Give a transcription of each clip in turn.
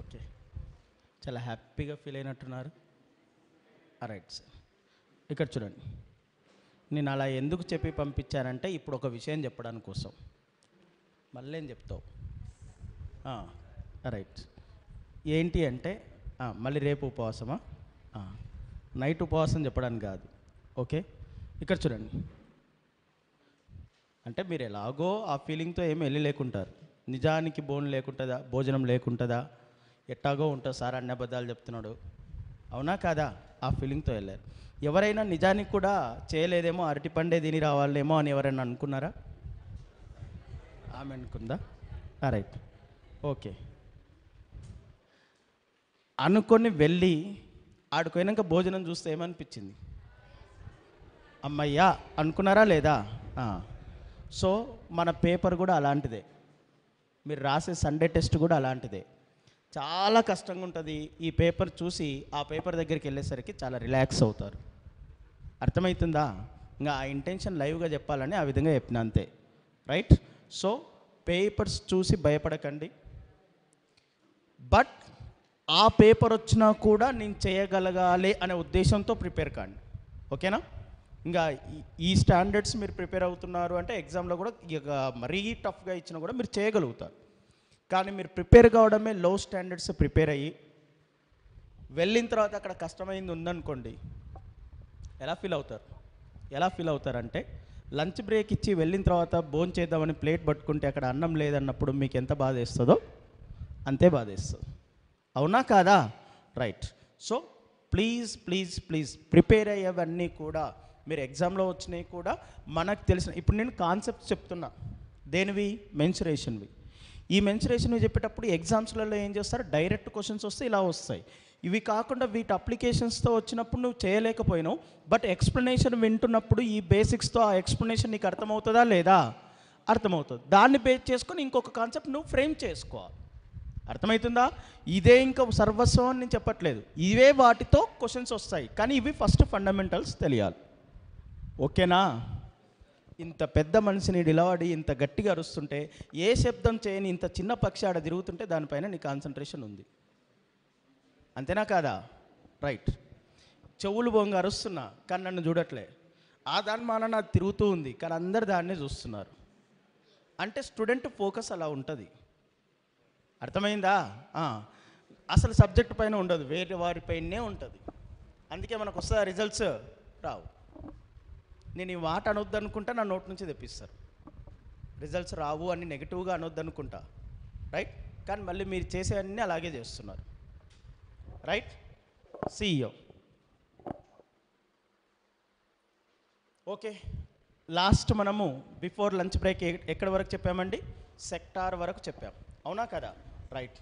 okay చాలా హ్యాపీగా feel అయినట్టున్నారు right sir ఇక్కడ చూడండి నేను అలా ఎందుకు చెప్పి పంపించానంటే ఇప్పుడు ఒక విషయం చెప్పడానికి కోసం మళ్ళీ ఏం చెప్తావు రైట్ ఏంటి అంటే మళ్ళీ రేపు ఉపవాసమా నైట్ ఉపవాసం చెప్పడానికి కాదు ఓకే ఇక్కడ చూడండి అంటే మీరు ఎలాగో ఆ ఫీలింగ్తో ఏమి వెళ్ళి లేకుంటారు నిజానికి బోన్ లేకుంటుందా భోజనం లేకుంటుందా ఎట్టాగో ఉంటావు సార్ అన్ని అబద్ధాలు చెప్తున్నాడు అవునా కాదా ఆ ఫీలింగ్తో వెళ్ళారు ఎవరైనా నిజానికి కూడా చేయలేదేమో అరటి పండే తిని రావాలేమో అని ఎవరైనా అనుకున్నారా ఆమె అనుకుందా రైట్ ఓకే అనుకొని వెళ్ళి ఆడుకోయినాక భోజనం చూస్తే ఏమనిపించింది అమ్మయ్యా అనుకున్నారా లేదా సో మన పేపర్ కూడా అలాంటిదే మీరు రాసే సండే టెస్ట్ కూడా అలాంటిదే చాలా కష్టంగా ఉంటుంది ఈ పేపర్ చూసి ఆ పేపర్ దగ్గరికి వెళ్ళేసరికి చాలా రిలాక్స్ అవుతారు అర్థమవుతుందా ఇంకా ఆ ఇంటెన్షన్ లైవ్గా చెప్పాలని ఆ విధంగా చెప్పిన అంతే రైట్ సో పేపర్స్ చూసి భయపడకండి బట్ ఆ పేపర్ వచ్చినా కూడా నేను చేయగలగాలి అనే ఉద్దేశంతో ప్రిపేర్ కాండి ఓకేనా ఇంకా ఈ స్టాండర్డ్స్ మీరు ప్రిపేర్ అవుతున్నారు అంటే ఎగ్జామ్లో కూడా ఇక మరీ టఫ్గా ఇచ్చినా కూడా మీరు చేయగలుగుతారు కానీ మీరు ప్రిపేర్ కావడమే లో స్టాండర్డ్స్ ప్రిపేర్ అయ్యి వెళ్ళిన తర్వాత అక్కడ కష్టమైంది ఉందనుకోండి ఎలా ఫీల్ అవుతారు ఎలా ఫీల్ అవుతారంటే లంచ్ బ్రేక్ ఇచ్చి వెళ్ళిన తర్వాత భోజనం చేద్దామని ప్లేట్ పట్టుకుంటే అక్కడ అన్నం లేదన్నప్పుడు మీకు ఎంత బాధ వేస్తుందో అంతే బాధ వేస్తుంది అవునా కాదా right so please please please prepare అయ్యేవన్నీ కూడా మీరు ఎగ్జామ్లో వచ్చినవి కూడా మనకు తెలిసిన ఇప్పుడు నేను కాన్సెప్ట్స్ చెప్తున్నా దేనివి మెన్సురేషన్వి ఈ మెన్సురేషన్ చెప్పేటప్పుడు ఎగ్జామ్స్లలో ఏం చేస్తారు డైరెక్ట్ క్వశ్చన్స్ వస్తే ఇలా వస్తాయి ఇవి కాకుండా వీటి అప్లికేషన్స్తో వచ్చినప్పుడు నువ్వు చేయలేకపోయినావు బట్ ఎక్స్ప్లెనేషన్ వింటున్నప్పుడు ఈ బేసిక్స్తో ఆ ఎక్స్ప్లెనేషన్ నీకు అర్థమవుతుందా లేదా అర్థమవుతుంది దాన్ని బేస్ చేసుకొని ఇంకొక కాన్సెప్ట్ నువ్వు ఫ్రేమ్ చేసుకోవాలి అర్థమవుతుందా ఇదే ఇంకా సర్వస్వం అని నేను చెప్పట్లేదు ఇవే వాటితో క్వశ్చన్స్ వస్తాయి కానీ ఇవి ఫస్ట్ ఫండమెంటల్స్ తెలియాలి ఓకేనా ఇంత పెద్ద మనిషిని నిలబడి ఇంత గట్టిగా అరుస్తుంటే ఏ శబ్దం చేయని ఇంత చిన్న పక్షి ఆడ తిరుగుతుంటే దానిపైన నీ కాన్సన్ట్రేషన్ ఉంది అంతేనా కాదా రైట్ చెవులు బొంగ అరుస్తున్నా కానీ నన్ను చూడట్లే ఆ దాని మాన నాకు తిరుగుతూ ఉంది కానీ అందరు దాన్నే చూస్తున్నారు అంటే స్టూడెంట్ ఫోకస్ అలా ఉంటుంది అర్థమైందా అసలు సబ్జెక్ట్ పైన ఉండదు వేరే వారిపైనే ఉంటుంది అందుకే మనకు వస్తుంది రిజల్ట్స్ రావు నేను ఈ మాట అనొద్దు అనుకుంటా నా నోటి నుంచి తెప్పిస్తారు రిజల్ట్స్ రావు అని నెగిటివ్గా అనొద్దు అనుకుంటా రైట్ కానీ మళ్ళీ మీరు చేసేవన్నీ అలాగే చేస్తున్నారు రైట్ సీఈఓ ఓకే లాస్ట్ మనము బిఫోర్ లంచ్ బ్రేక్ ఎక్కడి వరకు చెప్పామండి సెక్టార్ వరకు చెప్పాం అవునా కదా రైట్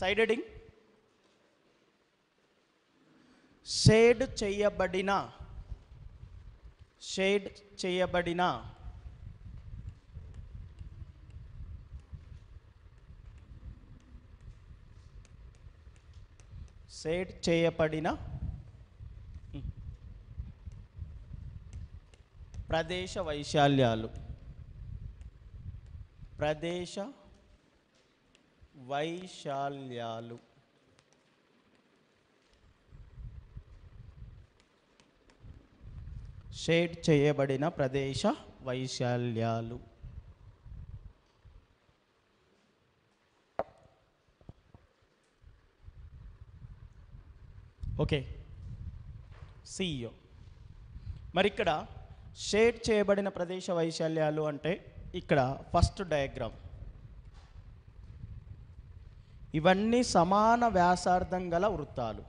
సైడ్ హెడింగ్ షేడ్ చేయబడిన షేడ్ చేయబడిన షేడ్ చేయబడిన ప్రదేశ వైశాల్యాలు ప్రదేశ వైశాల్యాలు షేడ్ చేయబడిన ప్రదేశ వైశాల్యాలు ఓకే సిఇఓ మరి ఇక్కడ షేడ్ చేయబడిన ప్రదేశ వైశాల్యాలు అంటే ఇక్కడ ఫస్ట్ డయాగ్రామ్ ఇవన్నీ సమాన వ్యాసార్థం గల వృత్తాలు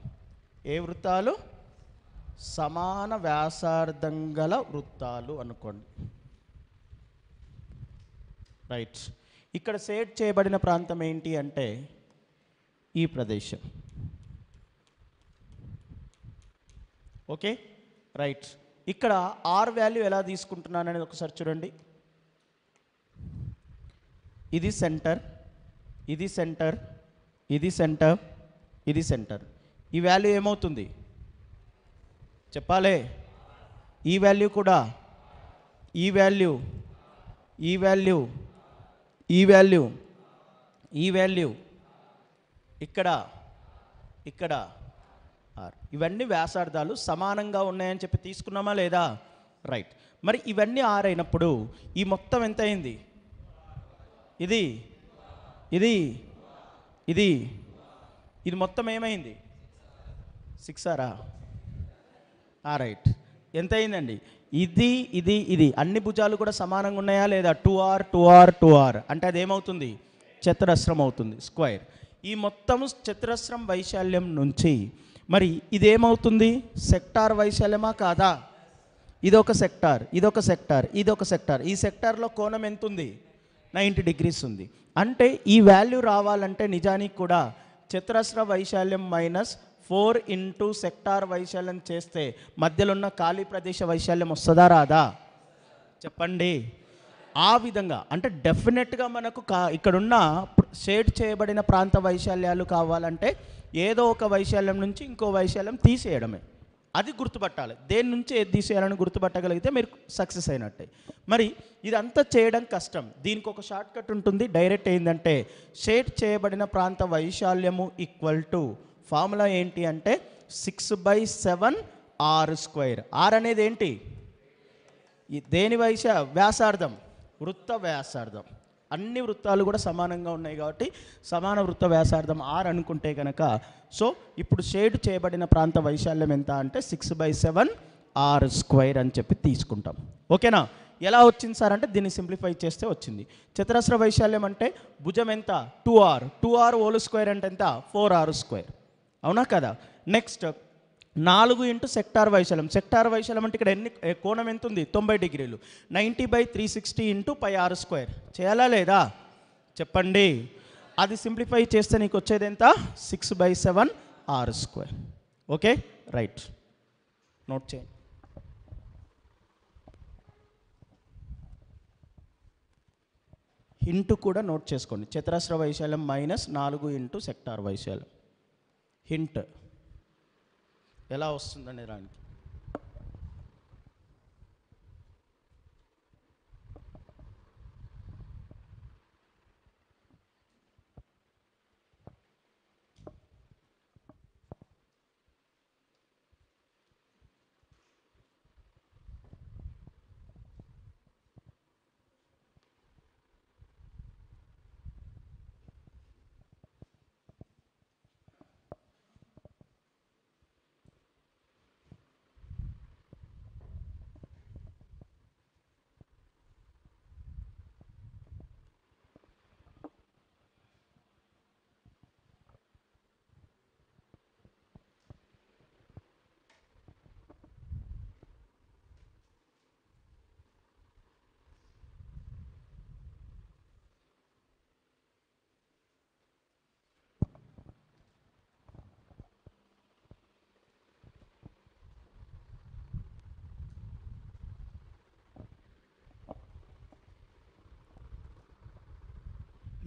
ఏ వృత్తాలు సమాన వ్యాసార్థం గల వృత్తాలు అనుకోండి రైట్ ఇక్కడ సేట్ చేయబడిన ప్రాంతం ఏంటి అంటే ఈ ప్రదేశం ఓకే రైట్ ఇక్కడ ఆర్ వాల్యూ ఎలా తీసుకుంటున్నాను అనేది ఒకసారి చూడండి ఇది సెంటర్ ఇది సెంటర్ ఇది సెంటర్ ఇది సెంటర్ ఈ వాల్యూ ఏమవుతుంది చెప్పాలి ఈ వాల్యూ కూడా ఈ వాల్యూ ఈ వాల్యూ ఈ వాల్యూ ఈ వాల్యూ ఇక్కడ ఇక్కడ ఆర్ ఇవన్నీ వ్యాసార్థాలు సమానంగా ఉన్నాయని చెప్పి తీసుకున్నామా లేదా రైట్ మరి ఇవన్నీ ఆర్ అయినప్పుడు ఈ మొత్తం ఎంత అయింది ఇది ఇది ఇది ఇది మొత్తం ఏమైంది సిక్స్ ఆరా ఆ రైట్ ఎంత అయిందండి ఇది ఇది ఇది అన్ని భుజాలు కూడా సమానంగా ఉన్నాయా లేదా two R two R two R అంటే అదేమవుతుంది చతురస్రం అవుతుంది స్క్వైర్ ఈ మొత్తం చతురస్రం వైశాల్యం నుంచి మరి ఇదేమవుతుంది సెక్టార్ వైశాల్యమా కాదా ఇదొక సెక్టార్ ఇదొక సెక్టార్ ఇదొక సెక్టార్ ఈ సెక్టార్లో కోణం ఎంత ఉంది నైంటీ డిగ్రీస్ ఉంది అంటే ఈ వాల్యూ రావాలంటే నిజానికి కూడా చతురస్ర వైశాల్యం మైనస్ ఫోర్ ఇంటూ సెక్టార్ వైశాల్యం చేస్తే మధ్యలో ఉన్న ఖాళీ ప్రదేశ వైశాల్యం వస్తుందా రాదా చెప్పండి ఆ విధంగా అంటే డెఫినెట్గా మనకు కా ఇక్కడున్న షేడ్ చేయబడిన ప్రాంత వైశాల్యాలు కావాలంటే ఏదో ఒక వైశాల్యం నుంచి ఇంకో వైశాల్యం తీసేయడమే అది గుర్తుపట్టాలి దేని నుంచి ఏది తీసేయాలని గుర్తుపట్టగలిగితే మీరు సక్సెస్ అయినట్టే మరి ఇదంతా చేయడం కష్టం దీనికి ఒక షార్ట్ కట్ ఉంటుంది డైరెక్ట్ ఏంటంటే షేడ్ చేయబడిన ప్రాంత వైశాల్యము ఈక్వల్ టు ఫార్ములా ఏంటి అంటే six by seven R square R అనేది ఏంటి దేని వయస వ్యాసార్థం వృత్త వ్యాసార్థం అన్ని వృత్తాలు కూడా సమానంగా ఉన్నాయి కాబట్టి సమాన వృత్త వ్యాసార్థం ఆర్ అనుకుంటే కనుక సో ఇప్పుడు షేడ్ చేయబడిన ప్రాంత వైశాల్యం ఎంత అంటే six by seven R square అని చెప్పి తీసుకుంటాం ఓకేనా ఎలా వచ్చింది సార్ అంటే దీన్ని సింప్లిఫై చేస్తే వచ్చింది చతురస్ర వైశాల్యం అంటే భుజం ఎంత two R two R whole square అంటే ఎంత ఫోర్ ఆర్ స్క్వేర్ అవునా కదా నెక్స్ట్ నాలుగు ఇంటూ సెక్టార్ వైశాలం సెక్టార్ వైశాలం అంటే ఇక్కడ ఎన్ని కోణం ఎంత ఉంది తొంభై డిగ్రీలు ninety by three sixty into pi are square చేయాలా లేదా చెప్పండి అది సింప్లిఫై చేస్తే నీకు వచ్చేది ఎంత six by seven are square okay right note చేయండి ఇంటూ కూడా నోట్ చేసుకోండి చతురస్ర వైశాల్యం మైనస్ నాలుగు ఇంటూ సెక్టార్ వైశాల్యం హింట్ ఎలా వస్తుందనే దానికి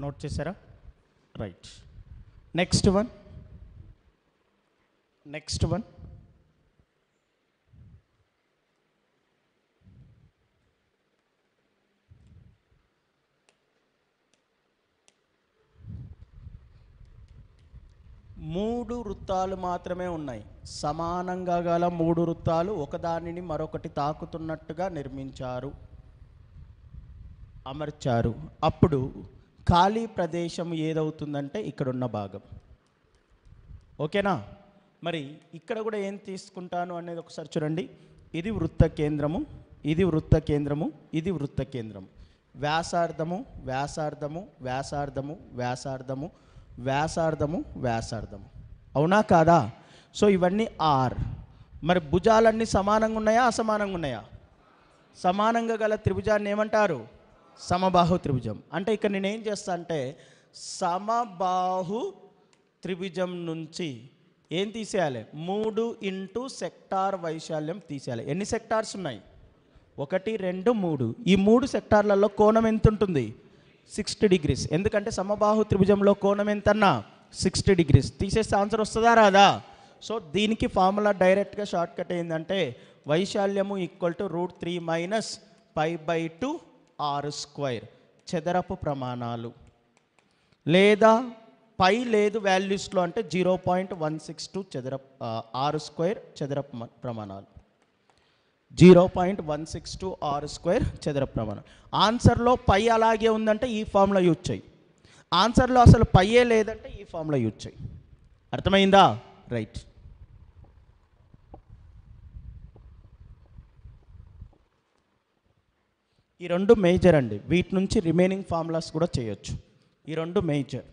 నోట్ చేశారా right next one next one మూడు వృత్తాలు మాత్రమే ఉన్నాయి సమానంగా గల మూడు వృత్తాలు ఒకదానిని మరొకటి తాకుతున్నట్టుగా నిర్మించారు అమర్చారు అప్పుడు ఖాళీ ప్రదేశం ఏదవుతుందంటే ఇక్కడున్న భాగం ఓకేనా మరి ఇక్కడ కూడా ఏం తీసుకుంటాను అనేది ఒకసారి చూడండి ఇది వృత్త కేంద్రము ఇది వృత్త కేంద్రము ఇది వృత్త కేంద్రము వ్యాసార్థము వ్యాసార్థము వ్యాసార్థము వ్యాసార్థము వ్యాసార్థము వ్యాసార్థము అవునా కాదా సో ఇవన్నీ ఆర్ మరి భుజాలన్నీ సమానంగా ఉన్నాయా అసమానంగా ఉన్నాయా సమానంగా గల త్రిభుజాన్ని ఏమంటారు సమబాహు త్రిభుజం అంటే ఇక్కడ నేనేం చేస్తా అంటే సమబాహు త్రిభుజం నుంచి ఏం తీసేయాలి మూడు ఇంటూ సెక్టార్ వైశాల్యం తీసేయాలి ఎన్ని సెక్టార్స్ ఉన్నాయి ఒకటి రెండు మూడు ఈ మూడు సెక్టార్లలో కోణం ఎంత ఉంటుంది సిక్స్టీ డిగ్రీస్ ఎందుకంటే సమబాహు త్రిభుజంలో కోణం ఎంతన్నా సిక్స్టీ డిగ్రీస్ తీసేస్తే ఆన్సర్ వస్తుందా రాదా సో దీనికి ఫార్ములా డైరెక్ట్గా షార్ట్ కట్ ఏంటంటే వైశాల్యము equal to root three minus pi by two ఆరు స్క్వైర్ చదరపు ప్రమాణాలు లేదా పై లేదు వాల్యూస్లో అంటే zero point one six two చదర ఆరు స్క్వేర్ చదర ప్రమాణాలు zero point one six two ఆరు స్క్వేర్ చదర ప్రమాణం ఆన్సర్లో పై అలాగే ఉందంటే ఈ ఫామ్లో యూజ్ చేయి ఆన్సర్లో అసలు పైయే లేదంటే ఈ ఫామ్లో యూజ్ చేయి అర్థమైందా రైట్ ఈ రెండు మేజర్ అండి వీటి నుంచి రిమైనింగ్ ఫార్ములాస్ కూడా చేయొచ్చు ఈ రెండు మేజర్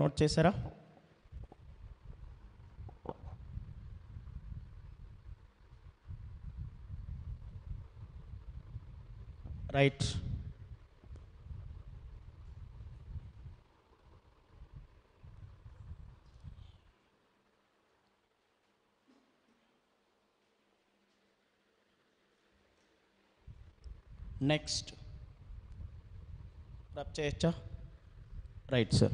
నోట్ చేశారా right next right sir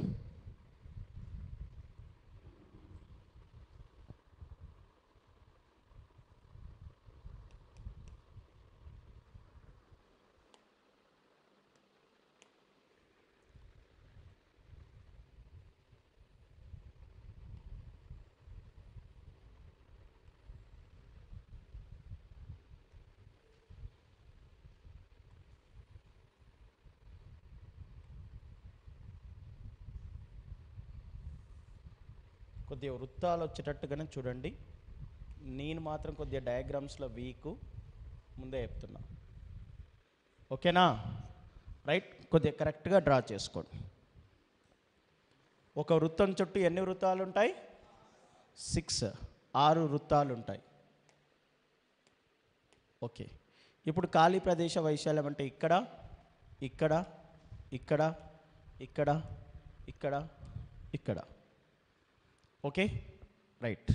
కొద్దిగా వృత్తాలు వచ్చేటట్టుగానే చూడండి నేను మాత్రం కొద్దిగా డయాగ్రామ్స్లో వీక్ ముందే చెప్తున్నా ఓకేనా రైట్ కొద్దిగా కరెక్ట్గా డ్రా చేసుకోండి ఒక వృత్తం చుట్టూ ఎన్ని వృత్తాలు ఉంటాయి సిక్స్ ఆరు వృత్తాలు ఉంటాయి ఓకే ఇప్పుడు ఖాళీ ప్రదేశ వైశాల్యం అంటే ఇక్కడ ఇక్కడ ఇక్కడ ఇక్కడ ఇక్కడ ఇక్కడ ఓకే రైట్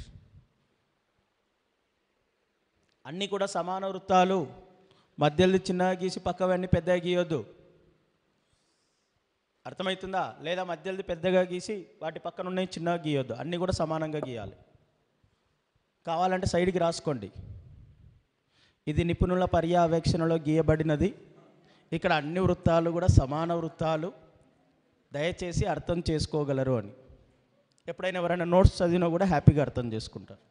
అన్నీ కూడా సమాన వృత్తాలు మధ్యలో చిన్నగా గీసి పక్కవన్నీ పెద్దగా గీయొద్దు అర్థమవుతుందా లేదా మధ్యలో పెద్దగా గీసి వాటి పక్కన ఉన్నవి చిన్నగా గీయొద్దు అన్నీ కూడా సమానంగా గీయాలి కావాలంటే సైడ్కి రాసుకోండి ఇది నిపుణుల పర్యావేక్షణలో గీయబడినది ఇక్కడ అన్ని వృత్తాలు కూడా సమాన వృత్తాలు దయచేసి అర్థం చేసుకోగలరు అని ఎప్పుడైనా ఎవరైనా నోట్స్ చదివినా కూడా హ్యాపీగా అర్థం చేసుకుంటారు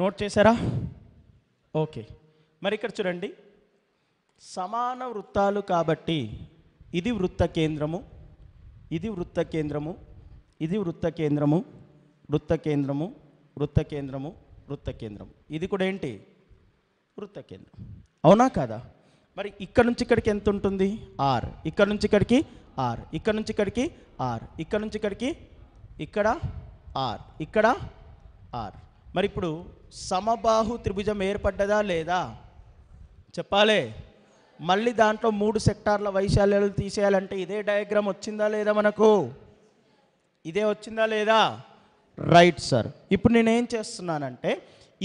నోట్ చేశారా ఓకే మరి ఇక్కడ చూడండి సమాన వృత్తాలు కాబట్టి ఇది వృత్త కేంద్రము ఇది వృత్త కేంద్రము ఇది వృత్త కేంద్రము వృత్త కేంద్రము వృత్త కేంద్రము వృత్త కేంద్రం ఇది కూడా ఏంటి వృత్త కేంద్రం అవునా కాదా మరి ఇక్కడ నుంచి ఇక్కడికి ఎంత ఉంటుంది ఆర్ ఇక్కడ నుంచి ఇక్కడికి ఆర్ ఇక్కడ నుంచి ఇక్కడికి ఆర్ ఇక్కడ నుంచి ఇక్కడికి ఇక్కడ ఆర్ ఇక్కడ ఆర్ మరి ఇప్పుడు సమబాహు త్రిభుజం ఏర్పడ్డదా లేదా చెప్పాలి మళ్ళీ దాంట్లో మూడు సెక్టార్ల వైశాల్యాలు తీసేయాలంటే ఇదే డయాగ్రామ్ వచ్చిందా లేదా మనకు ఇదే వచ్చిందా లేదా రైట్ సార్ ఇప్పుడు నేనేం చేస్తున్నానంటే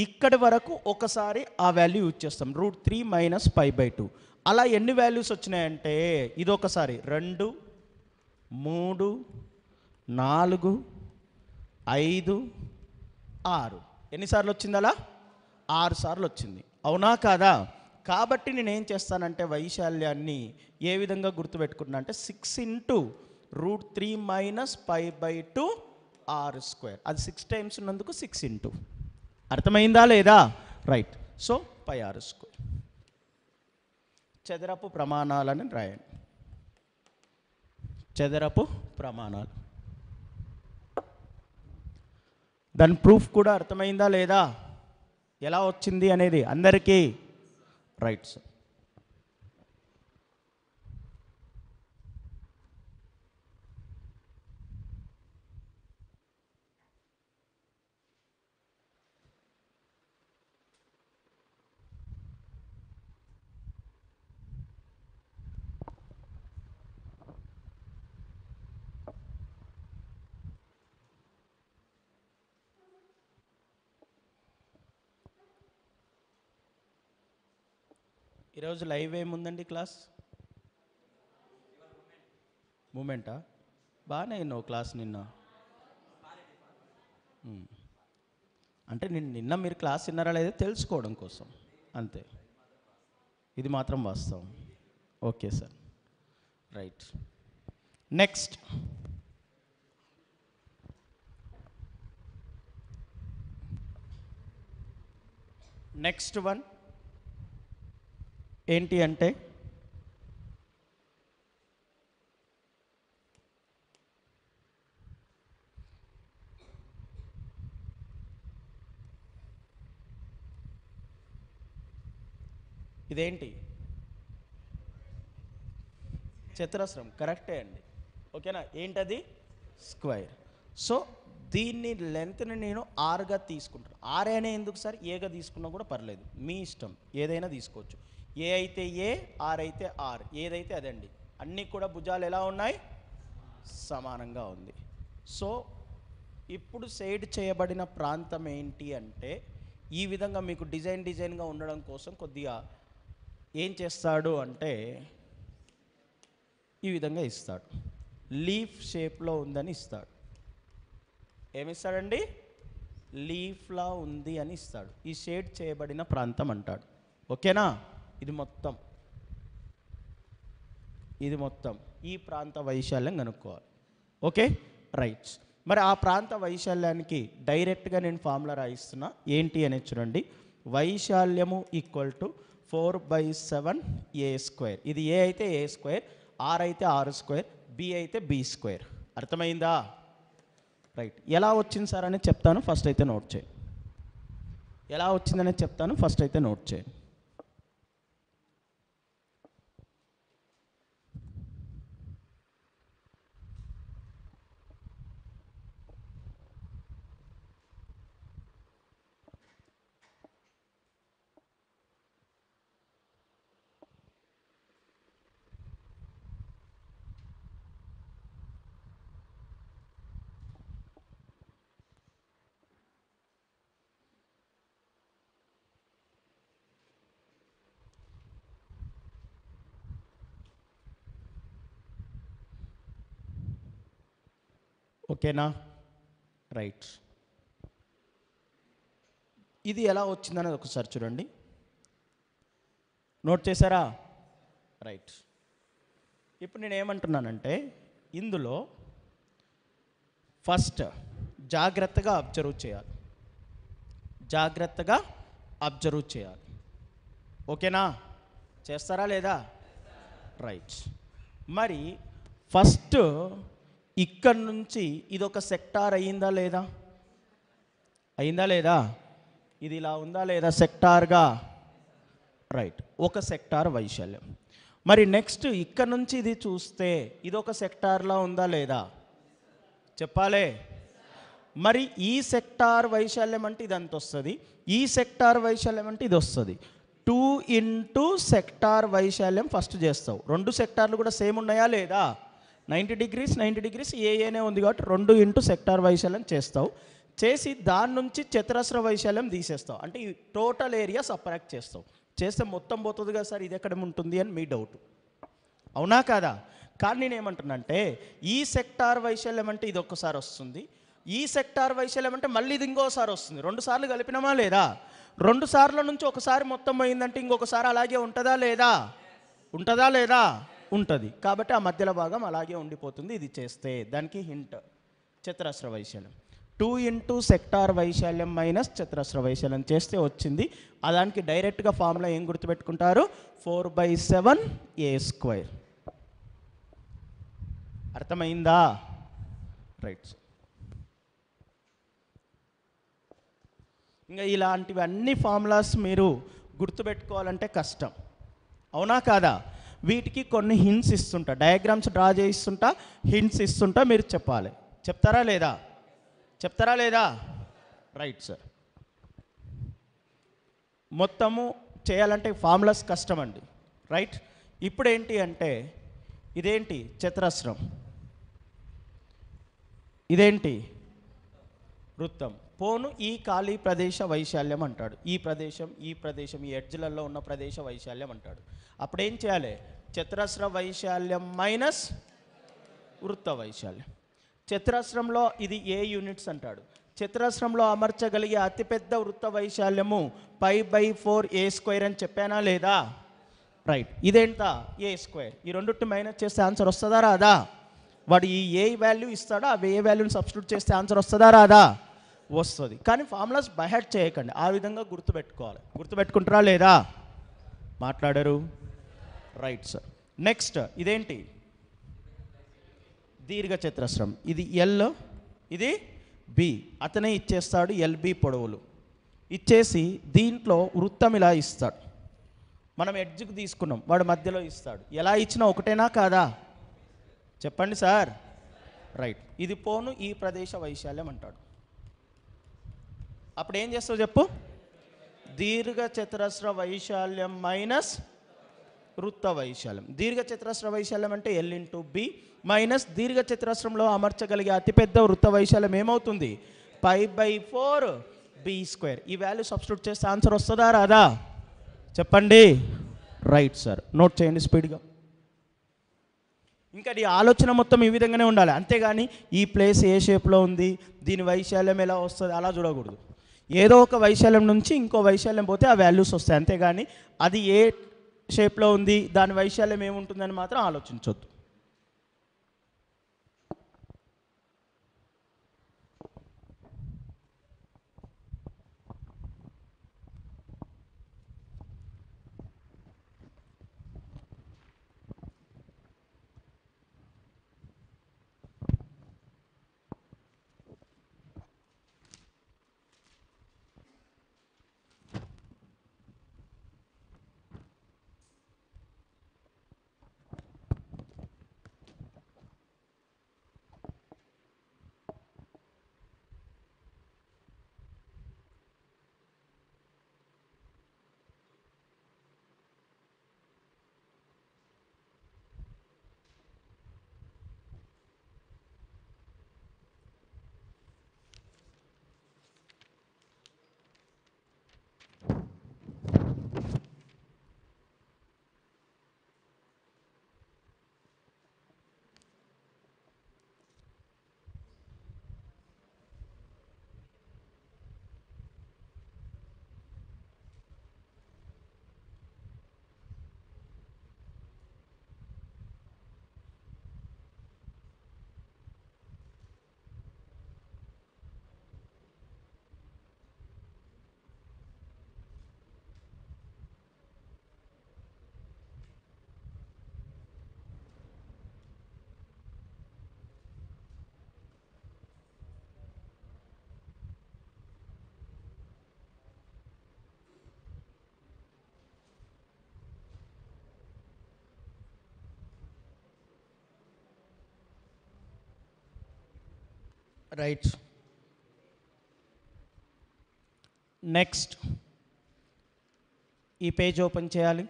ఇక్కడి వరకు ఒకసారి ఆ వాల్యూ యూజ్ చేస్తాం root three minus pi by two అలా ఎన్ని వాల్యూస్ వచ్చినాయంటే ఇది ఒకసారి రెండు మూడు నాలుగు ఐదు ఆరు ఎన్నిసార్లు వచ్చింది అలా ఆరు సార్లు వచ్చింది అవునా కాదా కాబట్టి నేనేం చేస్తానంటే వైశాల్యాన్ని ఏ విధంగా గుర్తుపెట్టుకున్నా అంటే six into root three minus five by two ఆరు స్క్వేర్ అది సిక్స్ టైమ్స్ ఉన్నందుకు సిక్స్ ఇంటూ అర్థమైందా లేదా రైట్ సో పై ఆరు స్క్వేర్ చదరపు ప్రమాణాలని రాయండి చదరపు ప్రమాణాలు దాని ప్రూఫ్ కూడా అర్థమైందా లేదా ఎలా వచ్చింది అనేది అందరికీ రైట్ సార్ ఈరోజు లైవ్ ఏముందండి క్లాస్ మూమెంటా బాగానే నో క్లాస్ నిన్న అంటే నిన్న నిన్న మీరు క్లాస్ విన్నారా లేదా తెలుసుకోవడం కోసం అంతే ఇది మాత్రం వాస్తవం okay sir right next next one ఏంటి అంటే ఇదేంటి చతురస్రం కరెక్టే అండి ఓకేనా ఏంటది స్క్వైర్ సో దీన్ని లెంత్ని నేను ఆరుగా తీసుకుంటాను ఆరే అనే ఎందుకు సార్ ఏగా తీసుకున్నా కూడా పర్లేదు మీ ఇష్టం ఏదైనా తీసుకోవచ్చు ఏ అయితే ఏ ఆర్ అయితే ఆర్ ఏదైతే అదండి అన్నీ కూడా భుజాలు ఎలా ఉన్నాయి సమానంగా ఉంది సో ఇప్పుడు సేడ్ చేయబడిన ప్రాంతం ఏంటి అంటే ఈ విధంగా మీకు డిజైన్ డిజైన్గా ఉండడం కోసం కొద్దిగా ఏం చేస్తాడు అంటే ఈ విధంగా ఇస్తాడు లీఫ్ షేప్లో ఉందని ఇస్తాడు ఏమిస్తాడండి లీఫ్లా ఉంది అని ఇస్తాడు ఈ షేడ్ చేయబడిన ప్రాంతం అంటాడు ఓకేనా ఇది మొత్తం ఇది మొత్తం ఈ ప్రాంత వైశాల్యం కనుక్కోవాలి ఓకే రైట్స్ మరి ఆ ప్రాంత వైశాల్యానికి డైరెక్ట్గా నేను ఫార్ములా రాయిస్తున్నా ఏంటి అనేది చూడండి వైశాల్యము equal to four by seven A square ఇది ఏ అయితే ఏ స్క్వేర్ ఆర్ అయితే ఆర్ స్క్వేర్ బి అయితే బి స్క్వేర్ అర్థమైందా రైట్ ఎలా వచ్చింది సార్ అని చెప్తాను ఫస్ట్ అయితే నోట్ చేయి ఎలా వచ్చిందనే చెప్తాను ఫస్ట్ అయితే నోట్ చేయి ఓకేనా రైట్ ఇది ఎలా వచ్చిందనేది ఒకసారి చూడండి నోట్ చేశారా రైట్ ఇప్పుడు నేను ఏమంటున్నానంటే ఇందులో ఫస్ట్ జాగ్రత్తగా అబ్జర్వ్ చేయాలి జాగ్రత్తగా అబ్జర్వ్ చేయాలి ఓకేనా చేస్తారా లేదా రైట్ మరి ఫస్ట్ ఇక్కడ నుంచి ఇది ఒక సెక్టార్ అయిందా లేదా అయిందా లేదా ఇది ఇలా ఉందా లేదా సెక్టార్గా రైట్ ఒక సెక్టార్ వైశాల్యం మరి నెక్స్ట్ ఇక్కడ నుంచి ఇది చూస్తే ఇది ఒక సెక్టార్లా ఉందా లేదా చెప్పాలే మరి ఈ సెక్టార్ వైశాల్యం అంటే ఇది అంత వస్తుంది ఈ సెక్టార్ వైశాల్యం అంటే ఇది వస్తుంది టూ ఇంటూ సెక్టార్ వైశాల్యం ఫస్ట్ చేస్తావు రెండు సెక్టార్లు కూడా సేమ్ ఉన్నాయా లేదా నైంటీ డిగ్రీస్ నైంటీ డిగ్రీస్ ఏఏనే ఉంది కాబట్టి రెండు ఇంటూ సెక్టార్ వైశాల్యం చేస్తావు చేసి దాని నుంచి చతురస్ర వైశాల్యం తీసేస్తావు అంటే ఈ టోటల్ ఏరియా సపరాక్ట్ చేస్తావు చేస్తే మొత్తం పోతుంది కదా సార్ ఇది ఎక్కడ ఉంటుంది అని మీ డౌట్ అవునా కాదా కానీ నేను ఏమంటున్నానంటే ఈ సెక్టార్ వైశాల్యం అంటే ఇది ఒక్కసారి వస్తుంది ఈ సెక్టార్ వైశాల్యం అంటే మళ్ళీ ఇది ఇంకోసారి వస్తుంది రెండు సార్లు కలిపినమా లేదా రెండు సార్ల నుంచి ఒకసారి మొత్తం అయిందంటే ఇంకొకసారి అలాగే ఉంటుందా లేదా ఉంటుందా లేదా ఉంటుంది కాబట్టి ఆ మధ్యలో భాగం అలాగే ఉండిపోతుంది ఇది చేస్తే దానికి హింట్ చతురస్ర వైశాల్యం టూ ఇంటూ సెక్టార్ వైశాల్యం మైనస్ చతురస్ర వైశాల్యం చేస్తే వచ్చింది దానికి డైరెక్ట్గా ఫార్ములా ఏం గుర్తుపెట్టుకుంటారు four by seven A square అర్థమైందా రైట్ ఇంకా ఇలాంటివి అన్ని ఫార్ములాస్ మీరు గుర్తుపెట్టుకోవాలంటే కష్టం అవునా కాదా వీటికి కొన్ని హింట్స్ ఇస్తుంటా డయాగ్రామ్స్ డ్రా చేయిస్తుంటా హింట్స్ ఇస్తుంటా మీరు చెప్పాలి చెప్తారా లేదా చెప్తారా లేదా రైట్ సార్ మొత్తము చేయాలంటే ఫార్ములాస్ కష్టం అండి రైట్ ఇప్పుడు ఏంటి అంటే ఇదేంటి చతురస్రం ఇదేంటి వృత్తం పోను ఈ ఖాళీ ప్రదేశ వైశాల్యం అంటాడు ఈ ప్రదేశం ఈ ప్రదేశం ఈ ఎడ్జ్లలో ఉన్న ప్రదేశ వైశాల్యం అంటాడు అప్పుడేం చేయాలి చతురస్ర వైశాల్యం మైనస్ వృత్త వైశాల్యం చతురస్రంలో ఇది ఏ యూనిట్స్ అంటాడు చతురస్రంలో అమర్చగలిగే అతిపెద్ద వృత్త వైశాల్యము pi by four A square అని చెప్పానా లేదా రైట్ ఇదేంటా ఏ స్క్వేర్ ఈ రెండుటి మైనస్ చేస్తే ఆన్సర్ వస్తుందా రాదా వాడు ఈ ఏ వాల్యూ ఇస్తాడో అవి ఏ వాల్యూని సబ్స్టిట్యూట్ చేస్తే ఆన్సర్ వస్తుందా రాదా వస్తుంది కానీ ఫార్ములాస్ బయట చేయకండి ఆ విధంగా గుర్తుపెట్టుకోవాలి గుర్తుపెట్టుకుంటారా లేదా మాట్లాడరు రైట్ సార్ నెక్స్ట్ ఇదేంటి దీర్ఘ చతురస్రం ఇది ఎల్ ఇది బి అతనే ఇచ్చేస్తాడు ఎల్బి పొడవులు ఇచ్చేసి దీంట్లో వృత్తం ఇలా ఇస్తాడు మనం ఎడ్జ్కి తీసుకున్నాం వాడు మధ్యలో ఇస్తాడు ఎలా ఇచ్చినా ఒకటేనా కాదా చెప్పండి సార్ రైట్ ఇది పోను ఈ ప్రదేశ వైశాల్యం అంటాడు అప్పుడు ఏం చేస్తావు చెప్పు దీర్ఘ చతురస్ర వైశాల్యం మైనస్ వృత్త వైశాల్యం దీర్ఘచతురస్ర వైశాల్యం అంటే ఎల్ ఇంటూ బి మైనస్ దీర్ఘచతురస్రంలో అమర్చగలిగే అతిపెద్ద వృత్త వైశాల్యం ఏమవుతుంది pi by four B square ఈ వాల్యూ సబ్స్టిట్యూట్ చేస్తే ఆన్సర్ వస్తుందా రాదా చెప్పండి రైట్ సార్ నోట్ చేయండి స్పీడ్గా ఇంకా ఈ ఆలోచన మొత్తం ఈ విధంగానే ఉండాలి అంతేగాని ఈ ప్లేస్ ఏ షేప్లో ఉంది దీని వైశాల్యం ఎలా వస్తుంది అలా చూడకూడదు ఏదో ఒక వైశాల్యం నుంచి ఇంకో వైశాల్యం పోతే ఆ వాల్యూస్ వస్తాయి అంతేగాని అది ఏ షేప్లో ఉంది దాని వైశాల్యం ఏముంటుందని మాత్రం ఆలోచించవద్దు రైట్ నెక్స్ట్ ఈ పేజ్ ఓపెన్ చేయాలి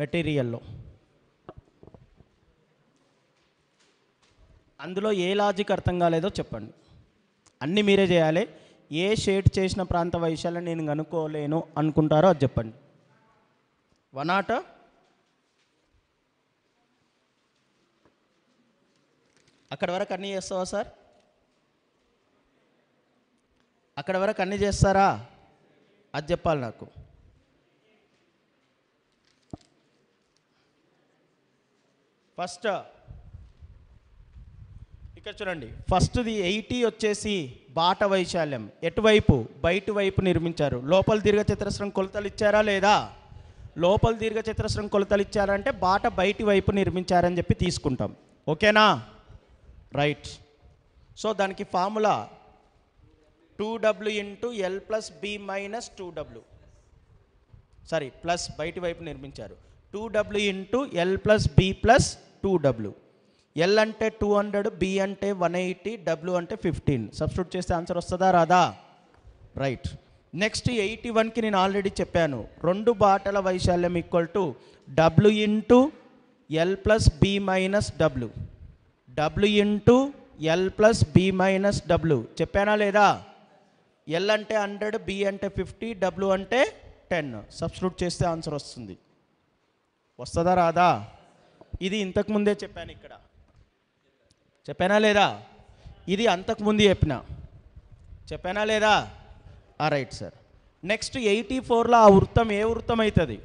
మెటీరియల్లో అందులో ఏ లాజిక్ అర్థం కాలేదో చెప్పండి అన్నీ మీరే చేయాలి ఏ షేడ్ చేసిన ప్రాంత వైశాల్యం నేను కనుక్కోలేను అనుకుంటారో అది చెప్పండి వన్ ఆట అక్కడ వరకు అన్నీ చేస్తావా సార్ అక్కడ వరకు అన్నీ చేస్తారా అది చెప్పాలి నాకు ఫస్ట్ ఇక్కడ చూడండి ఫస్ట్ది ఎయిటీ వచ్చేసి బాట వైశాల్యం ఎటువైపు బయట వైపు నిర్మించారు లోపల దీర్ఘచతురస్రం కొలతలు ఇచ్చారా లేదా లోపల దీర్ఘచతురస్రం కొలతలు ఇచ్చారంటే బాట బయటి వైపు నిర్మించారని చెప్పి తీసుకుంటాం ఓకేనా రైట్ సో దానికి formula two W into L plus B minus two W sorry plus బయటి వైపు నిర్మించారు two W into L plus B plus two W L అంటే టూ హండ్రెడ్ బి అంటే వన్ ఎయిటీ డబ్ల్యూ అంటే ఫిఫ్టీన్ సబ్స్టిట్యూట్ చేస్తే answer వస్తుందా రాదా right next eighty వన్కి నేను ఆల్రెడీ చెప్పాను రెండు బాటల వైశాల్యం equal to W into L plus B minus W W into L plus B minus W చెప్పానా లేదా ఎల్ అంటే హండ్రెడ్ బి అంటే ఫిఫ్టీ డబ్ల్యూ అంటే టెన్ సబ్స్క్రూట్ చేస్తే ఆన్సర్ వస్తుంది వస్తుందా రాదా ఇది ఇంతకుముందే చెప్పాను ఇక్కడ చెప్పానా లేదా ఇది అంతకుముందు చెప్పిన చెప్పానా లేదా రైట్ సార్ నెక్స్ట్ ఎయిటీ ఫోర్లో ఆ వృత్తం ఏ వృత్తం అవుతుంది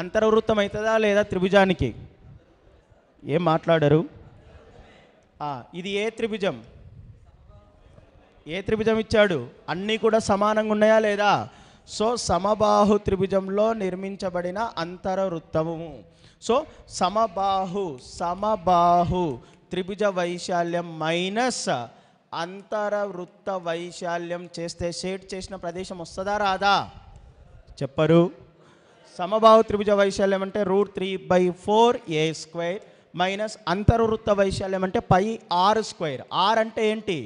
అంతర్వృత్తం అవుతుందా లేదా త్రిభుజానికి ఏం మాట్లాడరు ఇది ఏ త్రిభుజం ఏ త్రిభుజం ఇచ్చాడు అన్నీ కూడా సమానంగా ఉన్నాయా లేదా సో సమబాహు త్రిభుజంలో నిర్మించబడిన వృత్తము సో సమబాహు సమబాహు త్రిభుజ వైశాల్యం మైనస్ అంతరవృత్త వైశాల్యం చేస్తే షేడ్ చేసిన ప్రదేశం వస్తుందా రాదా చెప్పరు సమబాహు త్రిభుజ వైశాల్యం అంటే root three by four A square minus అంతర్వృత్త వైశాల్యం అంటే పై ఆర్ స్క్వేర్ ఆర్ అంటే ఏంటి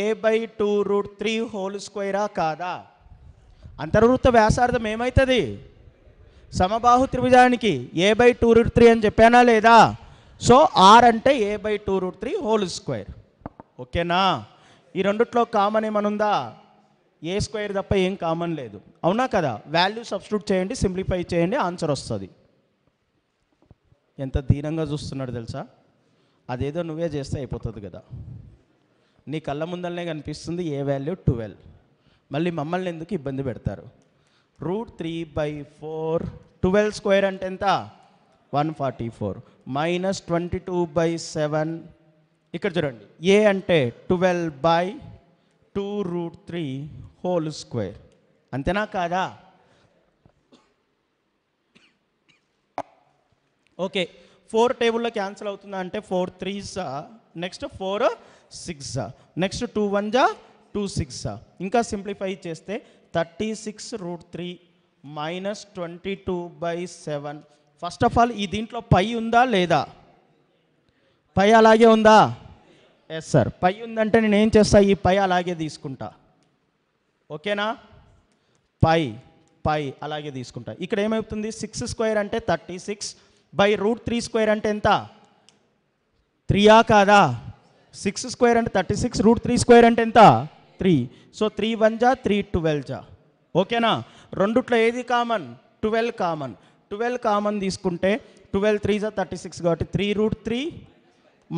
A by two root three whole స్క్వేరా కాదా అంతర్వృత్త వ్యాసార్థం ఏమవుతుంది సమబాహు త్రిభుజానికి A by two root three అని చెప్పానా లేదా సో ఆర్ అంటే A by two root three whole square ఓకేనా ఈ రెండుట్లో కామన్ ఏమనుందా ఏ స్క్వేర్ తప్ప ఏం కామన్ లేదు అవునా కదా వాల్యూ సబ్స్టిట్యూట్ చేయండి సింప్లిఫై చేయండి ఆన్సర్ వస్తుంది ఎంత దీనంగా చూస్తున్నాడు తెలుసా అదేదో నువ్వే చేస్తే అయిపోతుంది కదా నీ కళ్ళ ముందరనే కనిపిస్తుంది ఏ వాల్యూ ట్వెల్వ్ మళ్ళీ మమ్మల్ని ఎందుకు ఇబ్బంది పెడతారు root three by four twelve square అంటే ఎంత one forty four minus twenty two by seven ఇక్కడ చూడండి ఏ అంటే twelve by two root three whole square అంతేనా కాదా ఓకే ఫోర్ టేబుల్లో క్యాన్సిల్ అవుతుందా అంటే four threes next four six next two one జా టూ సిక్స్ ఇంకా సింప్లిఫై చేస్తే thirty six root three minus twenty two by seven first of all ఈ దీంట్లో పై ఉందా లేదా పై అలాగే ఉందా ఎస్ సార్ పై ఉందంటే నేను ఏం చేస్తా ఈ పై అలాగే తీసుకుంటా ఓకేనా పై పై అలాగే తీసుకుంటా ఇక్కడ ఏమవుతుంది సిక్స్ స్క్వేర్ అంటే thirty six by root three square అంటే ఎంత త్రీయా కాదా సిక్స్ స్క్వేర్ అంటే thirty six root three square అంటే ఎంత త్రీ సో త్రీ వన్ జా త్రీ ట్వెల్వ్ జా ఓకేనా రెండుట్లో ఏది common twelve common twelve common తీసుకుంటే ట్వెల్వ్ త్రీ జా థర్టీ సిక్స్ కాబట్టి three root three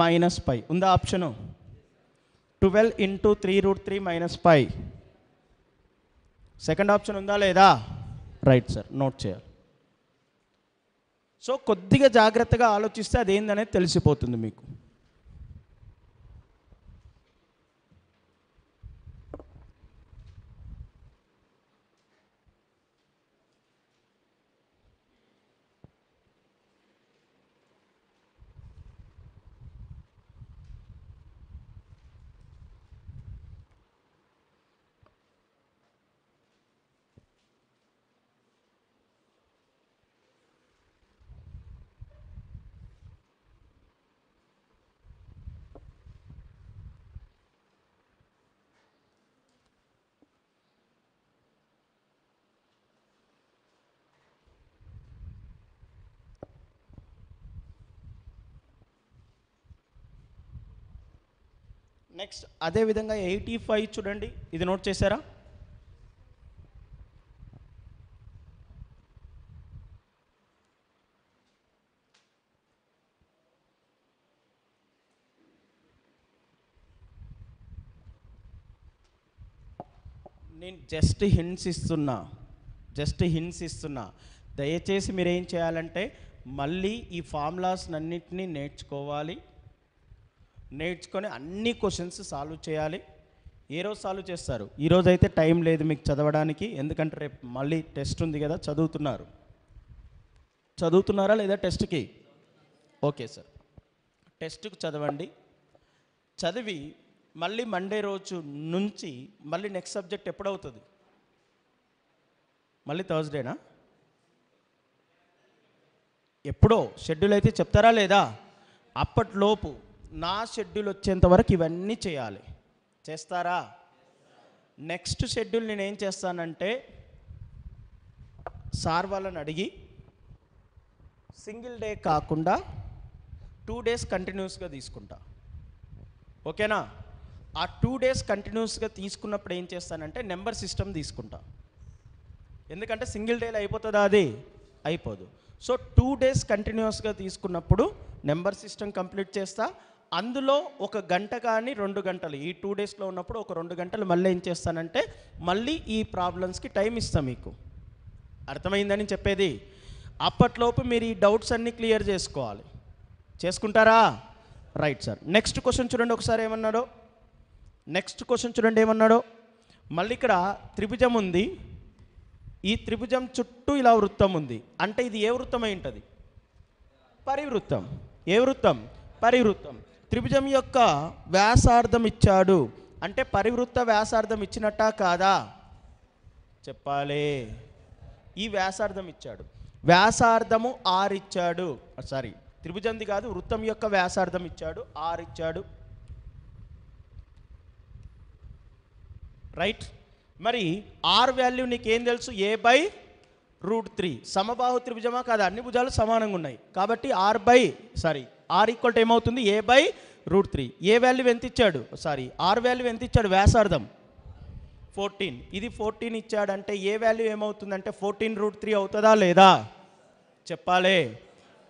minus five ఉందా option twelve into three root three minus five second option ఉందా లేదా రైట్ సార్ నోట్ చేయాలి సో కొద్దిగా జాగ్రత్తగా ఆలోచిస్తే అదేందనేది తెలిసిపోతుంది మీకు నెక్స్ట్ అదే విధంగా ఎయిటీ ఫైవ్ చూడండి ఇది నోట్ చేశారా నేను జస్ట్ హింట్స్ ఇస్తున్నా జస్ట్ హింట్స్ ఇస్తున్నా దయచేసి మీరేం చేయాలంటే మళ్ళీ ఈ ఫార్ములాస్ అన్నింటినీ నేర్చుకోవాలి నేర్చుకొని అన్ని క్వశ్చన్స్ సాల్వ్ చేయాలి ఏ రోజు సాల్వ్ చేస్తారు ఈరోజు అయితే టైం లేదు మీకు చదవడానికి ఎందుకంటే రేపు మళ్ళీ టెస్ట్ ఉంది కదా చదువుతున్నారు చదువుతున్నారా లేదా టెస్ట్కి ఓకే సార్ టెస్ట్కు చదవండి చదివి మళ్ళీ మండే రోజు నుంచి మళ్ళీ నెక్స్ట్ సబ్జెక్ట్ ఎప్పుడవుతుంది మళ్ళీ థర్స్డేనా ఎప్పుడో షెడ్యూల్ అయితే చెప్తారా లేదా అప్పట్లోపు నా షెడ్యూల్ వచ్చేంత వరకు ఇవన్నీ చేయాలి చేస్తారా నెక్స్ట్ షెడ్యూల్ నేను ఏం చేస్తానంటే సార్ వాళ్ళని అడిగి సింగిల్ డే కాకుండా టూ డేస్ కంటిన్యూస్గా తీసుకుంటా ఓకేనా ఆ టూ డేస్ కంటిన్యూస్గా తీసుకున్నప్పుడు ఏం చేస్తానంటే నెంబర్ సిస్టమ్ తీసుకుంటా ఎందుకంటే సింగిల్ డేలో అయిపోతుందా అది అయిపోదు సో టూ డేస్ కంటిన్యూస్గా తీసుకున్నప్పుడు నెంబర్ సిస్టమ్ కంప్లీట్ చేస్తా అందులో ఒక గంట కానీ రెండు గంటలు ఈ టూ డేస్లో ఉన్నప్పుడు ఒక రెండు గంటలు మళ్ళీ ఏం చేస్తానంటే మళ్ళీ ఈ ప్రాబ్లమ్స్కి టైం ఇస్తాను మీకు అర్థమైందని చెప్పేది అప్పట్లోపు మీరు ఈ డౌట్స్ అన్నీ క్లియర్ చేసుకోవాలి చేసుకుంటారా రైట్ సార్ నెక్స్ట్ క్వశ్చన్ చూడండి ఒకసారి ఏమన్నాడో నెక్స్ట్ క్వశ్చన్ చూడండి ఏమన్నాడో మళ్ళీ ఇక్కడ త్రిభుజం ఉంది ఈ త్రిభుజం చుట్టూ ఇలా వృత్తం ఉంది అంటే ఇది ఏ వృత్తం అయి ఉంటుంది పరివృత్తం ఏ వృత్తం పరివృత్తం త్రిభుజం యొక్క వ్యాసార్థం ఇచ్చాడు అంటే పరివృత్త వ్యాసార్థం ఇచ్చినట్ట కాదా చెప్పాలి ఈ వ్యాసార్థం ఇచ్చాడు వ్యాసార్థము ఆరు ఇచ్చాడు సారీ త్రిభుజంది కాదు వృత్తం యొక్క వ్యాసార్థం ఇచ్చాడు ఆరు ఇచ్చాడు రైట్ మరి ఆర్ వాల్యూ నీకేం తెలుసు ఏ బై రూట్ త్రీ సమబాహు త్రిభుజమా కాదా అన్ని భుజాలు సమానంగా ఉన్నాయి కాబట్టి R by sorry R equal to ఏమవుతుంది A by root three A value ఎంత ఇచ్చాడు సారీ ఆర్ వాల్యూ ఎంత ఇచ్చాడు వ్యాసార్థం ఫోర్టీన్ ఇది ఫోర్టీన్ ఇచ్చాడంటే ఏ వాల్యూ ఏమవుతుందంటే ఫోర్టీన్ రూట్ త్రీ అవుతుందా లేదా చెప్పాలి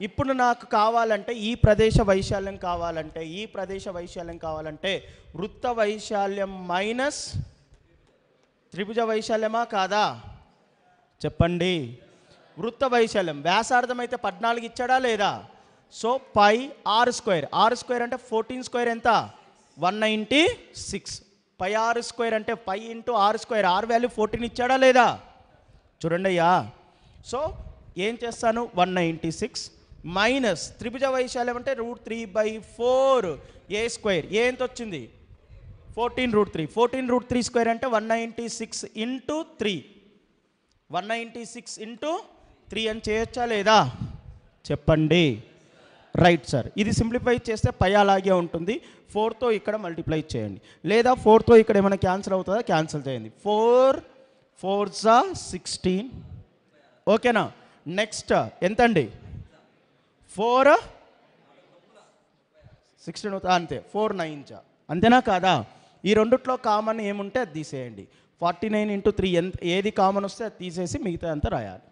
ఇప్పుడు నాకు కావాలంటే ఈ ప్రదేశ వైశాల్యం కావాలంటే ఈ ప్రదేశ వైశాల్యం కావాలంటే వృత్త వైశాల్యం మైనస్ త్రిభుజ వైశాల్యమా కాదా చెప్పండి వృత్త వైశాల్యం వ్యాసార్థం అయితే పద్నాలుగు ఇచ్చాడా లేదా so pi are square R square అంటే ఫోర్టీన్ స్క్వేర్ ఎంత one ninety six pi are square అంటే pi into R square R value fourteen ఇచ్చాడా లేదా చూడండి అయ్యా సో ఏం చేస్తాను వన్ నైంటీ సిక్స్ మైనస్ త్రిభుజ వైశాల్యం అంటే root three by four A square A ఎంత వచ్చింది fourteen root three fourteen root three square అంటే one ninety six into three one ninety six into three అని చేయొచ్చా లేదా చెప్పండి రైట్ సార్ ఇది సింప్లిఫై చేస్తే పై అలాగే ఉంటుంది ఫోర్తో ఇక్కడ మల్టిప్లై చేయండి లేదా ఫోర్తో ఇక్కడ ఏమైనా క్యాన్సిల్ అవుతుందా క్యాన్సిల్ చేయండి ఫోర్ ఫోర్ జా సిక్స్టీన్ ఓకేనా నెక్స్ట్ ఎంతండి ఫోర్ సిక్స్టీన్ అవుతుందా అంతే ఫోర్ నైన్ జా అంతేనా కాదా ఈ రెండుట్లో కామన్ ఏముంటే అది తీసేయండి ఫార్టీ నైన్ ఇంటూ త్రీ ఎంత ఏది కామన్ వస్తే అది తీసేసి మిగతా అంతా రాయాలి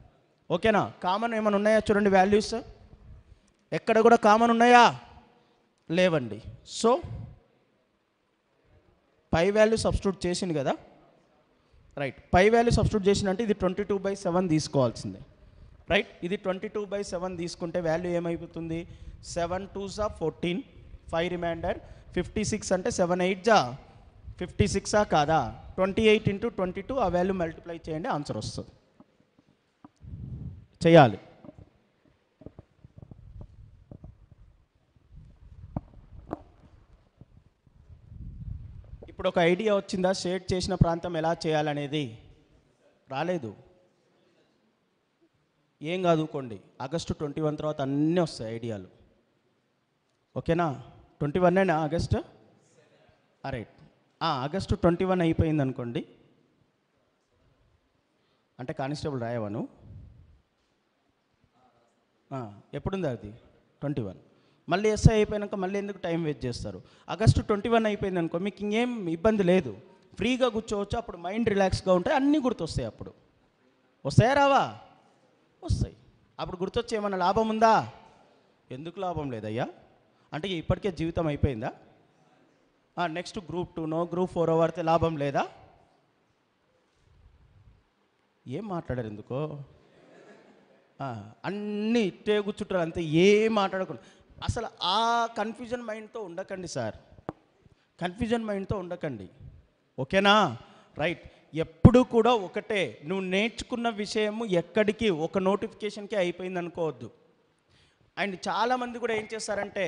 ఓకేనా కామన్ ఏమైనా ఉన్నాయా చూడండి వాల్యూస్ ఎక్కడ కూడా కామన్ ఉన్నాయా లేవండి సో పై వాల్యూ సబ్స్టిట్యూట్ చేసింది కదా రైట్ పై వాల్యూ సబ్స్టిట్యూట్ అంటే ఇది ట్వంటీ టూ బై సెవెన్ తీసుకోవాల్సిందే రైట్ ఇది ట్వంటీ టూ బై సెవెన్ తీసుకుంటే వాల్యూ ఏమైపోతుంది సెవెన్ టూ జా fourteen five remainder fifty six అంటే సెవెన్ ఎయిట్ జా ఫిఫ్టీ సిక్సా కాదా twenty eight into twenty two ఆ వాల్యూ మల్టిప్లై చేయండి ఆన్సర్ వస్తుంది చేయాలి ఇప్పుడు ఒక ఐడియా వచ్చిందా షేడ్ చేసిన ప్రాంతం ఎలా చేయాలనేది రాలేదు ఏం కాదుకోండి ఆగస్టు ట్వంటీ వన్ తర్వాత అన్నీ వస్తాయి ఐడియాలు ఓకేనా ట్వంటీ వన్నేనా August right August twenty one అయిపోయింది అనుకోండి అంటే కానిస్టేబుల్ రాయవాను ఎప్పుడుందా అది ట్వంటీ వన్ మళ్ళీ ఎస్ఐ అయిపోయాక మళ్ళీ ఎందుకు టైం వేస్ట్ చేస్తారు ఆగస్టు ట్వంటీ వన్ అయిపోయింది అనుకో మీకు ఇంకేం ఇబ్బంది లేదు ఫ్రీగా కూర్చోవచ్చు అప్పుడు మైండ్ రిలాక్స్గా ఉంటాయి అన్నీ గుర్తొస్తాయి అప్పుడు వస్తాయా రావా వస్తాయి అప్పుడు గుర్తొచ్చి ఏమైనా లాభం ఉందా ఎందుకు లాభం లేదయ్యా అంటే ఇప్పటికే జీవితం అయిపోయిందా నెక్స్ట్ గ్రూప్ టూనో గ్రూప్ ఫోర్ ఓవర్తే లాభం లేదా ఏం మాట్లాడారు ఎందుకో అన్నీ ఇట్టే కూర్చుంటారు అంతే ఏం మాట్లాడకుండా అసలు ఆ కన్ఫ్యూజన్ మైండ్తో ఉండకండి సార్ కన్ఫ్యూజన్ మైండ్తో ఉండకండి ఓకేనా రైట్ ఎప్పుడు కూడా ఒకటే నువ్వు నేర్చుకున్న విషయము ఎక్కడికి ఒక నోటిఫికేషన్కి అయిపోయింది అనుకోవద్దు అండ్ చాలామంది కూడా ఏం చేస్తారంటే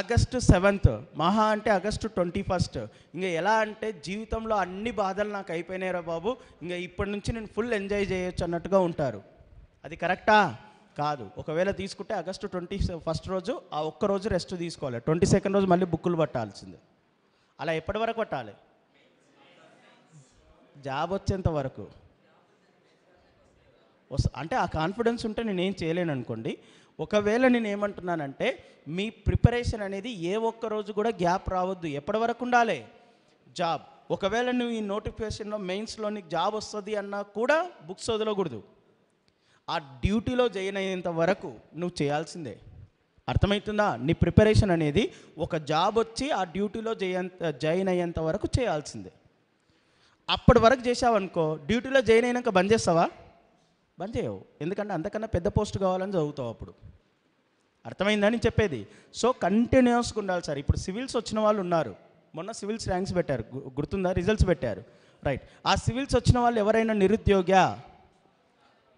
ఆగస్టు సెవెంత్ మహా అంటే ఆగస్టు ట్వంటీ ఫస్ట్ ఇంకా ఎలా అంటే జీవితంలో అన్ని బాధలు నాకు అయిపోయినాయిరా బాబు ఇంకా ఇప్పటి నుంచి నేను ఫుల్ ఎంజాయ్ చేయొచ్చు అన్నట్టుగా ఉంటారు అది కరెక్టా కాదు ఒకవేళ తీసుకుంటే ఆగస్టు ట్వంటీ ఫస్ట్ రోజు ఆ ఒక్క రోజు రెస్ట్ తీసుకోవాలి ట్వంటీ సెకండ్ రోజు మళ్ళీ బుక్కులు పట్టాల్సిందే అలా ఎప్పటి వరకు పట్టాలి జాబ్ వచ్చేంత వరకు అంటే ఆ కాన్ఫిడెన్స్ ఉంటే నేనేం చేయలేను అనుకోండి ఒకవేళ నేను ఏమంటున్నానంటే మీ ప్రిపరేషన్ అనేది ఏ ఒక్క రోజు కూడా గ్యాప్ రావద్దు ఎప్పటి వరకు ఉండాలి జాబ్ ఒకవేళ నువ్వు ఈ నోటిఫికేషన్లో మెయిన్స్లో నీకు జాబ్ వస్తుంది అన్నా కూడా బుక్స్ వదలకూడదు ఆ డ్యూటీలో జాయిన్ అయ్యేంత వరకు నువ్వు చేయాల్సిందే అర్థమవుతుందా నీ ప్రిపరేషన్ అనేది ఒక జాబ్ వచ్చి ఆ డ్యూటీలో జాయిన్ అయ్యేంత వరకు చేయాల్సిందే అప్పటి వరకు చేసావనుకో డ్యూటీలో జాయిన్ అయినాక బంద్ చేస్తావా బంద్ చేయవు ఎందుకంటే అంతకన్నా పెద్ద పోస్ట్ కావాలని చదువుతావు అప్పుడు అర్థమైందని చెప్పేది సో కంటిన్యూస్గా ఉండాలి సార్ ఇప్పుడు సివిల్స్ వచ్చిన వాళ్ళు ఉన్నారు మొన్న సివిల్స్ ర్యాంక్స్ పెట్టారు గుర్తుందా రిజల్ట్స్ పెట్టారు రైట్ ఆ సివిల్స్ వచ్చిన వాళ్ళు ఎవరైనా నిరుద్యోగ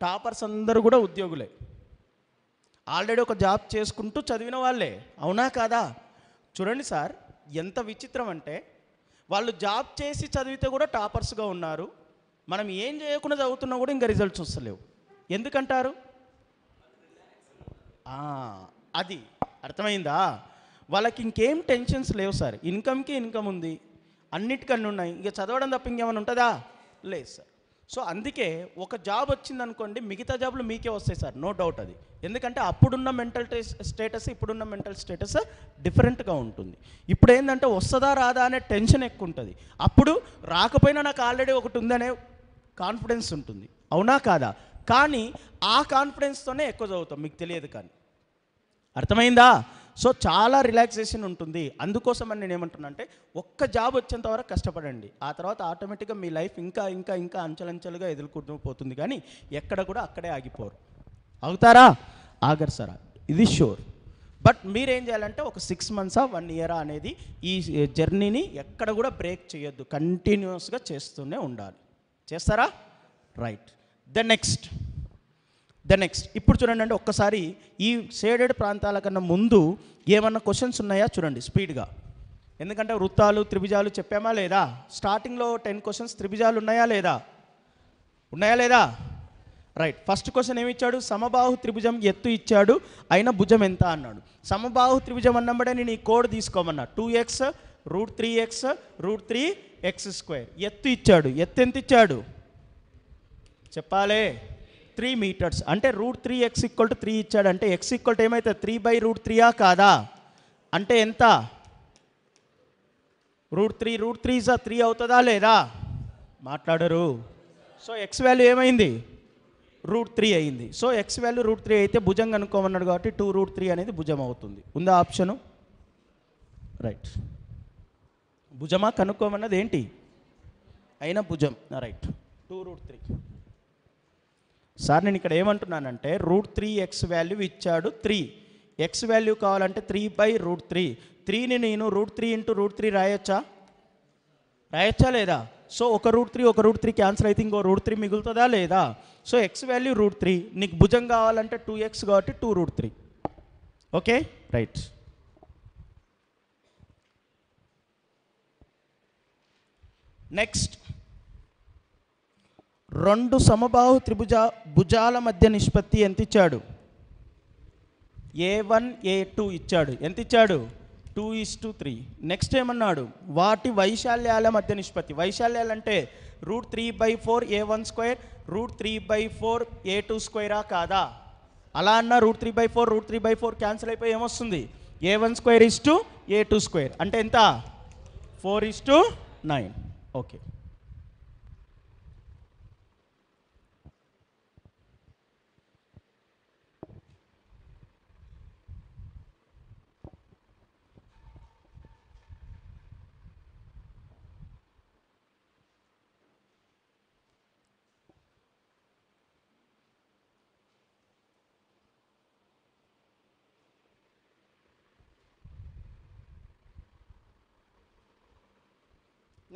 టాపర్స్ అందరూ కూడా ఉద్యోగులే ఆల్రెడీ ఒక జాబ్ చేసుకుంటూ చదివిన వాళ్ళే అవునా కాదా చూడండి సార్ ఎంత విచిత్రం అంటే వాళ్ళు జాబ్ చేసి చదివితే కూడా టాపర్స్గా ఉన్నారు మనం ఏం చేయకుండా చదువుతున్నా కూడా ఇంకా రిజల్ట్స్ వస్తలేవు ఎందుకంటారు అది అర్థమైందా వాళ్ళకి ఇంకేం టెన్షన్స్ లేవు సార్ ఇన్కమ్కి ఇన్కమ్ ఉంది అన్నిటికన్నా ఉన్నాయి ఇంకా చదవడం తప్ప ఇంకేమైనా ఉంటుందా లేదు సార్ సో అందుకే ఒక జాబ్ వచ్చింది అనుకోండి మిగతా జాబ్లు మీకే వస్తాయి సార్ నో డౌట్ అది ఎందుకంటే అప్పుడున్న మెంటల్ స్టేటస్ ఇప్పుడున్న మెంటల్ స్టేటస్ డిఫరెంట్గా ఉంటుంది ఇప్పుడు ఏంటంటే వస్తుందా రాదా అనే టెన్షన్ ఎక్కువ ఉంటుంది అప్పుడు రాకపోయినా నాకు ఆల్రెడీ ఒకటి ఉందనే కాన్ఫిడెన్స్ ఉంటుంది అవునా కాదా కానీ ఆ కాన్ఫిడెన్స్తోనే ఎక్కువ చదువుతాం మీకు తెలియదు కానీ అర్థమైందా సో చాలా రిలాక్సేషన్ ఉంటుంది అందుకోసమని నేను ఏమంటున్నా అంటే ఒక్క జాబ్ వచ్చేంత వరకు కష్టపడండి ఆ తర్వాత ఆటోమేటిక్గా మీ లైఫ్ ఇంకా ఇంకా ఇంకా అంచలంచలుగా ఎదుర్కొంటూ పోతుంది కానీ ఎక్కడ కూడా అక్కడే ఆగిపోరు అవుతారా ఆగరు సరా ఇది షూర్ బట్ మీరేం చేయాలంటే ఒక సిక్స్ మంత్సా వన్ ఇయరా అనేది ఈ జర్నీని ఎక్కడ కూడా బ్రేక్ చేయొద్దు కంటిన్యూస్గా చేస్తూనే ఉండాలి చేస్తారా right the next the next ఇప్పుడు చూడండి అంటే ఒక్కసారి ఈ షేడెడ్ ప్రాంతాల కన్నా ముందు ఏమన్నా క్వశ్చన్స్ ఉన్నాయా చూడండి స్పీడ్గా ఎందుకంటే వృత్తాలు త్రిభుజాలు చెప్పామా లేదా స్టార్టింగ్లో టెన్ క్వశ్చన్స్ త్రిభుజాలు ఉన్నాయా లేదా ఉన్నాయా లేదా రైట్ ఫస్ట్ క్వశ్చన్ ఏమి ఇచ్చాడు సమబాహు త్రిభుజం ఎత్తు ఇచ్చాడు అయినా భుజం ఎంత అన్నాడు సమబాహు త్రిభుజం అన్నప్పుడే నేను ఈ కోడ్ తీసుకోమన్నా two X root three X root three X square ఎత్తు ఇచ్చాడు ఎత్తు ఎంత ఇచ్చాడు చెప్పాలే త్రీ మీటర్స్ అంటే root three X equal to three అంటే ఎక్స్ ఈక్వల్ టు ఏమైతే త్రీ బై రూట్ త్రీయా కాదా అంటే ఎంత రూట్ త్రీ రూట్ త్రీ ఇజా త్రీ అవుతుందా లేదా మాట్లాడరు సో ఎక్స్ వాల్యూ ఏమైంది రూట్ త్రీ అయింది so X value root three అయితే భుజం కనుక్కోమన్నాడు కాబట్టి టూ రూట్ త్రీ అనేది భుజం అవుతుంది ఉందా ఆప్షను రైట్ భుజమా కనుక్కోమన్నది ఏంటి అయినా భుజం right two root three sir నేను ఇక్కడ ఏమంటున్నానంటే రూట్ త్రీ ఎక్స్ వాల్యూ ఇచ్చాడు త్రీ ఎక్స్ వాల్యూ కావాలంటే త్రీ బై రూట్ త్రీ త్రీని నేను root three into root three రాయొచ్చా రాయొచ్చా లేదా సో ఒక రూట్ త్రీ ఒక రూట్ త్రీ క్యాన్సిల్ అయితే ఇంకో రూట్ త్రీ మిగులుతుందా లేదా so X value root three నీకు భుజం కావాలంటే టూ ఎక్స్ కాబట్టి two root three okay right next రెండు సమబాహు త్రిభుజ భుజాల మధ్య నిష్పత్తి ఎంత ఇచ్చాడు ఏ వన్ ఏ టూ ఇచ్చాడు ఎంత ఇచ్చాడు two is two three next ఏమన్నాడు వాటి వైశాల్యాల మధ్య నిష్పత్తి వైశాల్యాలు అంటే root three by four A one square root three by four A two స్క్వేరా కాదా అలా అన్న root three by four root three by four cancel అయిపోయి ఏమొస్తుంది A one square is to A two square అంటే ఎంత four is to nine okay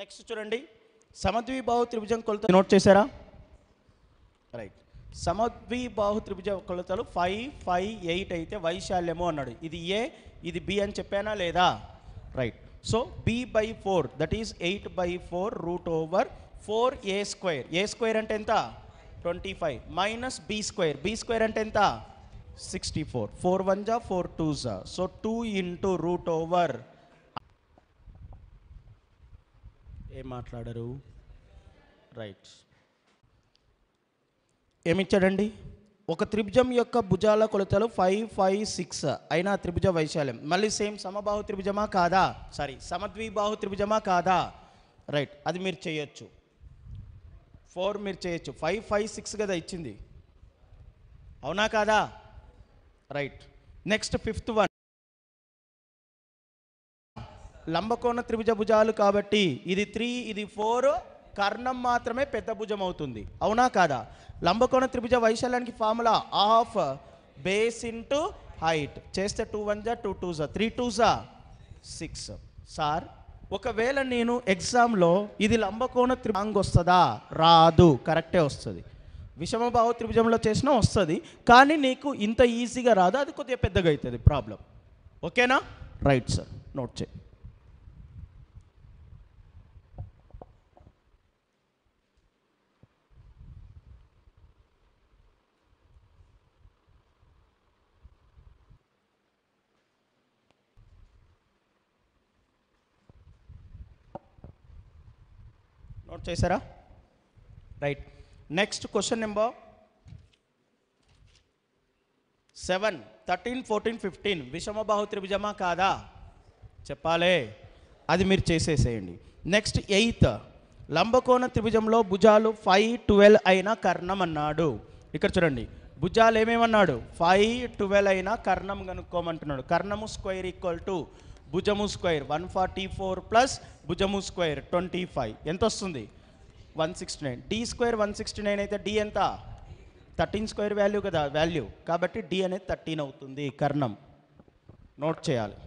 next చూడండి సమద్విబాహు త్రిభుజం కొలత నోట్ చేశారా రైట్ సమద్విబాహు త్రిభుజ కొలతలు ఫైవ్ ఫైవ్ ఎయిట్ అయితే వైశాల్యము అన్నాడు ఇది ఏ ఇది బి అని చెప్పానా లేదా right so B by four that is eight by four root over four A square A square అంటే ఎంత twenty five minus B square B square అంటే ఎంత సిక్స్టీ ఫోర్ ఫోర్ వన్ జా ఫోర్ టూ జా so two into root over ఏం మాట్లాడరు right ఏమిచ్చాడండి ఒక త్రిభుజం యొక్క భుజాల కొలతలు ఫైవ్ ఫైవ్ సిక్స్ అయినా త్రిభుజ వైశాల్యం మళ్ళీ సేమ్ సమబాహు త్రిభుజమా కాదా సారీ సమద్విబాహు త్రిభుజమా కాదా రైట్ అది మీరు చేయొచ్చు ఫోర్ మీరు చేయొచ్చు ఫైవ్ ఫైవ్ సిక్స్ కదా ఇచ్చింది అవునా కాదా రైట్ నెక్స్ట్ ఫిఫ్త్ వన్ లంబకోణ త్రిభుజ భుజాలు కాబట్టి ఇది త్రీ ఇది ఫోర్ కర్ణం మాత్రమే పెద్ద భుజం అవుతుంది అవునా కాదా లంబకోణ త్రిభుజ వైశాల్యానికి formula of base into height చేస్తే టూ వన్ జా టూ టూ జా త్రీ టూ జా సిక్స్ సార్ ఒకవేళ నేను ఎగ్జామ్లో ఇది లంబకోణ త్రిభాంగ్ వస్తుందా రాదు కరెక్టే వస్తుంది విషమభావ త్రిభుజంలో చేసినా వస్తుంది కానీ నీకు ఇంత ఈజీగా రాదు అది కొద్దిగా పెద్దగా అవుతుంది ప్రాబ్లం ఓకేనా రైట్ సార్ నోట్ చేయి నోట్ చేశారా right next question number seven thirteen fourteen fifteen విషమబాహు త్రిభుజమా కాదా చెప్పాలే అది మీరు చేసేసేయండి నెక్స్ట్ ఎయిత్ లంబకోణ త్రిభుజంలో భుజాలు ఫైవ్ ట్వెల్వ్ అయిన కర్ణం అన్నాడు ఇక్కడ చూడండి భుజాలు ఏమేమన్నాడు ఫైవ్ ట్వెల్వ్ అయిన కర్ణం కనుక్కోమంటున్నాడు కర్ణము స్క్వేర్ ఈక్వల్ టు భుజము square one forty four plus భుజము స్క్వేర్ ట్వంటీ ఫైవ్ ఎంత వస్తుంది one sixty nine D square one sixty nine అయితే డి ఎంత థర్టీన్ స్క్వేర్ వాల్యూ కదా వాల్యూ కాబట్టి డి అనేది థర్టీన్ అవుతుంది కర్ణం నోట్ చేయాలి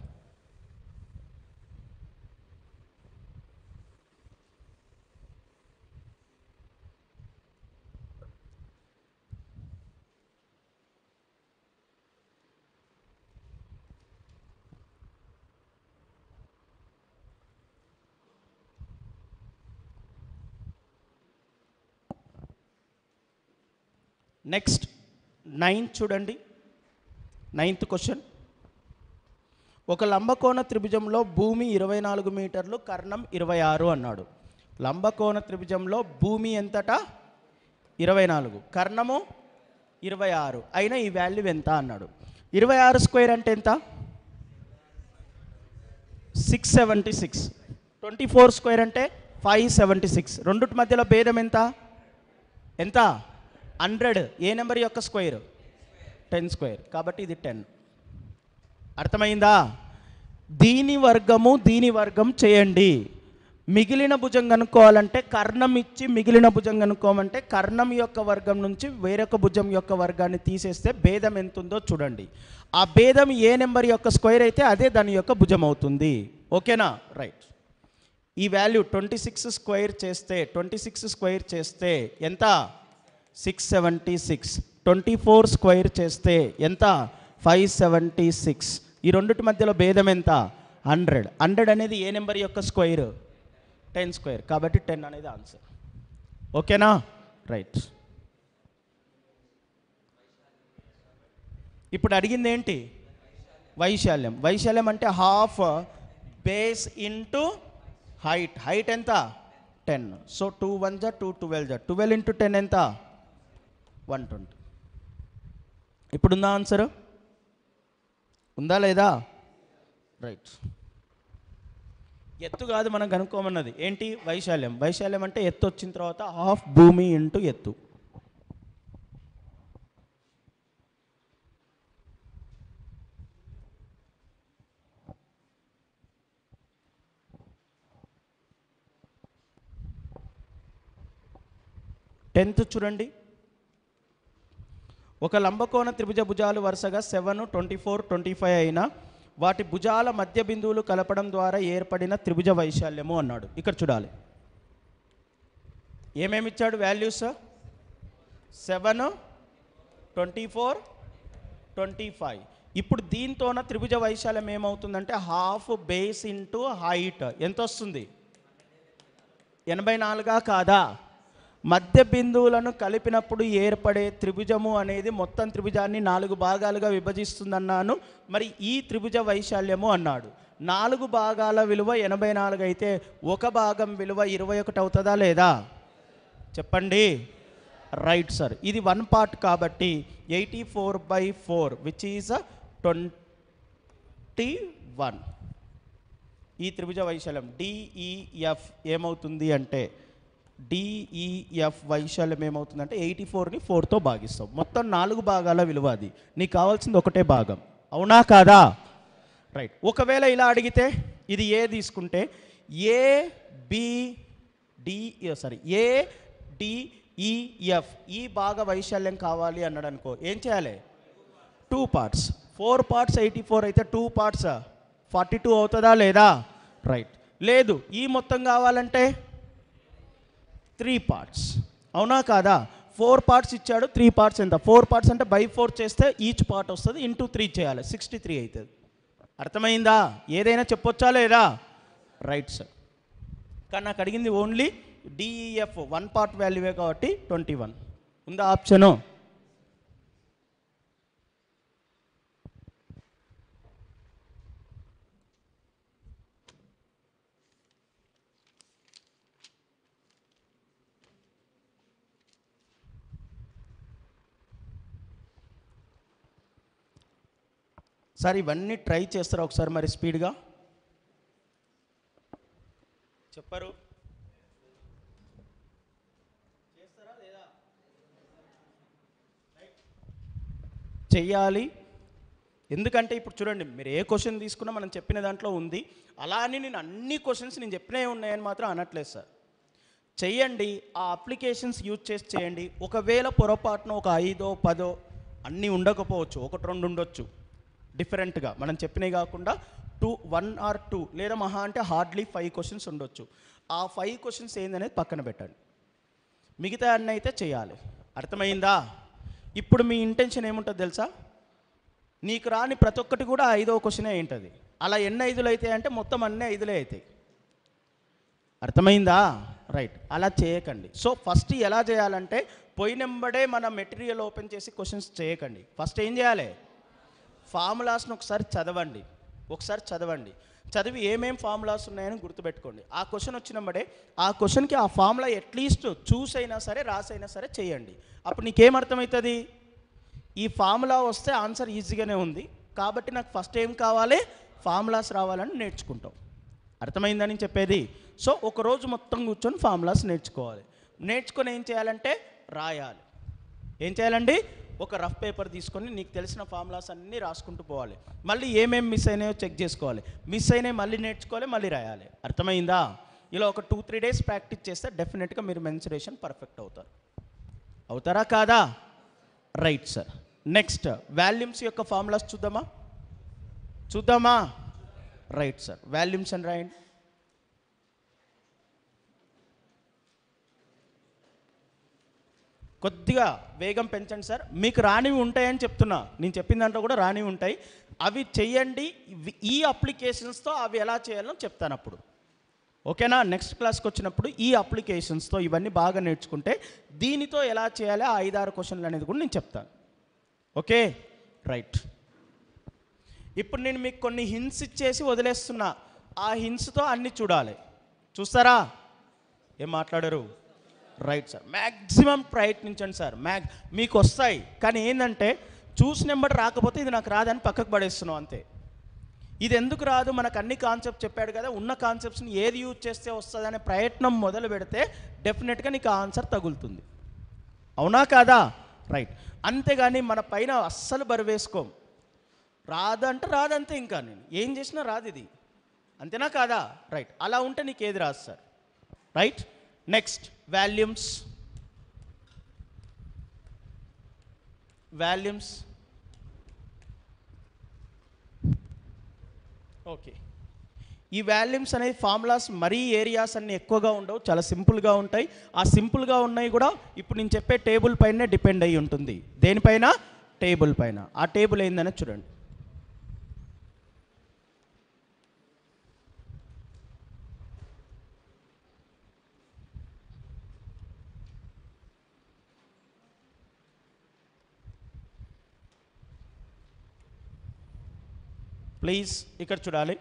నెక్స్ట్ నైన్త్ చూడండి నైన్త్ క్వశ్చన్ ఒక లంబకోణ త్రిభుజంలో భూమి ఇరవై నాలుగు మీటర్లు కర్ణం ఇరవై ఆరు అన్నాడు లంబకోణ త్రిభుజంలో భూమి ఎంతటా ఇరవై నాలుగు కర్ణము ఇరవై ఆరు అయినా ఈ వాల్యూ ఎంత అన్నాడు ఇరవై ఆరు స్క్వేర్ అంటే ఎంత six seventy six twenty four square అంటే ఫైవ్ సెవెంటీ సిక్స్ రెండుటి మధ్యలో భేదం ఎంత ఎంత హండ్రెడ్ ఏ నెంబర్ యొక్క స్క్వేర్ టెన్ స్క్వేర్ కాబట్టి ఇది టెన్ అర్థమైందా దీని వర్గము దీని వర్గం చేయండి మిగిలిన భుజం కనుక్కోవాలంటే కర్ణం ఇచ్చి మిగిలిన భుజం కనుక్కోమంటే కర్ణం యొక్క వర్గం నుంచి వేరొక భుజం యొక్క వర్గాన్ని తీసేస్తే భేదం ఎంత ఉందో చూడండి ఆ భేదం ఏ నెంబర్ యొక్క స్క్వేర్ అయితే అదే దాని యొక్క భుజం అవుతుంది ఓకేనా రైట్ ఈ వాల్యూ ట్వంటీ సిక్స్ స్క్వేర్ చేస్తే ట్వంటీ సిక్స్ స్క్వేర్ చేస్తే ఎంత six seventy six twenty four square చేస్తే ఎంత ఫైవ్ సెవెంటీ సిక్స్ ఈ రెండింటి మధ్యలో భేదం ఎంత హండ్రెడ్ హండ్రెడ్ అనేది ఏ నెంబర్ యొక్క స్క్వైర్ టెన్ స్క్వేర్ కాబట్టి టెన్ అనేది ఆన్సర్ ఓకేనా రైట్ ఇప్పుడు అడిగింది ఏంటి వైశాల్యం వైశాల్యం అంటే half base into height height ఎంత టెన్ సో టూ వన్ జా టూ ట్వెల్వ్ జా ట్వెల్వ్ ఇంటూ టెన్ ఎంత వన్ ట్వంటీ ఇప్పుడుందా ఆన్సర్ ఉందా లేదా రైట్ ఎత్తు కాదు మనం కనుక్కోమన్నది ఏంటి వైశాల్యం వైశాల్యం అంటే ఎత్తు వచ్చిన తర్వాత హాఫ్ భూమి ఇంటూ ఎత్తు టెన్త్ చూడండి ఒక లంబకోణ త్రిభుజ భుజాలు వరుసగా seven twenty four twenty five అయినా వాటి భుజాల మధ్య బిందువులు కలపడం ద్వారా ఏర్పడిన త్రిభుజ వైశాల్యము అన్నాడు ఇక్కడ చూడాలి ఏమేమి ఇచ్చాడు values seven twenty four twenty five ఇప్పుడు దీంతోన త్రిభుజ వైశాల్యం ఏమవుతుందంటే హాఫ్ బేస్ ఇంటూ హైట్ ఎంత వస్తుంది ఎనభై నాలుగా కాదా మధ్య బిందువులను కలిపినప్పుడు ఏర్పడే త్రిభుజము అనేది మొత్తం త్రిభుజాన్ని నాలుగు భాగాలుగా విభజిస్తుందన్నాను మరి ఈ త్రిభుజ వైశాల్యము అన్నాడు నాలుగు భాగాల విలువ ఎనభై నాలుగు అయితే ఒక భాగం విలువ ఇరవై ఒకటి అవుతుందా లేదా చెప్పండి రైట్ సార్ ఇది వన్ పార్ట్ కాబట్టి eighty four by four which is twenty one ఈ త్రిభుజ వైశాల్యం డిఈఎఫ్ e ఏమవుతుంది అంటే డిఈఎఫ్ e వైశాల్యం ఏమవుతుందంటే ఎయిటీ ఫోర్ని ఫోర్తో భాగిస్తాం మొత్తం నాలుగు భాగాల విలువ అది నీకు కావాల్సింది ఒకటే భాగం అవునా కాదా రైట్ ఒకవేళ ఇలా అడిగితే ఇది ఏ తీసుకుంటే A B D sorry A DEF ఈ భాగ వైశాల్యం కావాలి అన్నాడు అనుకో ఏం చేయాలి two parts four parts eighty four అయితే టూ పార్ట్స్ ఫార్టీ టూ అవుతుందా లేదా రైట్ లేదు ఈ మొత్తం కావాలంటే త్రీ పార్ట్స్ అవునా కాదా ఫోర్ పార్ట్స్ ఇచ్చాడు త్రీ పార్ట్స్ ఎంత ఫోర్ పార్ట్స్ అంటే బై ఫోర్ చేస్తే ఈచ్ పార్ట్ వస్తుంది ఇంటూ త్రీ చేయాలి సిక్స్టీ త్రీ అవుతుంది అర్థమైందా ఏదైనా చెప్పొచ్చా లేదా రైట్ సార్ కానీ నాకు అడిగింది ఓన్లీ డిఈఎఫ్ వన్ పార్ట్ వాల్యూవే కాబట్టి ట్వంటీ వన్ ఉందా ఆప్షను సార్ ఇవన్నీ ట్రై చేస్తారా ఒకసారి మరి స్పీడ్గా చెప్పరు చెయ్యాలి ఎందుకంటే ఇప్పుడు చూడండి మీరు ఏ క్వశ్చన్ తీసుకున్నా మనం చెప్పిన దాంట్లో ఉంది అలా అని నేను అన్ని క్వశ్చన్స్ నేను చెప్పినవి ఉన్నాయని మాత్రం అనట్లేదు సార్ చేయండి ఆ అప్లికేషన్స్ యూజ్ చేసి చేయండి ఒకవేళ పొరపాటున ఒక ఐదో పదో అన్నీ ఉండకపోవచ్చు ఒకటి రెండు ఉండొచ్చు డిఫరెంట్గా మనం చెప్పినవి కాకుండా టూ వన్ ఆర్ టూ లేదా మహా అంటే హార్డ్లీ ఫైవ్ క్వశ్చన్స్ ఉండొచ్చు ఆ ఫైవ్ క్వశ్చన్స్ ఏందనేది పక్కన పెట్టండి మిగతా అన్నీ అయితే చేయాలి అర్థమైందా ఇప్పుడు మీ ఇంటెన్షన్ ఏముంటుంది తెలుసా నీకు రాని ప్రతి ఒక్కటి కూడా ఐదో క్వశ్చనే ఏంటది అలా ఎన్ని ఐదులు అవుతాయి అంటే మొత్తం అన్నీ ఐదులే అవుతాయి అర్థమైందా రైట్ అలా చేయకండి సో ఫస్ట్ ఎలా చేయాలంటే పోయినంబడే మన మెటీరియల్ ఓపెన్ చేసి క్వశ్చన్స్ చేయకండి ఫస్ట్ ఏం చేయాలి ఫార్ములాస్ని ఒకసారి చదవండి ఒకసారి చదవండి చదివి ఏమేం ఫార్ములాస్ ఉన్నాయని గుర్తుపెట్టుకోండి ఆ క్వశ్చన్ వచ్చిన బడే ఆ క్వశ్చన్కి ఆ ఫార్ములా అట్లీస్ట్ చూసైనా సరే రాసైనా సరే చేయండి అప్పుడు నీకేం అర్థమవుతుంది ఈ ఫార్ములా వస్తే ఆన్సర్ ఈజీగానే ఉంది కాబట్టి నాకు ఫస్ట్ ఏం కావాలి ఫార్ములాస్ రావాలని నేర్చుకుంటాం అర్థమైందని చెప్పేది సో ఒకరోజు మొత్తం కూర్చొని ఫార్ములాస్ నేర్చుకోవాలి నేర్చుకొని ఏం చేయాలంటే రాయాలి ఏం చేయాలండి ఒక రఫ్ పేపర్ తీసుకొని నీకు తెలిసిన ఫార్ములాస్ అన్నీ రాసుకుంటూ పోవాలి మళ్ళీ ఏమేమి మిస్ అయినాయో చెక్ చేసుకోవాలి మిస్ అయినాయి మళ్ళీ నేర్చుకోవాలి మళ్ళీ రాయాలి అర్థమైందా ఇలా ఒక టూ త్రీ డేస్ ప్రాక్టీస్ చేస్తే డెఫినెట్గా మీరు మెన్సురేషన్ పర్ఫెక్ట్ అవుతారు అవుతారా కాదా రైట్ సార్ నెక్స్ట్ వాల్యూమ్స్ యొక్క ఫార్ములాస్ చూద్దామా చూద్దామా రైట్ సార్ వాల్యూమ్స్ అని రాయండి కొద్దిగా వేగం పెంచండి సార్ మీకు రానివి ఉంటాయని చెప్తున్నా నేను చెప్పిన దాంట్లో కూడా రానివి ఉంటాయి అవి చేయండి ఈ అప్లికేషన్స్తో అవి ఎలా చేయాలో చెప్తాను అప్పుడు ఓకేనా నెక్స్ట్ క్లాస్కి వచ్చినప్పుడు ఈ అప్లికేషన్స్తో ఇవన్నీ బాగా నేర్చుకుంటే దీనితో ఎలా చేయాలి ఆ ఐదారు క్వశ్చన్లు అనేది కూడా నేను చెప్తాను ఓకే రైట్ ఇప్పుడు నేను మీకు కొన్ని హింట్స్ ఇచ్చేసి వదిలేస్తున్నా ఆ హింట్స్తో అన్నీ చూడాలి చూస్తారా ఏం మాట్లాడరు రైట్ సార్ మ్యాక్సిమం ప్రయత్నించండి సార్ మ్యాక్ మీకు వస్తాయి కానీ ఏంటంటే చూసిన నెంబర్ రాకపోతే ఇది నాకు రాదని పక్కకు పడేస్తున్నాం అంతే ఇది ఎందుకు రాదు మనకు అన్ని కాన్సెప్ట్ చెప్పాడు కదా ఉన్న కాన్సెప్ట్స్ని ఏది యూజ్ చేస్తే వస్తుంది అనే ప్రయత్నం మొదలు పెడితే డెఫినెట్గా నీకు ఆన్సర్ తగులుతుంది అవునా కాదా రైట్ అంతేగాని మన పైన అస్సలు బరువేసుకోం రాదంటే రాదంతే ఇంకా నేను ఏం చేసినా రాదు ఇది అంతేనా కాదా రైట్ అలా ఉంటే నీకు ఏది రాదు sir right next volumes volumes okay ఈ వాల్యూమ్స్ అనే ఫార్ములాస్ మరీ ఏరియాస్ అన్ని ఎక్కువగా ఉండవు చాలా సింపుల్గా ఉంటాయి ఆ సింపుల్గా ఉన్నాయి కూడా ఇప్పుడు నేను చెప్పే టేబుల్ పైనే డిపెండ్ అయి ఉంటుంది దేనిపైన టేబుల్ పైన ఆ టేబుల్ ఏందనే చూడండి ప్లీజ్ ఇక్కడ చూడాలి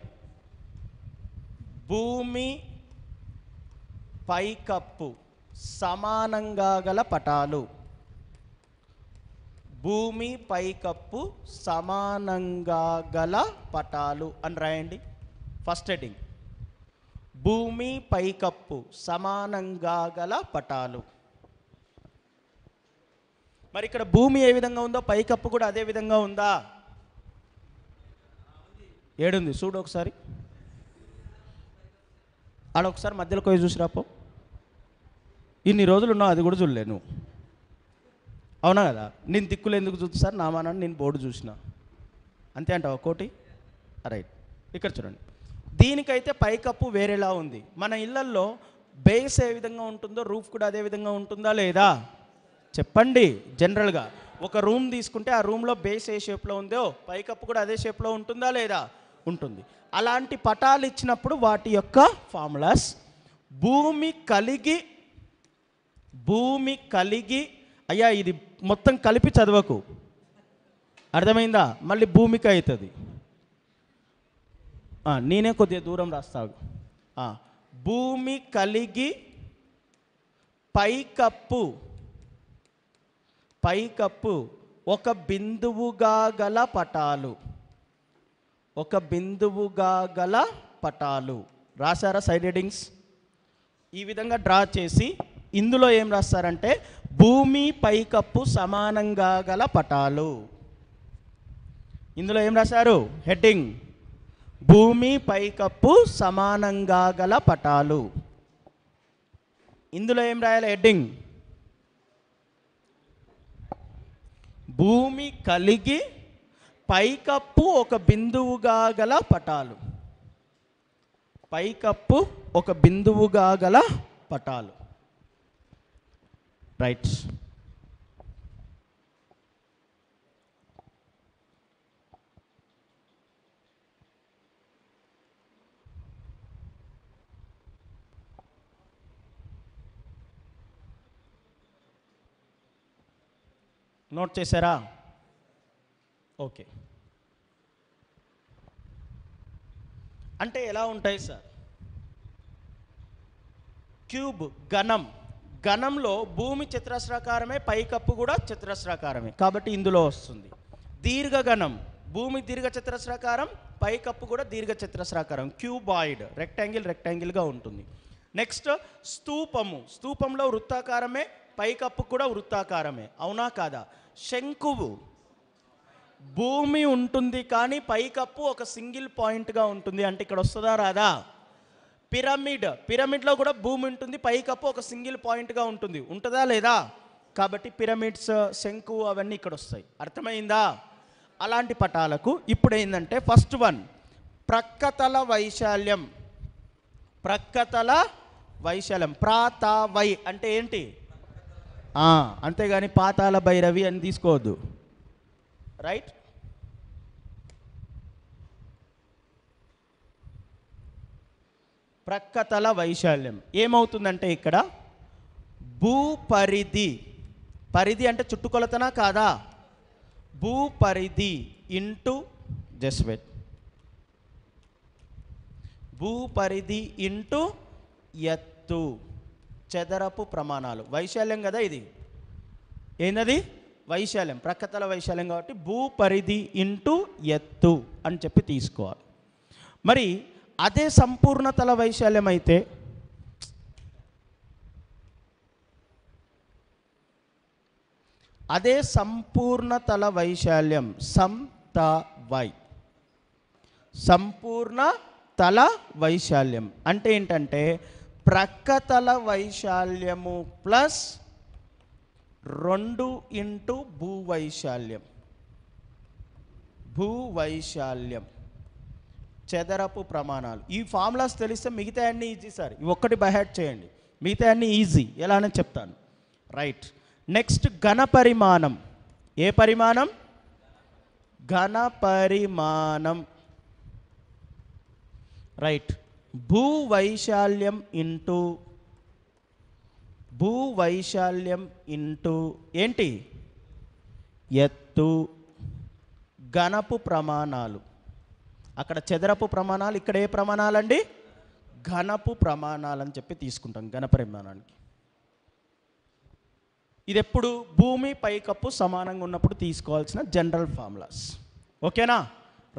భూమి పైకప్పు సమానంగా గల పటాలు భూమి పైకప్పు సమానంగా గల పటాలు అని రాయండి ఫస్ట్ హెడ్డింగ్ భూమి పైకప్పు సమానంగా గల పటాలు మరి ఇక్కడ భూమి ఏ విధంగా ఉందో పైకప్పు కూడా అదే విధంగా ఉందా ఏడుంది చూడు ఒకసారి ఆడ ఒకసారి మధ్యలో పోయి రాపో ఇన్ని రోజులు ఉన్నావు అది కూడా చూడలే నువ్వు అవునా కదా నేను దిక్కులు ఎందుకు చూస్తాను నా నేను బోర్డు చూసిన అంతే అంటావు ఒక్కోటి రైట్ ఇక్కడ చూడండి దీనికైతే పైకప్పు వేరేలా ఉంది మన ఇళ్ళల్లో బేస్ ఏ విధంగా ఉంటుందో రూఫ్ కూడా అదే విధంగా ఉంటుందా లేదా చెప్పండి జనరల్గా ఒక రూమ్ తీసుకుంటే ఆ రూమ్లో బేస్ ఏ షేప్లో ఉందో పైకప్పు కూడా అదే షేప్లో ఉంటుందా లేదా ఉంటుంది అలాంటి పటాలు ఇచ్చినప్పుడు వాటి యొక్క ఫార్ములాస్ భూమి కలిగి భూమి కలిగి అయ్యా ఇది మొత్తం కలిపి చదవకు అర్థమైందా మళ్ళీ భూమికి అవుతుంది నేనే కొద్దిగా దూరం రాస్తావు భూమి కలిగి పైకప్పు పైకప్పు ఒక బిందువుగా గల పటాలు ఒక బిందువుగా గల పటాలు రాశారా సైడ్ రీడింగ్స్ ఈ విధంగా డ్రా చేసి ఇందులో ఏం రాస్తారంటే భూమి పైకప్పు సమానంగా గల పటాలు ఇందులో ఏం రాశారు హెడ్డింగ్ భూమి పైకప్పు సమానంగా గల పటాలు ఇందులో ఏం రాయాలి హెడ్డింగ్ భూమి కలిగి పైకప్పు ఒక బిందువుగా గల పటాలు పైకప్పు ఒక బిందువుగా గల పటాలు రైట్ నోట్ చేశారా ఓకే అంటే ఎలా ఉంటాయి సార్ క్యూబ్ ఘనం ఘనంలో భూమి చతురస్రాకారమే పైకప్పు కూడా చతురస్రాకారమే కాబట్టి ఇందులో వస్తుంది దీర్ఘఘనం భూమి దీర్ఘ చతురస్రాకారం పైకప్పు కూడా దీర్ఘ చతురస్రాకారం క్యూబాయిడ్ రెక్టాంగిల్ రెక్టాంగిల్గా ఉంటుంది నెక్స్ట్ స్తూపము స్తూపంలో వృత్తాకారమే పైకప్పు కూడా వృత్తాకారమే అవునా కాదా శంకువు భూమి ఉంటుంది కానీ పైకప్పు ఒక సింగిల్ పాయింట్గా ఉంటుంది అంటే ఇక్కడ వస్తుందా రాదా పిరమిడ్ పిరమిడ్లో కూడా భూమి ఉంటుంది పైకప్పు ఒక సింగిల్ పాయింట్గా ఉంటుంది ఉంటుందా లేదా కాబట్టి పిరమిడ్స్ శంకు అవన్నీ ఇక్కడ వస్తాయి అర్థమైందా అలాంటి పటాలకు ఇప్పుడు ఏంటంటే ఫస్ట్ వన్ ప్రక్కతల వైశాల్యం ప్రక్కతల వైశాల్యం ప్రాత వై అంటే ఏంటి అంతేగాని పాతాల భైరవి అని తీసుకోవద్దు రైట్ ప్రక్కతల వైశాల్యం ఏమవుతుందంటే ఇక్కడ భూపరిధి పరిధి అంటే చుట్టుకొలతనా కాదా భూపరిధి ఇంటూ జస్వెట్ భూపరిధి ఇంటూ ఎత్తు చదరపు ప్రమాణాలు వైశాల్యం కదా ఇది ఏంది వైశాల్యం ప్రక్కతల వైశాల్యం కాబట్టి భూ పరిధి ఇంటూ ఎత్తు అని చెప్పి తీసుకోవాలి మరి అదే సంపూర్ణతల వైశాల్యం అయితే అదే సంపూర్ణతల వైశాల్యం సం త వై సంపూర్ణ తల వైశాల్యం అంటే ఏంటంటే ప్రక్కతల వైశాల్యము ప్లస్ రెండు ఇంటూ భూవైశాల్యం భూవైశాల్యం చెదరపు ప్రమాణాలు ఈ ఫార్ములాస్ తెలిస్తే మిగతా అన్నీ ఈజీ సార్ ఇవి ఒక్కటి బైహాట్ చేయండి మిగతా అన్నీ ఈజీ ఎలానే చెప్తాను రైట్ నెక్స్ట్ ఘన పరిమాణం ఏ పరిమాణం ఘన పరిమాణం రైట్ భూవైశాల్యం ఇంటూ భూ వైశాల్యం ఇంటూ ఏంటి ఎత్తు ఘనపు ప్రమాణాలు అక్కడ చదరపు ప్రమాణాలు ఇక్కడ ఏ ప్రమాణాలండి ఘనపు ప్రమాణాలు అని చెప్పి తీసుకుంటాం ఘన ప్రమాణానికి ఇది ఎప్పుడు భూమి పైకప్పు సమానంగా ఉన్నప్పుడు తీసుకోవాల్సిన జనరల్ ఫార్ములాస్ ఓకేనా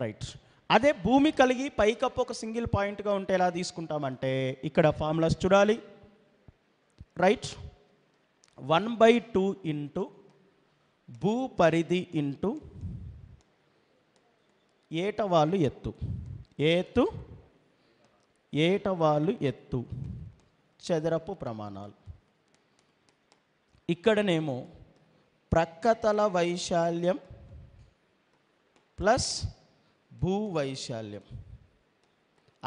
రైట్ అదే భూమి కలిగి పైకప్పు ఒక సింగిల్ పాయింట్గా ఉంటే ఎలా తీసుకుంటామంటే ఇక్కడ ఫార్ములాస్ చూడాలి right one by two into భూ పరిధి ఇంటూ ఏటవాళ్ళు ఎత్తు ఏతు ఏటవాళ్ళు ఎత్తు చదరపు ప్రమాణాలు ఇక్కడనేమో ప్రక్కతల వైశాల్యం ప్లస్ భూ వైశాల్యం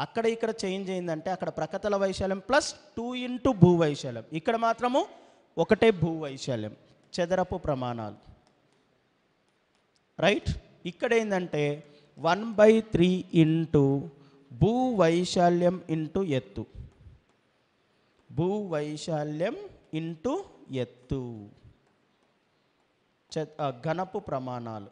అక్కడ ఇక్కడ చేంజ్ అయిందంటే అక్కడ ప్రకతల వైశాల్యం ప్లస్ టూ ఇంటూ భూ వైశాల్యం ఇక్కడ మాత్రము ఒకటే భూ వైశాల్యం చదరపు ప్రమాణాలు రైట్ ఇక్కడ ఏంటంటే వన్ బై త్రీ ఇంటూ భూ వైశాల్యం ఇంటూ ఎత్తు భూ వైశాల్యం ఇంటూ ఎత్తు ఘనపు ప్రమాణాలు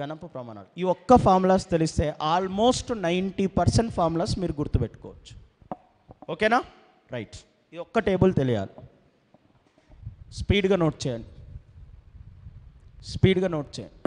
గణపు ప్రమాణాలు ఈ ఒక్క ఫార్ములాస్ తెలిస్తే ఆల్మోస్ట్ నైంటీ పర్సెంట్ ఫార్ములాస్ మీరు గుర్తుపెట్టుకోవచ్చు ఓకేనా రైట్ ఈ ఒక్క టేబుల్ తెలియాలి స్పీడ్గా నోట్ చేయండి స్పీడ్గా నోట్ చేయండి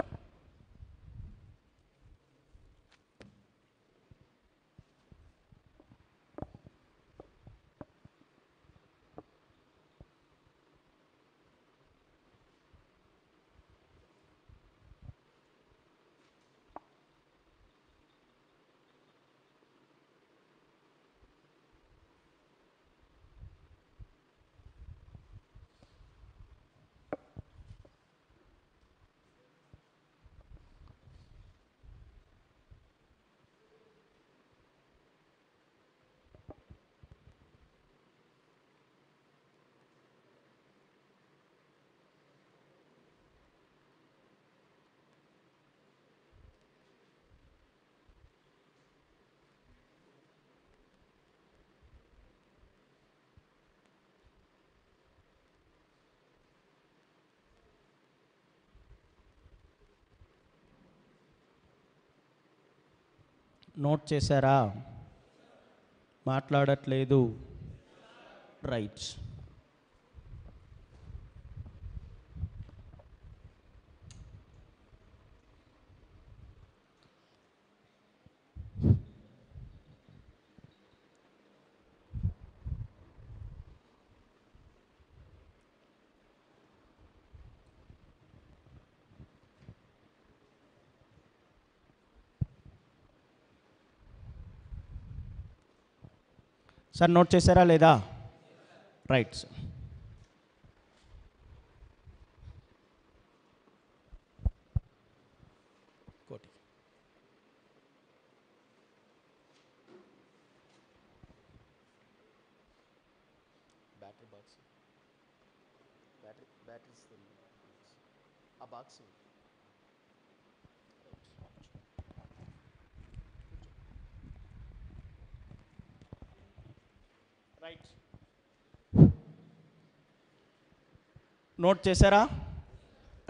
నోట్ చేశారా మాట్లాడట్లేదు రైట్స్ సార్ నోట్ చేశారా లేదా రైట్ సార్ నోట్ చేశారా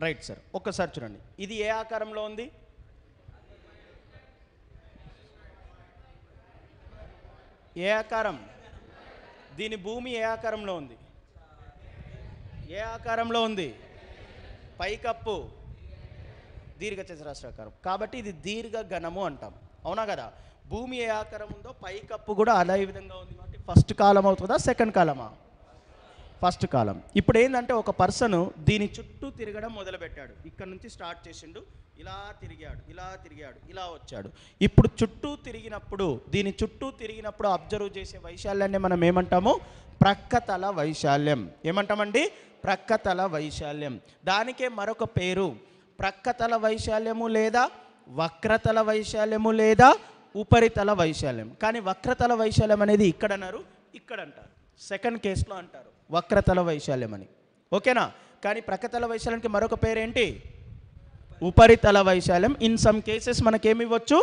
రైట్ సార్ ఒక్కసారి చూడండి ఇది ఏ ఆకారంలో ఉంది ఏ ఆకారం దీని భూమి ఏ ఆకారంలో ఉంది ఏ ఆకారంలో ఉంది పైకప్పు దీర్ఘ ఆకారం కాబట్టి ఇది దీర్ఘ ఘనము అంటాం అవునా కదా భూమి ఏ ఆకారం ఉందో పైకప్పు కూడా అదే విధంగా ఉంది కాబట్టి ఫస్ట్ కాలం అవుతుందా సెకండ్ కాలమా ఫస్ట్ కాలం ఇప్పుడు ఏంటంటే ఒక పర్సన్ దీని చుట్టూ తిరగడం మొదలుపెట్టాడు ఇక్కడ నుంచి స్టార్ట్ చేసిండు ఇలా తిరిగాడు ఇలా తిరిగాడు ఇలా వచ్చాడు ఇప్పుడు చుట్టూ తిరిగినప్పుడు దీని చుట్టూ తిరిగినప్పుడు అబ్జర్వ్ చేసే వైశాల్యాన్ని మనం ఏమంటాము ప్రక్కతల వైశాల్యం ఏమంటామండి ప్రక్కతల వైశాల్యం దానికే మరొక పేరు ప్రక్కతల వైశాల్యము లేదా వక్రతల వైశాల్యము లేదా ఉపరితల వైశాల్యం కానీ వక్రతల వైశాల్యం అనేది ఇక్కడ అన్నారు ఇక్కడ అంటారు సెకండ్ కేసులో అంటారు వక్రతల వైశాల్యం అని ఓకేనా కానీ ప్రకతల వైశాల్యానికి మరొక పేరు ఏంటి ఉపరితల వైశాల్యం ఇన్ సమ్ కేసెస్ మనకేమి ఇవ్వచ్చు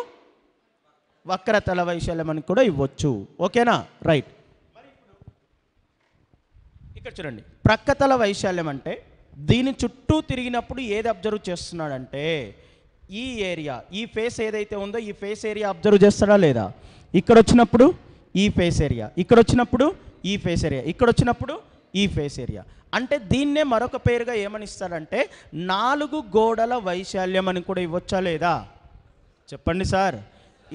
వక్రతల వైశాల్యం అని కూడా ఇవ్వచ్చు ఓకేనా రైట్ ఇక్కడ చూడండి ప్రక్కతల వైశాల్యం అంటే దీని చుట్టూ తిరిగినప్పుడు ఏది అబ్జర్వ్ చేస్తున్నాడంటే ఈ ఏరియా ఈ ఫేస్ ఏదైతే ఉందో ఈ ఫేస్ ఏరియా అబ్జర్వ్ చేస్తాడా లేదా ఇక్కడ వచ్చినప్పుడు ఈ ఫేస్ ఏరియా ఇక్కడ వచ్చినప్పుడు ఈ ఫేస్ ఏరియా ఇక్కడ వచ్చినప్పుడు ఈ ఫేస్ ఏరియా అంటే దీన్నే మరొక పేరుగా ఏమని ఇస్తారంటే నాలుగు గోడల వైశాల్యం అని కూడా ఇవ్వచ్చా లేదా చెప్పండి సార్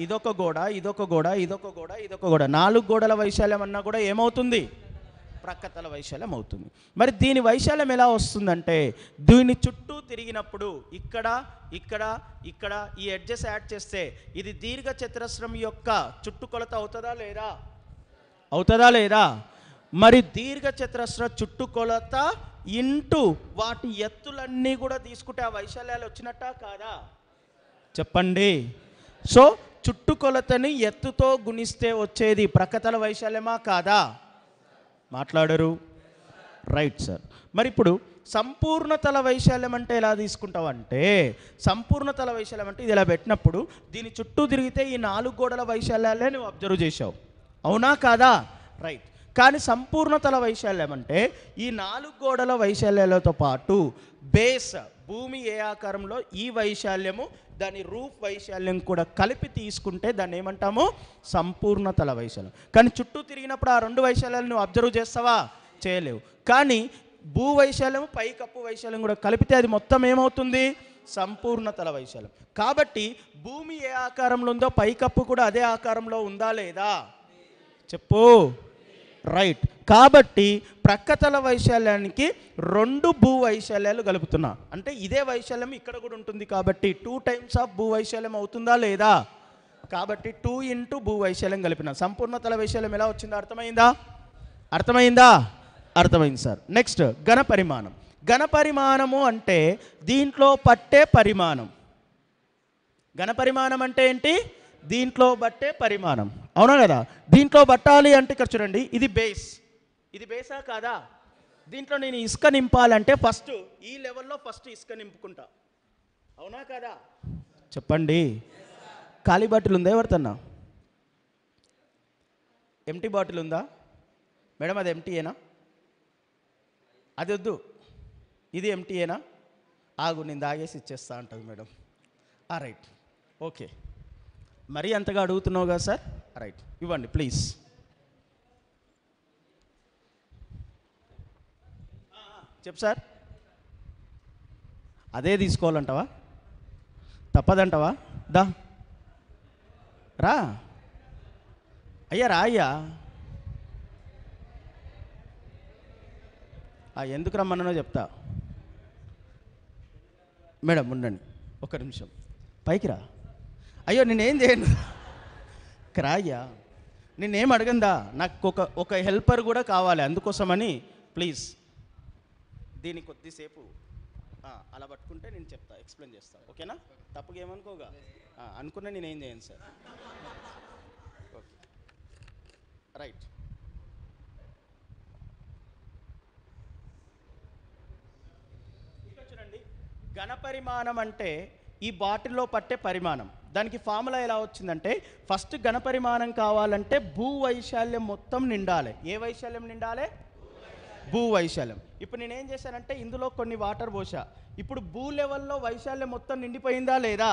ఇదొక గోడ ఇదొక గోడ ఇదొక గోడ ఇదొక గోడ నాలుగు గోడల వైశాల్యం అన్నా కూడా ఏమవుతుంది ప్రక్కతల వైశాల్యం అవుతుంది మరి దీని వైశాల్యం ఎలా వస్తుందంటే దీని చుట్టూ తిరిగినప్పుడు ఇక్కడ ఇక్కడ ఇక్కడ ఈ ఎడ్జెస్ యాడ్ చేస్తే ఇది దీర్ఘ చతురస్రం యొక్క చుట్టుకొలత అవుతుందా లేదా అవుతుందా లేదా మరి దీర్ఘ చతురస్ర చుట్టుకొలత ఇంటూ వాటి ఎత్తులన్నీ కూడా తీసుకుంటే ఆ వైశాల్యాలు వచ్చినట్ట కాదా చెప్పండి సో చుట్టుకొలతని ఎత్తుతో గుణిస్తే వచ్చేది ప్రకతల వైశాల్యమా కాదా మాట్లాడరు రైట్ సార్ మరి ఇప్పుడు సంపూర్ణతల వైశాల్యం అంటే ఎలా తీసుకుంటావంటే సంపూర్ణతల వైశాల్యం అంటే ఇది ఇలా పెట్టినప్పుడు దీని చుట్టూ తిరిగితే ఈ నాలుగు గోడల వైశాల్యాలే నువ్వు అబ్జర్వ్ చేసావు అవునా కాదా రైట్ కానీ సంపూర్ణతల వైశాల్యం అంటే ఈ నాలుగు గోడల వైశాల్యాలతో పాటు బేస్ భూమి ఏ ఆకారంలో ఈ వైశాల్యము దాని రూఫ్ వైశాల్యం కూడా కలిపి తీసుకుంటే దాన్ని ఏమంటాము సంపూర్ణతల వైశాల్యం కానీ చుట్టూ తిరిగినప్పుడు ఆ రెండు వైశాల్యాలు నువ్వు అబ్జర్వ్ చేస్తావా చేయలేవు కానీ భూ వైశాల్యం పైకప్పు వైశాల్యం కూడా కలిపితే అది మొత్తం ఏమవుతుంది సంపూర్ణతల వైశాల్యం కాబట్టి భూమి ఏ ఆకారంలో ఉందో పైకప్పు కూడా అదే ఆకారంలో ఉందా లేదా చెప్పు రైట్ కాబట్టి ప్రక్కతల వైశాల్యానికి రెండు భూ వైశాల్యాలు కలుపుతున్నా అంటే ఇదే వైశాల్యం ఇక్కడ కూడా ఉంటుంది కాబట్టి టూ టైమ్స్ ఆఫ్ భూ వైశాల్యం అవుతుందా లేదా కాబట్టి టూ ఇంటూ భూ వైశాల్యం కలిపిన సంపూర్ణతల వైశాల్యం ఎలా వచ్చిందో అర్థమైందా అర్థమైందా అర్థమైంది సార్ నెక్స్ట్ ఘన పరిమాణం ఘన పరిమాణము అంటే దీంట్లో పట్టే పరిమాణం ఘన పరిమాణం అంటే ఏంటి దీంట్లో బట్టే పరిమాణం అవునా కదా దీంట్లో బట్టాలి అంటే ఇక్కడ చూడండి ఇది బేస్ ఇది బేసా కాదా దీంట్లో నేను ఇసుక నింపాలంటే ఫస్ట్ ఈ లెవెల్లో ఫస్ట్ ఇసుక నింపుకుంటా అవునా కదా చెప్పండి ఖాళీ బాటిల్ ఉందా ఎవరితన్నా ఎంటీ బాటిల్ ఉందా మేడం అది ఎంటీయేనా అది వద్దు ఇది ఎంటీయేనా ఆగు నేను దాగేసి ఇచ్చేస్తా అంటుంది మేడం ఆ రైట్ ఓకే మరీ అంతగా అడుగుతున్నావు కదా సార్ రైట్ ఇవ్వండి ప్లీజ్ చెప్పు సార్ అదే తీసుకోవాలంటావా తప్పదంటావా దా రా అయ్యా రా అయ్యా ఎందుకు రమ్మన్నానో చెప్తా మేడం ఉండండి ఒక నిమిషం పైకి రా అయ్యో నేనేం చేయను క్రాయ్యా నేనేం అడగందా నాకు ఒక ఒక హెల్పర్ కూడా కావాలి అందుకోసమని ప్లీజ్ దీని కొద్దిసేపు అలా పట్టుకుంటే నేను చెప్తా ఎక్స్ప్లెయిన్ చేస్తాను ఓకేనా తప్పుగా ఏమనుకోగా అనుకున్నా నేనేం చేయను సార్ ఓకే రైట్ చూడండి ఘనపరిమాణం అంటే ఈ బాటిల్లో పట్టే పరిమాణం దానికి ఫార్ములా ఎలా వచ్చిందంటే ఫస్ట్ ఘనపరిమాణం కావాలంటే భూ వైశాల్యం మొత్తం నిండాలి ఏ వైశాల్యం నిండాలి భూ వైశాల్యం ఇప్పుడు నేనేం చేశానంటే ఇందులో కొన్ని వాటర్ పోసా ఇప్పుడు భూ లెవెల్లో వైశాల్యం మొత్తం నిండిపోయిందా లేదా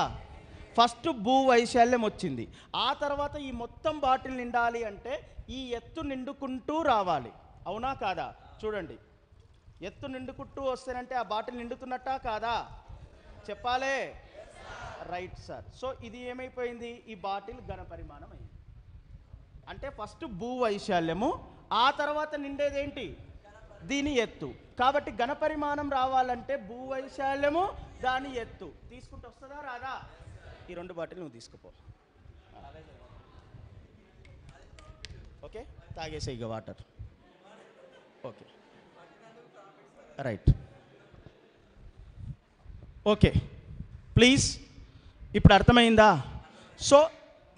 ఫస్ట్ భూ వైశాల్యం వచ్చింది ఆ తర్వాత ఈ మొత్తం బాటిల్ నిండాలి అంటే ఈ ఎత్తు నిండుకుంటూ రావాలి అవునా కాదా చూడండి ఎత్తు నిండుకుంటూ వస్తేనంటే ఆ బాటిల్ నిండుతున్నట్టా కాదా చెప్పాలే రైట్ సార్ సో ఇది ఏమైపోయింది ఈ బాటిల్ ఘన పరిమాణం అయింది అంటే ఫస్ట్ భూ వైశాల్యము ఆ తర్వాత నిండేదేంటి దీని ఎత్తు కాబట్టి ఘన పరిమాణం రావాలంటే భూ వైశాల్యము దాని ఎత్తు తీసుకుంటూ వస్తుందా రాదా ఈ రెండు బాటిల్ నువ్వు తీసుకుపో ఓకే తాగేసే ఇక water okay right okay please ఇప్పుడు అర్థమైందా సో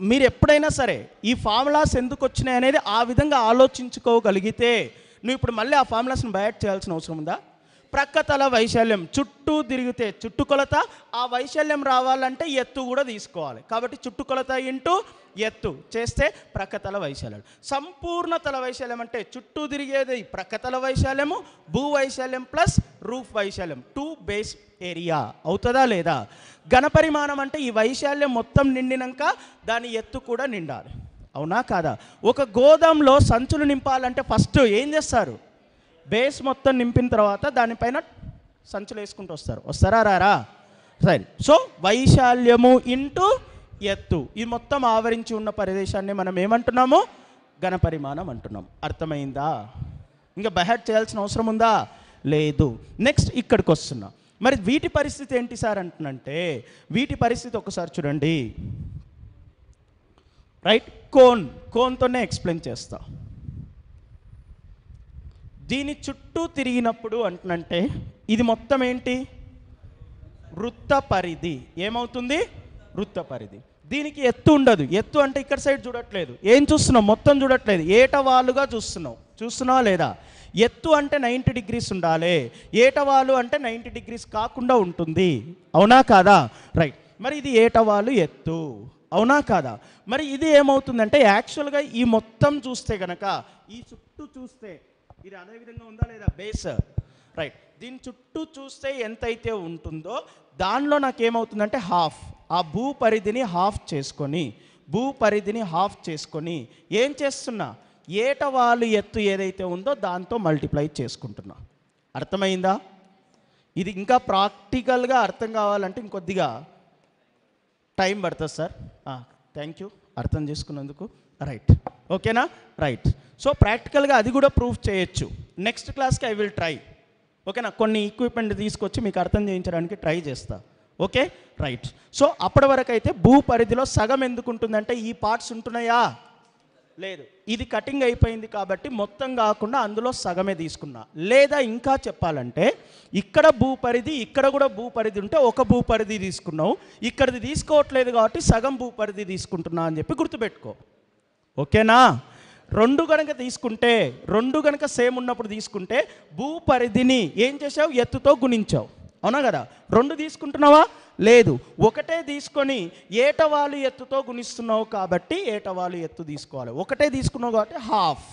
మీరు ఎప్పుడైనా సరే ఈ ఫార్ములాస్ ఎందుకు వచ్చినాయి అనేది ఆ విధంగా ఆలోచించుకోగలిగితే నువ్వు ఇప్పుడు మళ్ళీ ఆ ఫార్ములాస్ని బయట చేయాల్సిన అవసరం ఉందా ప్రక్కతల వైశాల్యం చుట్టూ తిరిగితే చుట్టుకొలత ఆ వైశాల్యం రావాలంటే ఎత్తు కూడా తీసుకోవాలి కాబట్టి చుట్టుకొలత ఇంటూ ఎత్తు చేస్తే ప్రక్కతల వైశాల్యం సంపూర్ణ తల వైశాల్యం అంటే చుట్టూ తిరిగేది ప్రక్కతల వైశాల్యము భూ వైశాల్యం ప్లస్ రూఫ్ వైశాల్యం టూ బేస్ ఏరియా అవుతుందా లేదా ఘనపరిమాణం అంటే ఈ వైశాల్యం మొత్తం నిండినాక దాని ఎత్తు కూడా నిండాలి అవునా కాదా ఒక గోదాంలో సంచులు నింపాలంటే ఫస్ట్ ఏం చేస్తారు బేస్ మొత్తం నింపిన తర్వాత దానిపైన సంచులు వేసుకుంటూ వస్తారు వస్తారా రారా సరే సో వైశాల్యము ఇంటూ ఎత్తు ఈ మొత్తం ఆవరించి ఉన్న ప్రదేశాన్ని మనం ఏమంటున్నాము ఘనపరిమాణం అంటున్నాం అర్థమైందా ఇంకా బహెట్ చేయాల్సిన అవసరం ఉందా లేదు నెక్స్ట్ ఇక్కడికి వస్తున్నాం మరి వీటి పరిస్థితి ఏంటి సార్ అంటున్నంటే వీటి పరిస్థితి ఒకసారి చూడండి రైట్ కోన్ కోన్తోనే ఎక్స్ప్లెయిన్ చేస్తా దీని చుట్టూ తిరిగినప్పుడు అంటున్నంటే ఇది మొత్తం ఏంటి వృత్త పరిధి ఏమవుతుంది వృత్త పరిధి దీనికి ఎత్తు ఉండదు ఎత్తు అంటే ఇక్కడ సైడ్ చూడట్లేదు ఏం చూస్తున్నావు మొత్తం చూడట్లేదు ఏట వాళ్ళుగా చూస్తున్నావు చూస్తున్నావా లేదా ఎత్తు అంటే నైంటీ డిగ్రీస్ ఉండాలి ఏటవాలు అంటే నైంటీ డిగ్రీస్ కాకుండా ఉంటుంది అవునా కాదా రైట్ మరి ఇది ఏటవాలు ఎత్తు అవునా కాదా మరి ఇది ఏమవుతుందంటే యాక్చువల్గా ఈ మొత్తం చూస్తే గనక ఈ చుట్టూ చూస్తే ఇది అదేవిధంగా ఉందా లేదా బేస్ రైట్ దీని చుట్టూ చూస్తే ఎంతైతే ఉంటుందో దానిలో నాకేమవుతుందంటే హాఫ్ ఆ భూ పరిధిని హాఫ్ చేసుకొని భూ పరిధిని హాఫ్ చేసుకొని ఏం చేస్తున్నా ఏట వాళ్ళు ఎత్తు ఏదైతే ఉందో దాంతో మల్టిప్లై చేసుకుంటున్నాం అర్థమైందా ఇది ఇంకా ప్రాక్టికల్గా అర్థం కావాలంటే ఇంకొద్దిగా టైం పడుతుంది సార్ థ్యాంక్ యూ అర్థం చేసుకున్నందుకు రైట్ ఓకేనా రైట్ సో ప్రాక్టికల్గా అది కూడా ప్రూఫ్ చేయొచ్చు నెక్స్ట్ క్లాస్కి ఐ విల్ ట్రై ఓకేనా కొన్ని ఈక్విప్మెంట్ తీసుకొచ్చి మీకు అర్థం చేయించడానికి ట్రై చేస్తా ఓకే రైట్ సో అప్పటి వరకు అయితే భూ పరిధిలో సగం ఎందుకు ఉంటుందంటే ఈ పార్ట్స్ ఉంటున్నాయా లేదు ఇది కటింగ్ అయిపోయింది కాబట్టి మొత్తం కాకుండా అందులో సగమే తీసుకున్నా లేదా ఇంకా చెప్పాలంటే ఇక్కడ భూపరిధి ఇక్కడ కూడా భూపరిధి ఉంటే ఒక భూపరిధి తీసుకున్నావు ఇక్కడది తీసుకోవట్లేదు కాబట్టి సగం భూపరిధి తీసుకుంటున్నా అని చెప్పి గుర్తుపెట్టుకో ఓకేనా రెండు గనక తీసుకుంటే రెండు గనక సేమ్ ఉన్నప్పుడు తీసుకుంటే భూపరిధిని ఏం చేసావు ఎత్తుతో గుణించావు అవునా కదా రెండు తీసుకుంటున్నావా లేదు ఒకటే తీసుకొని ఏటవాలు ఎత్తుతో గుణిస్తున్నావు కాబట్టి ఏటవాలు ఎత్తు తీసుకోవాలి ఒకటే తీసుకున్నావు కాబట్టి హాఫ్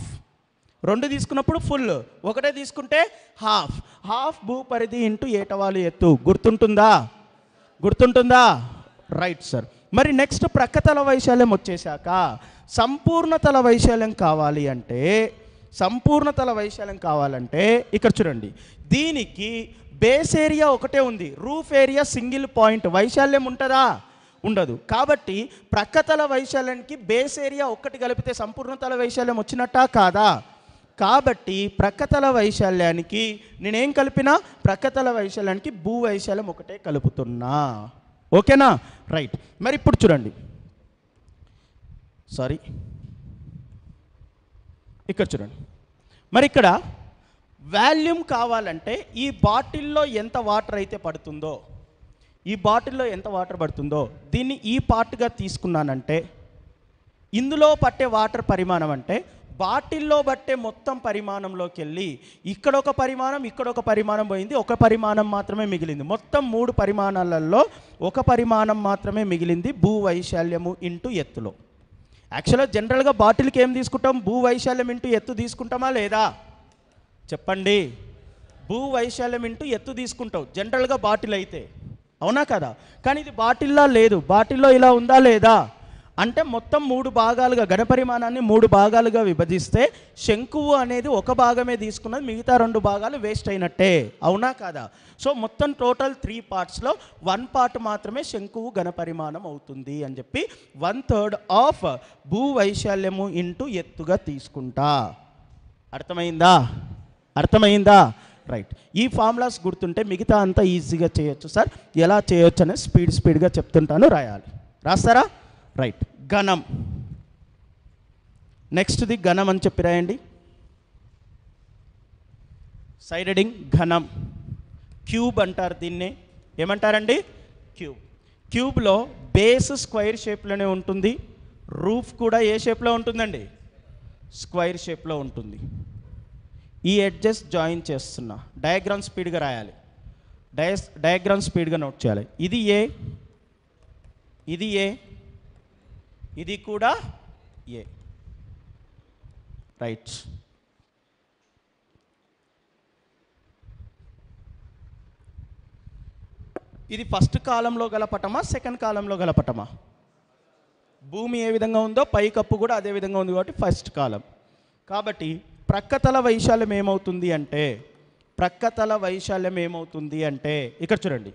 రెండు తీసుకున్నప్పుడు ఫుల్ ఒకటే తీసుకుంటే హాఫ్ హాఫ్ భూ పరిధి ఇంటూ ఏటవాలు ఎత్తు గుర్తుంటుందా గుర్తుంటుందా రైట్ సార్ మరి నెక్స్ట్ ప్రక్కతల వైశాల్యం వచ్చేసాక సంపూర్ణతల వైశాల్యం కావాలి అంటే సంపూర్ణతల వైశాల్యం కావాలంటే ఇక్కడ చూడండి దీనికి బేస్ ఏరియా ఒకటే ఉంది రూఫ్ ఏరియా సింగిల్ పాయింట్ వైశాల్యం ఉంటుందా ఉండదు కాబట్టి ప్రక్కతల వైశాల్యానికి బేస్ ఏరియా ఒక్కటి కలిపితే సంపూర్ణతల వైశాల్యం వచ్చినట్టా కాదా కాబట్టి ప్రక్కతల వైశాల్యానికి నేనేం కలిపినా ప్రక్కతల వైశాల్యానికి భూ వైశాల్యం ఒకటే కలుపుతున్నా ఓకేనా రైట్ మరి ఇప్పుడు చూడండి సారీ ఇక్కడ చూడండి మరి ఇక్కడ వాల్యూమ్ కావాలంటే ఈ బాటిల్లో ఎంత వాటర్ అయితే పడుతుందో ఈ బాటిల్లో ఎంత వాటర్ పడుతుందో దీన్ని ఈ పార్ట్గా తీసుకున్నానంటే ఇందులో పట్టే వాటర్ పరిమాణం అంటే బాటిల్లో బట్టే మొత్తం పరిమాణంలోకి వెళ్ళి ఇక్కడ ఒక పరిమాణం ఇక్కడ ఒక పరిమాణం పోయింది ఒక పరిమాణం మాత్రమే మిగిలింది మొత్తం మూడు పరిమాణాలలో ఒక పరిమాణం మాత్రమే మిగిలింది భూ వైశాల్యము ఇంటూ ఎత్తులో యాక్చువల్గా జనరల్గా బాటిల్కి ఏం తీసుకుంటాం భూ వైశాల్యం ఇంటూ ఎత్తు తీసుకుంటామా లేదా చెప్పండి భూ వైశాల్యం ఇంటూ ఎత్తు తీసుకుంటావు జనరల్గా బాటిల్ అయితే అవునా కదా కానీ ఇది బాటిల్లో లేదు బాటిల్లో ఇలా ఉందా లేదా అంటే మొత్తం మూడు భాగాలుగా ఘనపరిమాణాన్ని మూడు భాగాలుగా విభజిస్తే శంకువు అనేది ఒక భాగమే తీసుకున్నది మిగతా రెండు భాగాలు వేస్ట్ అయినట్టే అవునా కాదా సో మొత్తం టోటల్ త్రీ పార్ట్స్లో వన్ పార్ట్ మాత్రమే శంకువు ఘనపరిమాణం అవుతుంది అని చెప్పి వన్ థర్డ్ ఆఫ్ భూ వైశాల్యము ఇంటూ ఎత్తుగా తీసుకుంటా అర్థమైందా అర్థమైందా రైట్ ఈ ఫార్ములాస్ గుర్తుంటే మిగతా అంతా ఈజీగా చేయొచ్చు సార్ ఎలా చేయొచ్చు అనేది స్పీడ్ స్పీడ్గా చెప్తుంటాను రాయాలి రాస్తారా రైట్ ఘనం నెక్స్ట్ది ఘనం అని చెప్పి రాయండి సైడ్ హెడింగ్ ఘనం క్యూబ్ అంటారు దీన్నే ఏమంటారండి క్యూబ్ క్యూబ్లో బేస్ స్క్వైర్ షేప్లోనే ఉంటుంది రూఫ్ కూడా ఏ షేప్లో ఉంటుందండి స్క్వైర్ షేప్లో ఉంటుంది ఈ ఎడ్జెస్ జాయిన్ చేస్తున్నా డయాగ్రామ్ స్పీడ్గా రాయాలి డయాస్ డయాగ్రామ్ స్పీడ్గా నోట్ చేయాలి ఇది ఏ ఇది ఏ ఇది కూడా ఏ రైట్స్ ఇది ఫస్ట్ కాలంలో గల పటమా సెకండ్ కాలంలో గల పటమా భూమి ఏ విధంగా ఉందో పైకప్పు కూడా అదే విధంగా ఉంది కాబట్టి ఫస్ట్ కాలం కాబట్టి ప్రక్కతల వైశాల్యం ఏమవుతుంది అంటే ప్రక్కతల వైశాల్యం ఏమవుతుంది అంటే ఇక్కడ చూడండి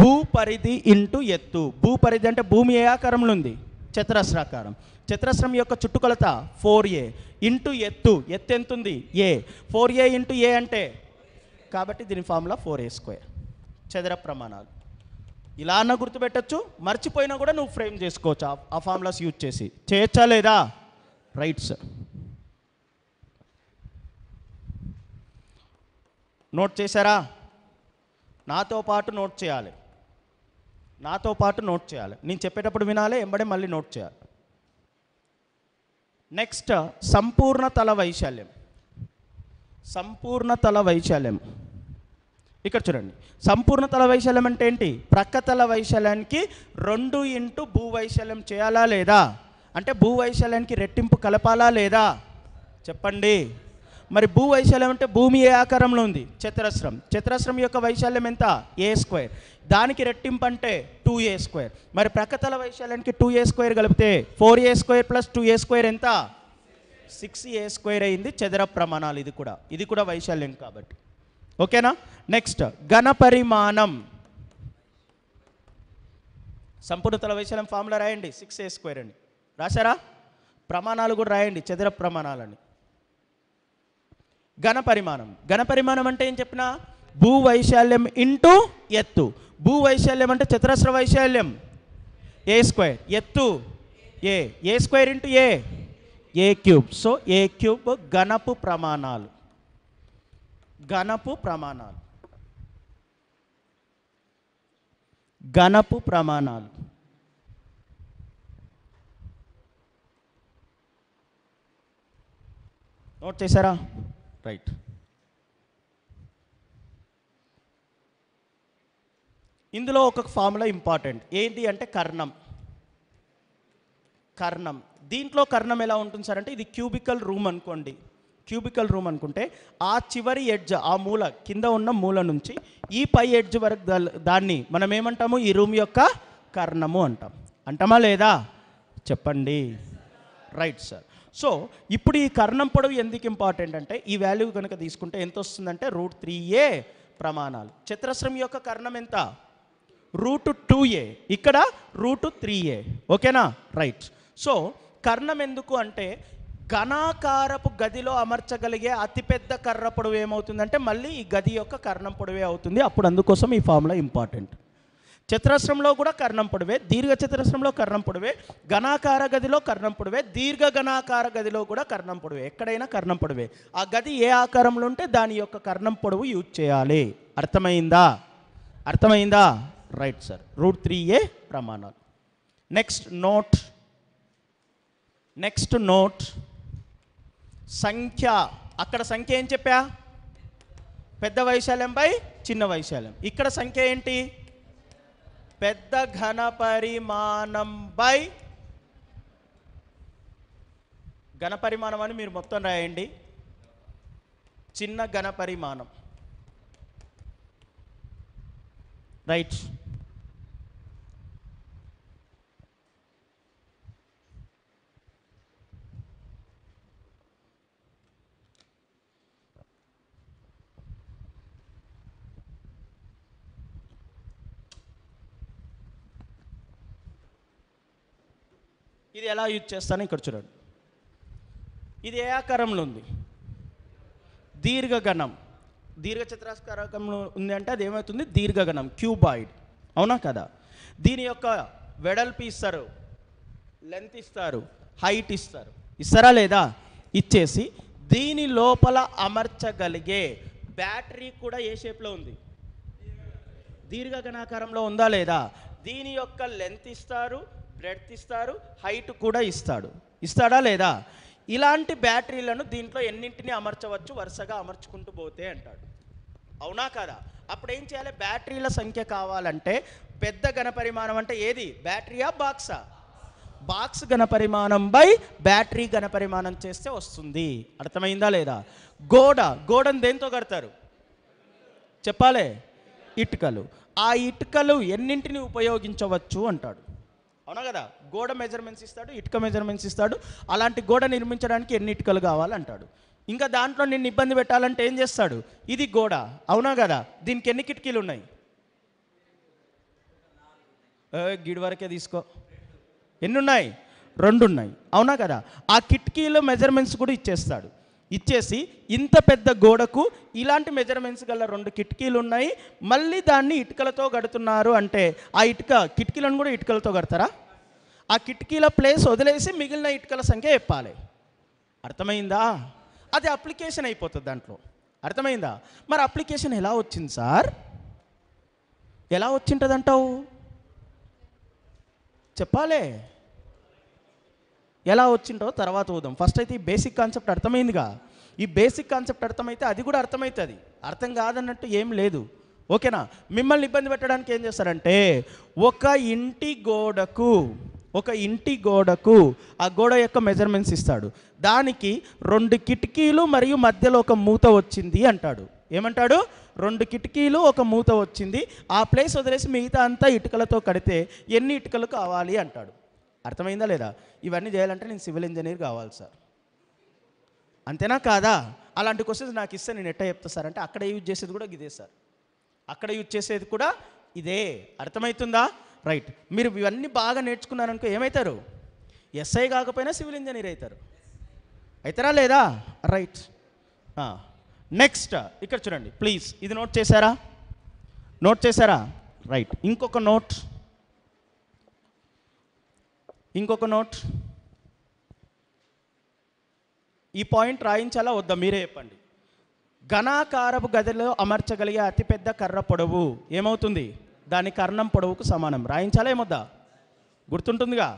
భూపరిధి ఇంటూ ఎత్తు భూపరిధి అంటే భూమి ఏ ఆకారంలో ఉంది చతురస్రాకారం చతురస్రం యొక్క చుట్టుకొలత ఫోర్ ఏ ఇంటూ ఎత్తు ఎత్తు ఎంత ఉంది ఏ ఫోర్ ఏ ఇంటూ ఏ అంటే కాబట్టి దీని ఫార్ములా ఫోర్ ఏ స్క్వేర్ చదర ప్రమాణాలు ఇలా అన్న గుర్తుపెట్టచ్చు మర్చిపోయినా కూడా నువ్వు ఫ్రేమ్ చేసుకోవచ్చు ఆ ఫార్ములాస్ యూజ్ చేసి చేయొచ్చా లేదా రైట్ సార్ నోట్ చేశారా నాతో పాటు నోట్ చేయాలి నాతో పాటు నోట్ చేయాలి నేను చెప్పేటప్పుడు వినాలి ఎంబడే మళ్ళీ నోట్ చేయాలి నెక్స్ట్ సంపూర్ణ తల వైశాల్యం సంపూర్ణ తల వైశాల్యం ఇక్కడ చూడండి సంపూర్ణ తల వైశాల్యం అంటే ఏంటి ప్రక్క తల వైశాల్యానికి రెండు ఇంటూ భూ వైశాల్యం చేయాలా లేదా అంటే భూ వైశాల్యానికి రెట్టింపు కలపాలా లేదా చెప్పండి మరి భూ వైశాల్యం అంటే భూమి ఏ ఆకారంలో ఉంది చతురస్రం చతురస్రం యొక్క వైశాల్యం ఎంత ఏ స్క్వేర్ దానికి రెట్టింపు అంటే టూ ఏ స్క్వేర్ మరి ప్రకతల వైశాల్యానికి టూ ఏ స్క్వేర్ కలిపితే four A square plus two a square ఎంత సిక్స్ ఏ స్క్వేర్ అయింది చదర ప్రమాణాలు ఇది కూడా ఇది కూడా వైశాల్యం కాబట్టి ఓకేనా నెక్స్ట్ ఘన పరిమాణం సంపూర్ణతల వైశాల్యం ఫార్ములా రాయండి సిక్స్ ఏ స్క్వేర్ అని రాశారా ప్రమాణాలు కూడా రాయండి చదర ప్రమాణాలని ఘన ఘన ఘనపరిమాణం అంటే ఏం చెప్పిన భూ వైశాల్యం ఇంటూ ఎత్తు భూ వైశాల్యం అంటే చతురస్ర వైశాల్యం ఏ స్క్వేర్ ఎత్తు a a square into a a cube so a cube ఘనపు ప్రమాణాలు ఘనపు ప్రమాణాలు ఘనపు ప్రమాణాలు నోట్ చేశారా రైట్ ఇందులో ఒక ఫార్ములా ఇంపార్టెంట్ ఏంటి అంటే కర్ణం కర్ణం దీంట్లో కర్ణం ఎలా ఉంటుంది సార్ అంటే ఇది క్యూబికల్ రూమ్ అనుకోండి క్యూబికల్ రూమ్ అనుకుంటే ఆ చివరి ఎడ్జ్ ఆ మూల కింద ఉన్న మూల నుంచి ఈ పై ఎడ్జ్ వరకు దాన్ని మనం ఏమంటాము ఈ రూమ్ యొక్క కర్ణము అంటాం అంటామా లేదా చెప్పండి రైట్ సార్ సో ఇప్పుడు ఈ కర్ణం పొడవు ఎందుకు ఇంపార్టెంట్ అంటే ఈ వాల్యూ కనుక తీసుకుంటే ఎంత వస్తుందంటే రూట్ త్రీ ఏ ప్రమాణాలు చిత్రశ్రం యొక్క కర్ణం ఎంత రూట్ టూ ఏ ఇక్కడ రూట్ త్రీ ఏ ఓకేనా రైట్ సో కర్ణం ఎందుకు అంటే ఘనాకారపు గదిలో అమర్చగలిగే అతిపెద్ద కర్ర పొడవు ఏమవుతుందంటే మళ్ళీ ఈ గది యొక్క కర్ణం పొడవే అవుతుంది అప్పుడు అందుకోసం ఈ ఫార్ములా ఇంపార్టెంట్ చతురస్రంలో కూడా కర్ణం పొడవే దీర్ఘ చతురస్రంలో కర్ణం పొడవే ఘనాకార గదిలో కర్ణం పొడవే దీర్ఘ ఘనాకార గదిలో కూడా కర్ణం పొడవే ఎక్కడైనా కర్ణం పొడవే ఆ గది ఏ ఆకారంలో ఉంటే దాని యొక్క కర్ణం పొడవు యూజ్ చేయాలి అర్థమైందా అర్థమైందా right sir root three a ప్రమాణాలు నెక్స్ట్ నోట్ నెక్స్ట్ నోట్ సంఖ్య అక్కడ సంఖ్య ఏం చెప్పా పెద్ద వైశాల్యం బై చిన్న వైశాల్యం ఇక్కడ సంఖ్య ఏంటి పెద్ద ఘన పరిమాణం బై ఘన పరిమాణం అని మీరు మొత్తం రాయండి చిన్న ఘన పరిమాణం రైట్ ఇది ఎలా యూజ్ చేస్తానో ఇక్కడ చూడండి ఇది ఏ ఆకారంలో ఉంది దీర్ఘగణం దీర్ఘచతురస్కారకంలో ఉంది అంటే అది ఏమవుతుంది దీర్ఘగణం క్యూబాయిడ్ అవునా కదా దీని యొక్క వెడల్పు ఇస్తారు లెంత్ ఇస్తారు హైట్ ఇస్తారు ఇస్తారా లేదా ఇచ్చేసి దీని లోపల అమర్చగలిగే బ్యాటరీ కూడా ఏ షేప్లో ఉంది దీర్ఘగణాకారంలో ఉందా లేదా దీని యొక్క లెంత్ ఇస్తారు బ్రెడ్త్ ఇస్తారు హైట్ కూడా ఇస్తాడు ఇస్తాడా లేదా ఇలాంటి బ్యాటరీలను దీంట్లో ఎన్నింటిని అమర్చవచ్చు వరుసగా అమర్చుకుంటూ పోతే అంటాడు అవునా కదా అప్పుడు ఏం చేయాలి బ్యాటరీల సంఖ్య కావాలంటే పెద్ద ఘనపరిమాణం అంటే ఏది బ్యాటరీయా బాక్సా బాక్స్ ఘనపరిమాణం బై బ్యాటరీ ఘనపరిమాణం చేస్తే వస్తుంది అర్థమైందా లేదా గోడ గోడను దేంతో కడతారు చెప్పాలే ఇటుకలు ఆ ఇటుకలు ఎన్నింటిని ఉపయోగించవచ్చు అంటాడు అవునా కదా గోడ మెజర్మెంట్స్ ఇస్తాడు ఇటుక మెజర్మెంట్స్ ఇస్తాడు అలాంటి గోడ నిర్మించడానికి ఎన్ని ఇటుకలు కావాలంటాడు ఇంకా దాంట్లో నిన్ను ఇబ్బంది పెట్టాలంటే ఏం చేస్తాడు ఇది గోడ అవునా కదా దీనికి ఎన్ని కిటికీలు ఉన్నాయి గిడి వరకే తీసుకో ఎన్ని ఉన్నాయి రెండు ఉన్నాయి అవునా కదా ఆ కిటికీలో మెజర్మెంట్స్ కూడా ఇచ్చేస్తాడు ఇచ్చేసి ఇంత పెద్ద గోడకు ఇలాంటి మెజర్మెంట్స్ గల రెండు కిటికీలు ఉన్నాయి మళ్ళీ దాన్ని ఇటుకలతో కడుతున్నారు అంటే ఆ ఇటుక కిటికీలను కూడా ఇటుకలతో కడతారా ఆ కిటికీల ప్లేస్ వదిలేసి మిగిలిన ఇటుకల సంఖ్య చెప్పాలి అర్థమైందా అది అప్లికేషన్ అయిపోతుంది దాంట్లో అర్థమైందా మరి అప్లికేషన్ ఎలా వచ్చింది సార్ ఎలా అంటావు చెప్పాలే ఎలా వచ్చిండో తర్వాత చూద్దాం ఫస్ట్ అయితే ఈ బేసిక్ కాన్సెప్ట్ అర్థమైందిగా ఈ బేసిక్ కాన్సెప్ట్ అర్థమైతే అది కూడా అర్థమవుతుంది అర్థం కాదన్నట్టు ఏం లేదు ఓకేనా మిమ్మల్ని ఇబ్బంది పెట్టడానికి ఏం చేస్తారంటే ఒక ఇంటి గోడకు ఒక ఇంటి గోడకు ఆ గోడ యొక్క మెజర్మెంట్స్ ఇస్తాడు దానికి రెండు కిటికీలు మరియు మధ్యలో ఒక మూత వచ్చింది అంటాడు ఏమంటాడు రెండు కిటికీలు ఒక మూత వచ్చింది ఆ ప్లేస్ వదిలేసి మిగతా అంతా ఇటుకలతో కడితే ఎన్ని ఇటుకలు కావాలి అంటాడు అర్థమైందా లేదా ఇవన్నీ చేయాలంటే నేను సివిల్ ఇంజనీర్ కావాలి సార్ అంతేనా కాదా అలాంటి క్వశ్చన్స్ నాకు ఇస్తే నేను ఎట్టా చెప్తా సార్ అంటే అక్కడ యూజ్ చేసేది కూడా ఇదే సార్ అక్కడ యూజ్ చేసేది కూడా ఇదే అర్థమవుతుందా రైట్ మీరు ఇవన్నీ బాగా నేర్చుకున్నారనుకో ఏమవుతారు ఎస్ఐ కాకపోయినా సివిల్ ఇంజనీర్ అవుతారు అవుతారా లేదా రైట్ నెక్స్ట్ ఇక్కడ చూడండి ప్లీజ్ ఇది నోట్ చేశారా నోట్ చేశారా రైట్ ఇంకొక నోట్ ఇంకొక నోట్ ఈ పాయింట్ రాయించాలా వద్దా మీరే చెప్పండి ఘనాకారపు గదిలో అమర్చగలిగే అతిపెద్ద కర్ర పొడవు ఏమవుతుంది దాని కర్ణం పొడవుకు సమానం రాయించాలా ఏమొద్దా గుర్తుంటుందిగా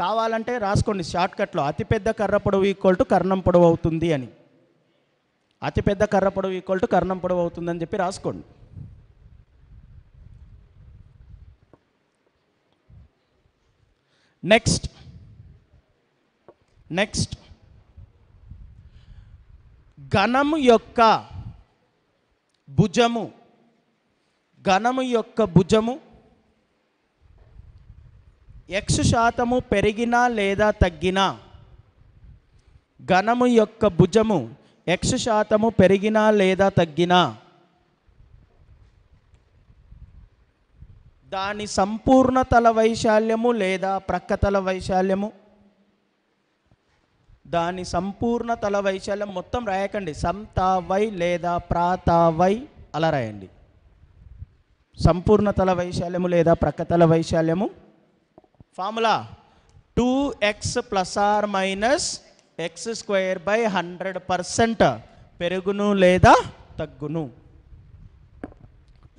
కావాలంటే రాసుకోండి షార్ట్కట్లో అతిపెద్ద కర్ర పొడవు ఈక్వల్ టు కర్ణం పొడవు అవుతుంది అని అతిపెద్ద కర్ర పొడవు ఈక్వల్ టు కర్ణం పొడవు అవుతుందని చెప్పి రాసుకోండి నెక్స్ట్ నెక్స్ట్ ఘనము యొక్క భుజము ఘనము యొక్క భుజము ఎక్స్ శాతము పెరిగినా లేదా తగ్గినా ఘనము యొక్క భుజము ఎక్స్ శాతము పెరిగినా లేదా తగ్గినా దాని సంపూర్ణతల వైశాల్యము లేదా ప్రక్కతల వైశాల్యము దాని సంపూర్ణతల వైశాల్యం మొత్తం రాయకండి సంతావై లేదా ప్రాతావై అలా రాయండి సంపూర్ణతల వైశాల్యము లేదా ప్రక్కతల వైశాల్యము formula two x plus r minus x square by hundred percent పెరుగును లేదా తగ్గును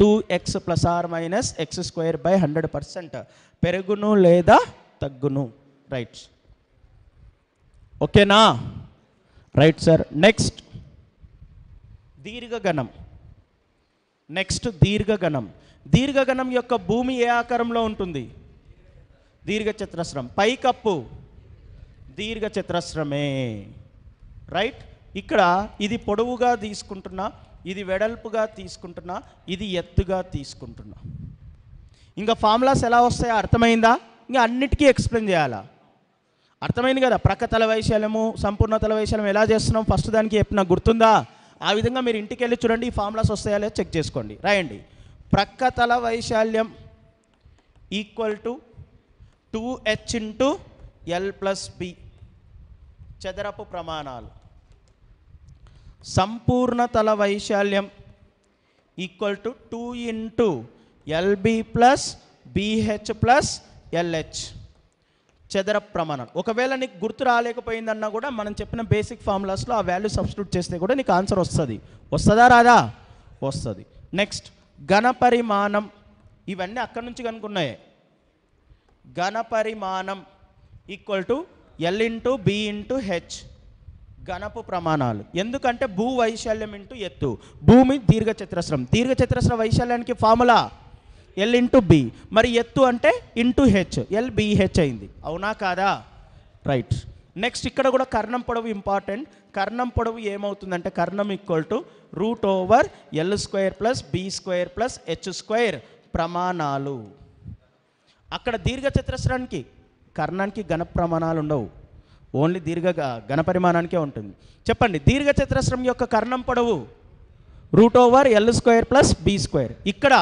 two x plus r minus x square by hundred percent పెరుగును లేదా తగ్గును రైట్ ఓకేనా రైట్ సార్ నెక్స్ట్ దీర్ఘగణం నెక్స్ట్ దీర్ఘగణం దీర్ఘగణం యొక్క భూమి ఏ ఆకారంలో ఉంటుంది దీర్ఘచతురస్రం పైకప్పు దీర్ఘచతురస్రమే రైట్ ఇక్కడ ఇది పొడవుగా తీసుకుంటున్నా ఇది వెడల్పుగా తీసుకుంటున్నా ఇది ఎత్తుగా తీసుకుంటున్నా ఇంకా ఫార్ములాస్ ఎలా వస్తాయో అర్థమైందా ఇంకా అన్నిటికీ ఎక్స్ప్లెయిన్ చేయాలా అర్థమైంది కదా ప్రక్క తల వైశాల్యము సంపూర్ణ తల వైశాల్యం ఎలా చేస్తున్నాం ఫస్ట్ దానికి చెప్పిన గుర్తుందా ఆ విధంగా మీరు ఇంటికి వెళ్ళి చూడండి ఈ ఫార్ములాస్ వస్తాయా లేదా చెక్ చేసుకోండి రాయండి ప్రక్క తల వైశాల్యం equal to two h into L plus b చదరపు ప్రమాణాలు సంపూర్ణ తల వైశాల్యం equal to two into l b plus b h plus l h చదర ప్రమాణం ఒకవేళ నీకు గుర్తు రాలేకపోయిందన్నా కూడా మనం చెప్పిన బేసిక్ ఫార్ములాస్లో ఆ వాల్యూ సబ్స్టిట్యూట్ చేస్తే కూడా నీకు ఆన్సర్ వస్తుంది వస్తుందా రాదా వస్తుంది నెక్స్ట్ ఘన పరిమాణం ఇవన్నీ అక్కడి నుంచి కనుక్కున్నాయి ఘన పరిమాణం equal to l into b into h ఘనపు ప్రమాణాలు ఎందుకంటే భూ వైశాల్యం ఇంటూ ఎత్తు భూమి దీర్ఘచతురస్రం దీర్ఘచతురస్ర వైశాల్యానికి ఫార్ములా ఎల్ ఇంటూ బి మరి ఎత్తు అంటే ఇంటూ హెచ్ ఎల్ బిహెచ్ అయింది అవునా కాదా రైట్ నెక్స్ట్ ఇక్కడ కూడా కర్ణం పొడవు ఇంపార్టెంట్ కర్ణం పొడవు ఏమవుతుందంటే కర్ణం equal to root over l square plus b square plus h square ప్రమాణాలు అక్కడ దీర్ఘచతురస్రానికి కర్ణానికి ఘన ప్రమాణాలు ఉండవు ఓన్లీ దీర్ఘ ఘనపరిమాణానికే ఉంటుంది చెప్పండి దీర్ఘ చతురస్రం యొక్క కర్ణం పొడవు root over l square plus b square ఇక్కడ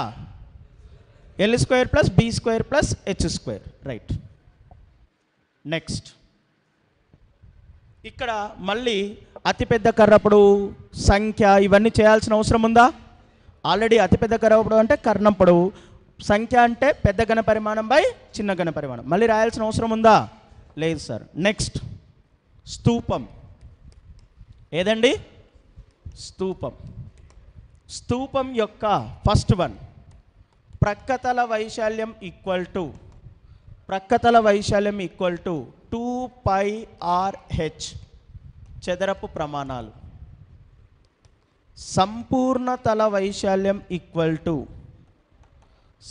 l square plus b square plus h square right next ఇక్కడ మళ్ళీ అతిపెద్ద కర్రపుడు సంఖ్య ఇవన్నీ చేయాల్సిన అవసరం ఉందా ఆల్రెడీ అతిపెద్ద కర్రప్పుడు అంటే కర్ణం పొడవు సంఖ్య అంటే పెద్ద ఘన పరిమాణం బై చిన్న ఘన పరిమాణం మళ్ళీ రాయాల్సిన అవసరం ఉందా లేదు సార్ నెక్స్ట్ స్థూపం ఏదండి స్థూపం స్థూపం యొక్క ఫస్ట్ వన్ ప్రక్కతల వైశాల్యం ఈక్వల్ టు ప్రక్కతల వైశాల్యం equal to two pi r h చదరపు ప్రమాణాలు సంపూర్ణ తల వైశాల్యం ఈక్వల్ టు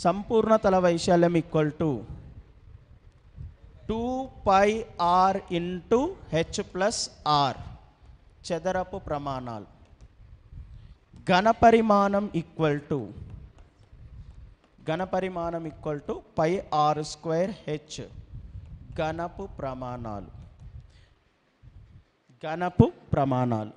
సంపూర్ణ తల వైశాల్యం equal to two pi r into h plus r చదరపు ప్రమాణాలు ఘనపరిమాణం ఈక్వల్ టు ఘనపరిమాణం equal to pi are square h ఘనపు ప్రమాణాలు ఘనపు ప్రమాణాలు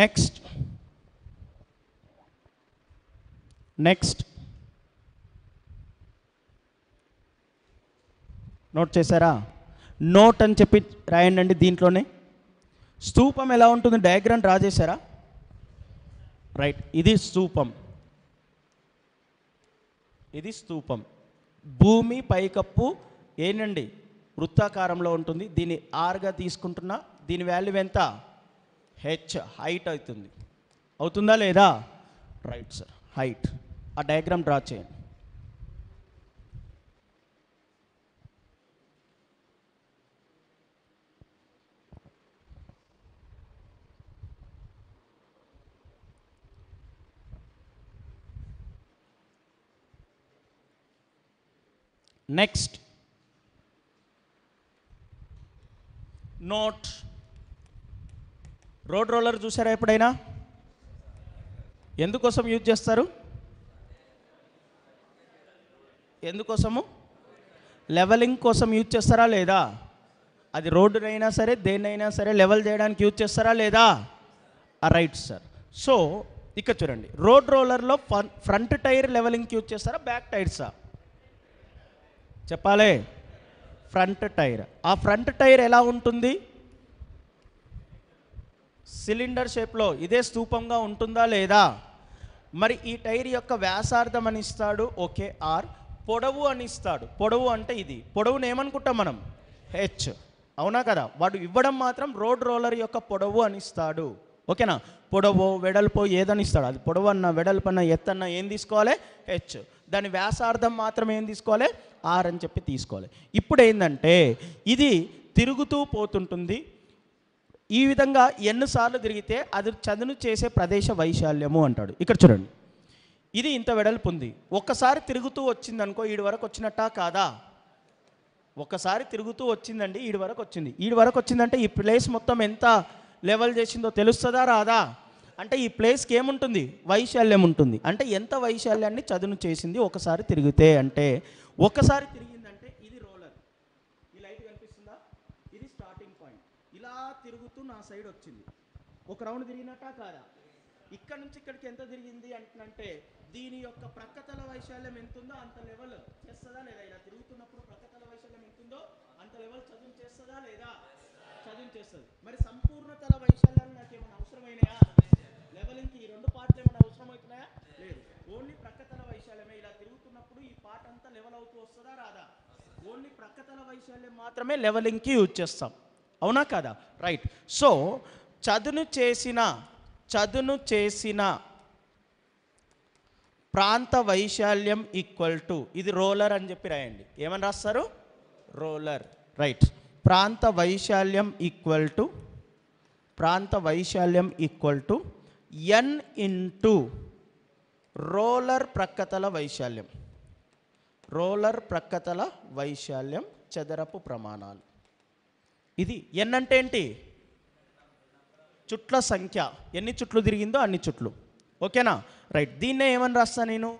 నెక్స్ట్ నెక్స్ట్ నోట్ చేశారా నోట్ అని చెప్పి రాయండి దీంట్లోనే స్తూపం ఎలా ఉంటుంది డయాగ్రామ్ డ్రా చేశారా రైట్ ఇది స్తూపం ఇది స్తూపం భూమి పైకప్పు ఏంటండి వృత్తాకారంలో ఉంటుంది దీన్ని ఆర్గా తీసుకుంటున్నా దీని వాల్యూ ఎంత హెచ్ హైట్ అవుతుంది అవుతుందా లేదా రైట్ సార్ హైట్ ఆ డయాగ్రామ్ డ్రా చేయండి నెక్స్ట్ నోట్ రోడ్ రోలర్ చూసారా ఎప్పుడైనా ఎందుకోసం యూజ్ చేస్తారు ఎందుకోసము లెవెలింగ్ కోసం యూజ్ చేస్తారా లేదా అది రోడ్డునైనా సరే దేన్నైనా సరే లెవెల్ చేయడానికి యూజ్ చేస్తారా లేదా రైట్ సార్ సో ఇక్కడ చూడండి రోడ్ రోలర్లో ఫ్రంట్ టైర్ లెవెలింగ్కి యూజ్ చేస్తారా బ్యాక్ టైర్సా చెప్పాలే ఫ్రంట్ టైర్ ఆ ఫ్రంట్ టైర్ ఎలా ఉంటుంది సిలిండర్ షేప్లో ఇదే స్తూపంగా ఉంటుందా లేదా మరి ఈ టైర్ యొక్క వ్యాసార్థం అని ఇస్తాడు ఓకే ఆర్ పొడవు అని ఇస్తాడు పొడవు అంటే ఇది పొడవును ఏమనుకుంటాం మనం హెచ్ అవునా కదా వాడు ఇవ్వడం మాత్రం రోడ్ రోలర్ యొక్క పొడవు అని ఇస్తాడు ఓకేనా పొడవు వెడల్పు ఏదని ఇస్తాడు అది పొడవు అన్న వెడల్పన్న ఎత్తన్న ఏం తీసుకోవాలి హెచ్ దాని వ్యాసార్థం మాత్రం ఏం తీసుకోవాలి ఆర్ అని చెప్పి తీసుకోవాలి ఇప్పుడు ఏంటంటే ఇది తిరుగుతూ పోతుంటుంది ఈ విధంగా ఎన్నిసార్లు తిరిగితే అది చదును చేసే ప్రదేశ వైశాల్యము అంటాడు ఇక్కడ చూడండి ఇది ఇంత వెడల్పు ఉంది ఒక్కసారి తిరుగుతూ వచ్చిందనుకో ఈడి వరకు వచ్చినట్టా కాదా ఒక్కసారి తిరుగుతూ వచ్చిందండి ఈడి వరకు వచ్చింది ఈడి వరకు వచ్చిందంటే ఈ ప్లేస్ మొత్తం ఎంత లెవెల్ చేసిందో తెలుస్తుందా రాదా అంటే ఈ ప్లేస్కి ఏముంటుంది వైశాల్యం ఉంటుంది అంటే ఎంత వైశాల్యాన్ని చదును చేసింది ఒకసారి తిరిగితే అంటే ఒకసారి తిరిగి ఇలా తిరుగుతూ నా సైడ్ వచ్చింది ఒక రౌండ్ తిరిగినట్టా కాదా ఇక్కడ నుంచి ఇక్కడికి ఎంత తిరిగింది అంటే దీని యొక్క ప్రక్కతల వైశాల్యం ఎంతుందో అంత లెవెల్ చేస్తుందా లేదా ఇలా తిరుగుతున్నప్పుడు ప్రక్కతల వైశాల్యం ఎంతుందో అంత లెవెల్ చదువు చేస్తుందా లేదా చదువు చేస్తుంది మరి సంపూర్ణ తల వైశాల్యాలు నాకు ఏమైనా అవసరమైనయా లెవెలింగ్కి ఈ రెండు పార్ట్లు ఏమైనా అవసరమవుతున్నాయా లేదు ఓన్లీ ప్రక్కతల వైశాల్యమే ఇలా తిరుగుతున్నప్పుడు ఈ పార్ట్ అంతా లెవెల్ అవుతూ వస్తుందా రాదా ఓన్లీ ప్రక్కతల వైశాల్యం మాత్రమే లెవెలింగ్కి యూజ్ చేస్తాం అవునా కాదా రైట్ సో చదును చేసిన చదును చేసిన ప్రాంత వైశాల్యం ఈక్వల్ టు ఇది రోలర్ అని చెప్పి రాయండి ఏమని రాస్తారు రోలర్ రైట్ ప్రాంత వైశాల్యం ఈక్వల్ టు ప్రాంత వైశాల్యం equal to n into roller ప్రక్కతల వైశాల్యం రోలర్ ప్రక్కతల వైశాల్యం చదరపు ప్రమాణాలు ఇది ఎన్ అంటే ఏంటి చుట్ల సంఖ్య ఎన్ని చుట్లు తిరిగిందో అన్ని చుట్లు ఓకేనా రైట్ దీన్నే ఏమని రాస్తాను నేను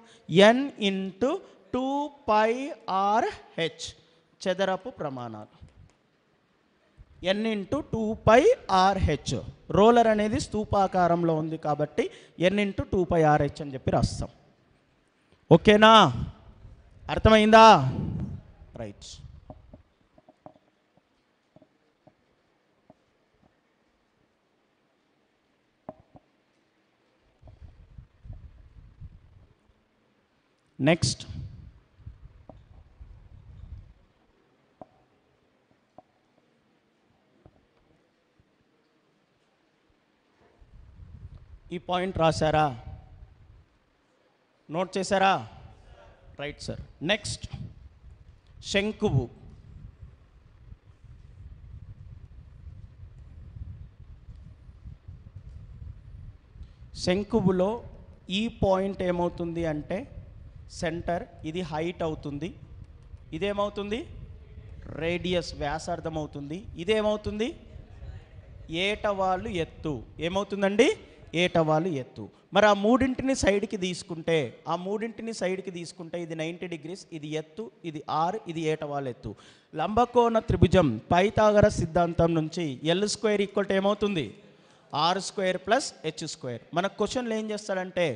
n into two pi r h చదరపు ప్రమాణాలు n into two pi r h roller అనేది స్థూపాకారంలో ఉంది కాబట్టి n into two pi r h అని చెప్పి రాస్తాం ఓకేనా అర్థమైందా రైట్ నెక్స్ట్ ఈ పాయింట్ రాశారా నోట్ చేశారా రైట్ సార్ నెక్స్ట్ శంకువు శంకువులో ఈ పాయింట్ ఏమవుతుంది అంటే సెంటర్ ఇది హైట్ అవుతుంది ఇదేమవుతుంది రేడియస్ వ్యాసార్థం అవుతుంది ఇదేమవుతుంది ఏటవాళ్ళు ఎత్తు ఏమవుతుందండి ఏటవాళ్ళు ఎత్తు మరి ఆ మూడింటిని సైడ్కి తీసుకుంటే ఆ మూడింటిని సైడ్కి తీసుకుంటే ఇది నైంటీ డిగ్రీస్ ఇది ఎత్తు ఇది ఆర్ ఇది ఏటవాళ్ళు ఎత్తు లంబకోణ త్రిభుజం పైతాగర సిద్ధాంతం నుంచి ఎల్ స్క్వేర్ ఈక్వల్ ఏమవుతుంది r square plus h square మన క్వశ్చన్లు ఏం చేస్తాడంటే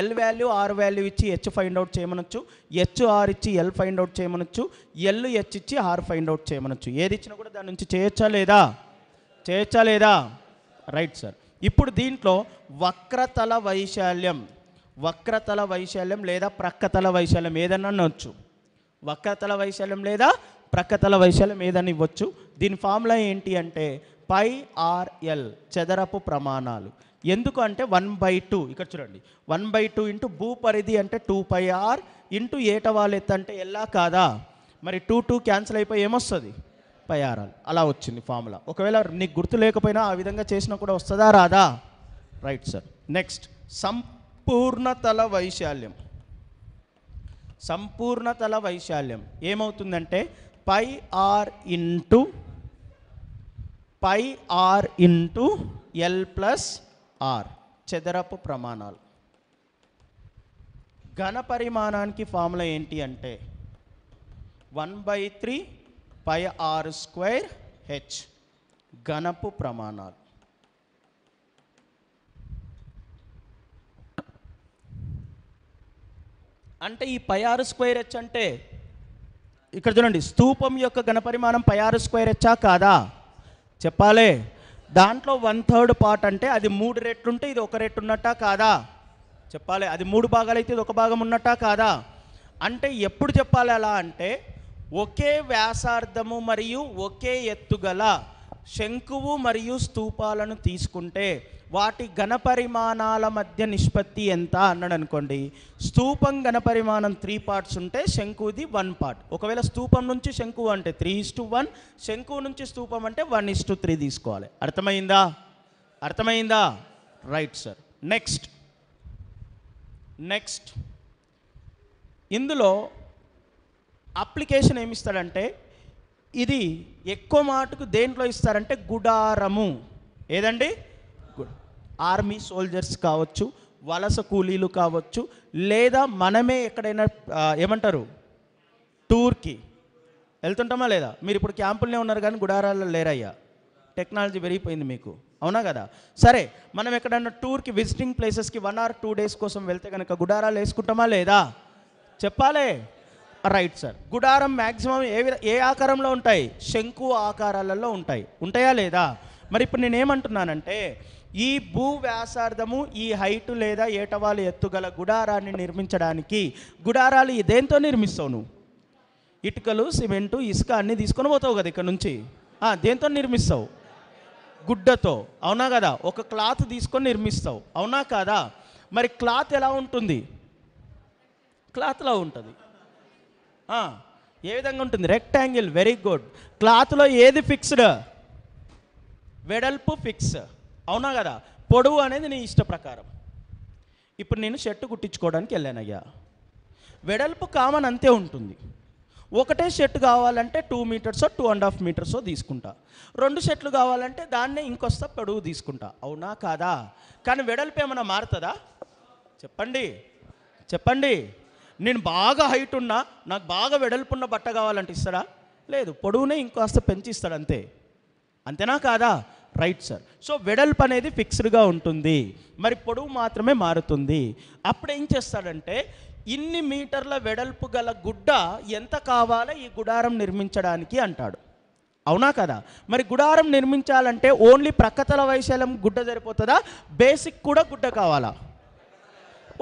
ఎల్ వాల్యూ ఆర్ వాల్యూ ఇచ్చి హెచ్ ఫైండ్ అవుట్ చేయమనొచ్చు హెచ్ ఆర్ ఇచ్చి ఎల్ ఫైండ్ అవుట్ చేయమనొచ్చు ఎల్ హెచ్ ఇచ్చి ఆర్ ఫైండ్ అవుట్ చేయమనొచ్చు ఏది ఇచ్చినా కూడా దాని నుంచి చేయొచ్చా లేదా చేయొచ్చా లేదా రైట్ సార్ ఇప్పుడు దీంట్లో వక్రతల వైశాల్యం వక్రతల వైశాల్యం లేదా ప్రక్కతల వైశాల్యం ఏదన్నా అనొచ్చు వక్రతల వైశాల్యం లేదా ప్రక్కతల వైశాల్యం ఏదని ఇవ్వచ్చు దీని ఫార్ములా ఏంటి అంటే పై ఆర్ఎల్ చదరపు ప్రమాణాలు ఎందుకు అంటే వన్ బై టూ ఇక్కడ చూడండి వన్ బై టూ ఇంటూ భూ పరిధి అంటే టూ పై ఆర్ ఇంటూ ఏటవాలు ఎత్తు అంటే ఎలా కాదా మరి టూ టూ క్యాన్సిల్ అయిపోయి ఏమొస్తుంది పై ఆర్ఆర్ అలా వచ్చింది ఫార్ములా ఒకవేళ నీకు గుర్తు లేకపోయినా ఆ విధంగా చేసినా కూడా వస్తుందా రాదా రైట్ సార్ నెక్స్ట్ సంపూర్ణతల వైశాల్యం సంపూర్ణతల వైశాల్యం ఏమవుతుందంటే pi r into pi r into L plus r చదరపు ప్రమాణాలు ఘన పరిమాణానికి ఫార్ములా ఏంటి అంటే one by three pi are square h ఘనపు ప్రమాణాలు అంటే ఈ పై ఆరు స్క్వేర్ హెచ్ అంటే ఇక్కడ చూడండి స్థూపం యొక్క ఘనపరిమాణం పై ఆరు స్క్వేర్ హెచ్చా కాదా చెప్పాలి దాంట్లో వన్ థర్డ్ పార్ట్ అంటే అది మూడు రెట్లుంటే ఇది ఒక రెట్టు ఉన్నట్టా కాదా చెప్పాలి అది మూడు భాగాలైతే ఇది ఒక భాగం ఉన్నట్టా కాదా అంటే ఎప్పుడు చెప్పాలి అలా అంటే ఒకే వ్యాసార్థము మరియు ఒకే ఎత్తుగల శంకువు మరియు స్తూపాలను తీసుకుంటే వాటి ఘనపరిమాణాల మధ్య నిష్పత్తి ఎంత అన్నాడు అనుకోండి స్తూపం ఘనపరిమాణం త్రీ పార్ట్స్ ఉంటే శంకుది వన్ పార్ట్ ఒకవేళ స్తూపం నుంచి శంకు అంటే త్రీ ఇస్ టు వన్ శంకు నుంచి స్తూపం అంటే వన్ ఇస్ టు త్రీ తీసుకోవాలి అర్థమైందా అర్థమైందా రైట్ సార్ నెక్స్ట్ నెక్స్ట్ ఇందులో అప్లికేషన్ ఏమిస్తాడంటే ఇది ఎక్కువ మాటకు దేంట్లో ఇస్తారంటే గుడారము ఏదండి ఆర్మీ సోల్జర్స్ కావచ్చు వలస కూలీలు కావచ్చు లేదా మనమే ఎక్కడైనా ఏమంటారు టూర్కి వెళ్తుంటామా లేదా మీరు ఇప్పుడు క్యాంపులనే ఉన్నారు కానీ గుడారాల్లో లేరయ్యా టెక్నాలజీ పెరిగిపోయింది మీకు అవునా కదా సరే మనం ఎక్కడన్నా టూర్కి విజిటింగ్ ప్లేసెస్కి వన్ ఆర్ టూ డేస్ కోసం వెళ్తే కనుక గుడారాలు వేసుకుంటామా లేదా చెప్పాలే రైట్ సార్ గుడారం మ్యాక్సిమం ఏ ఏ ఆకారంలో ఉంటాయి శంకు ఆకారాలలో ఉంటాయి ఉంటాయా లేదా మరి ఇప్పుడు నేనేమంటున్నానంటే ఈ భూ వ్యాసార్థము ఈ హైటు లేదా ఏటవాలు ఎత్తుగల గుడారాన్ని నిర్మించడానికి గుడారాలు ఇదేంతో నిర్మిస్తావు నువ్వు ఇటుకలు సిమెంటు ఇసుక అన్ని తీసుకొని పోతావు కదా ఇక్కడ నుంచి దేంతో నిర్మిస్తావు గుడ్డతో అవునా కదా ఒక క్లాత్ తీసుకొని నిర్మిస్తావు అవునా కాదా మరి క్లాత్ ఎలా ఉంటుంది క్లాత్లా ఉంటుంది ఏ విధంగా ఉంటుంది రెక్టాంగిల్ వెరీ గుడ్ క్లాత్లో ఏది ఫిక్స్డ్ వెడల్పు ఫిక్స్ అవునా కదా పొడవు అనేది నీ ఇష్ట ప్రకారం ఇప్పుడు నేను షర్ట్ కుట్టించుకోవడానికి వెళ్ళానయ్యా వెడల్పు కామన్ అంతే ఉంటుంది ఒకటే షర్ట్ కావాలంటే టూ మీటర్సో టూ అండ్ హాఫ్ మీటర్సో తీసుకుంటా రెండు షర్ట్లు కావాలంటే దాన్నే ఇంకొస్తా పొడవు తీసుకుంటా అవునా కాదా కానీ వెడల్పు ఏమైనా మారుతుందా చెప్పండి చెప్పండి నేను బాగా హైట్ ఉన్నా నాకు బాగా వెడల్పు ఉన్న బట్ట కావాలంటే ఇస్తాడా లేదు పొడవునే ఇంకొస్త పెంచిస్తాడు అంతే అంతేనా కాదా రైట్ సార్ సో వెడల్పు అనేది ఫిక్స్డ్గా ఉంటుంది మరి పొడవు మాత్రమే మారుతుంది అప్పుడు ఏం చేస్తాడంటే ఇన్ని మీటర్ల వెడల్పు గల గుడ్డ ఎంత కావాలో ఈ గుడారం నిర్మించడానికి అంటాడు అవునా కదా మరి గుడారం నిర్మించాలంటే ఓన్లీ ప్రక్కతల వైశాల్యం గుడ్డ సరిపోతుందా బేసిక్ కూడా గుడ్డ కావాలా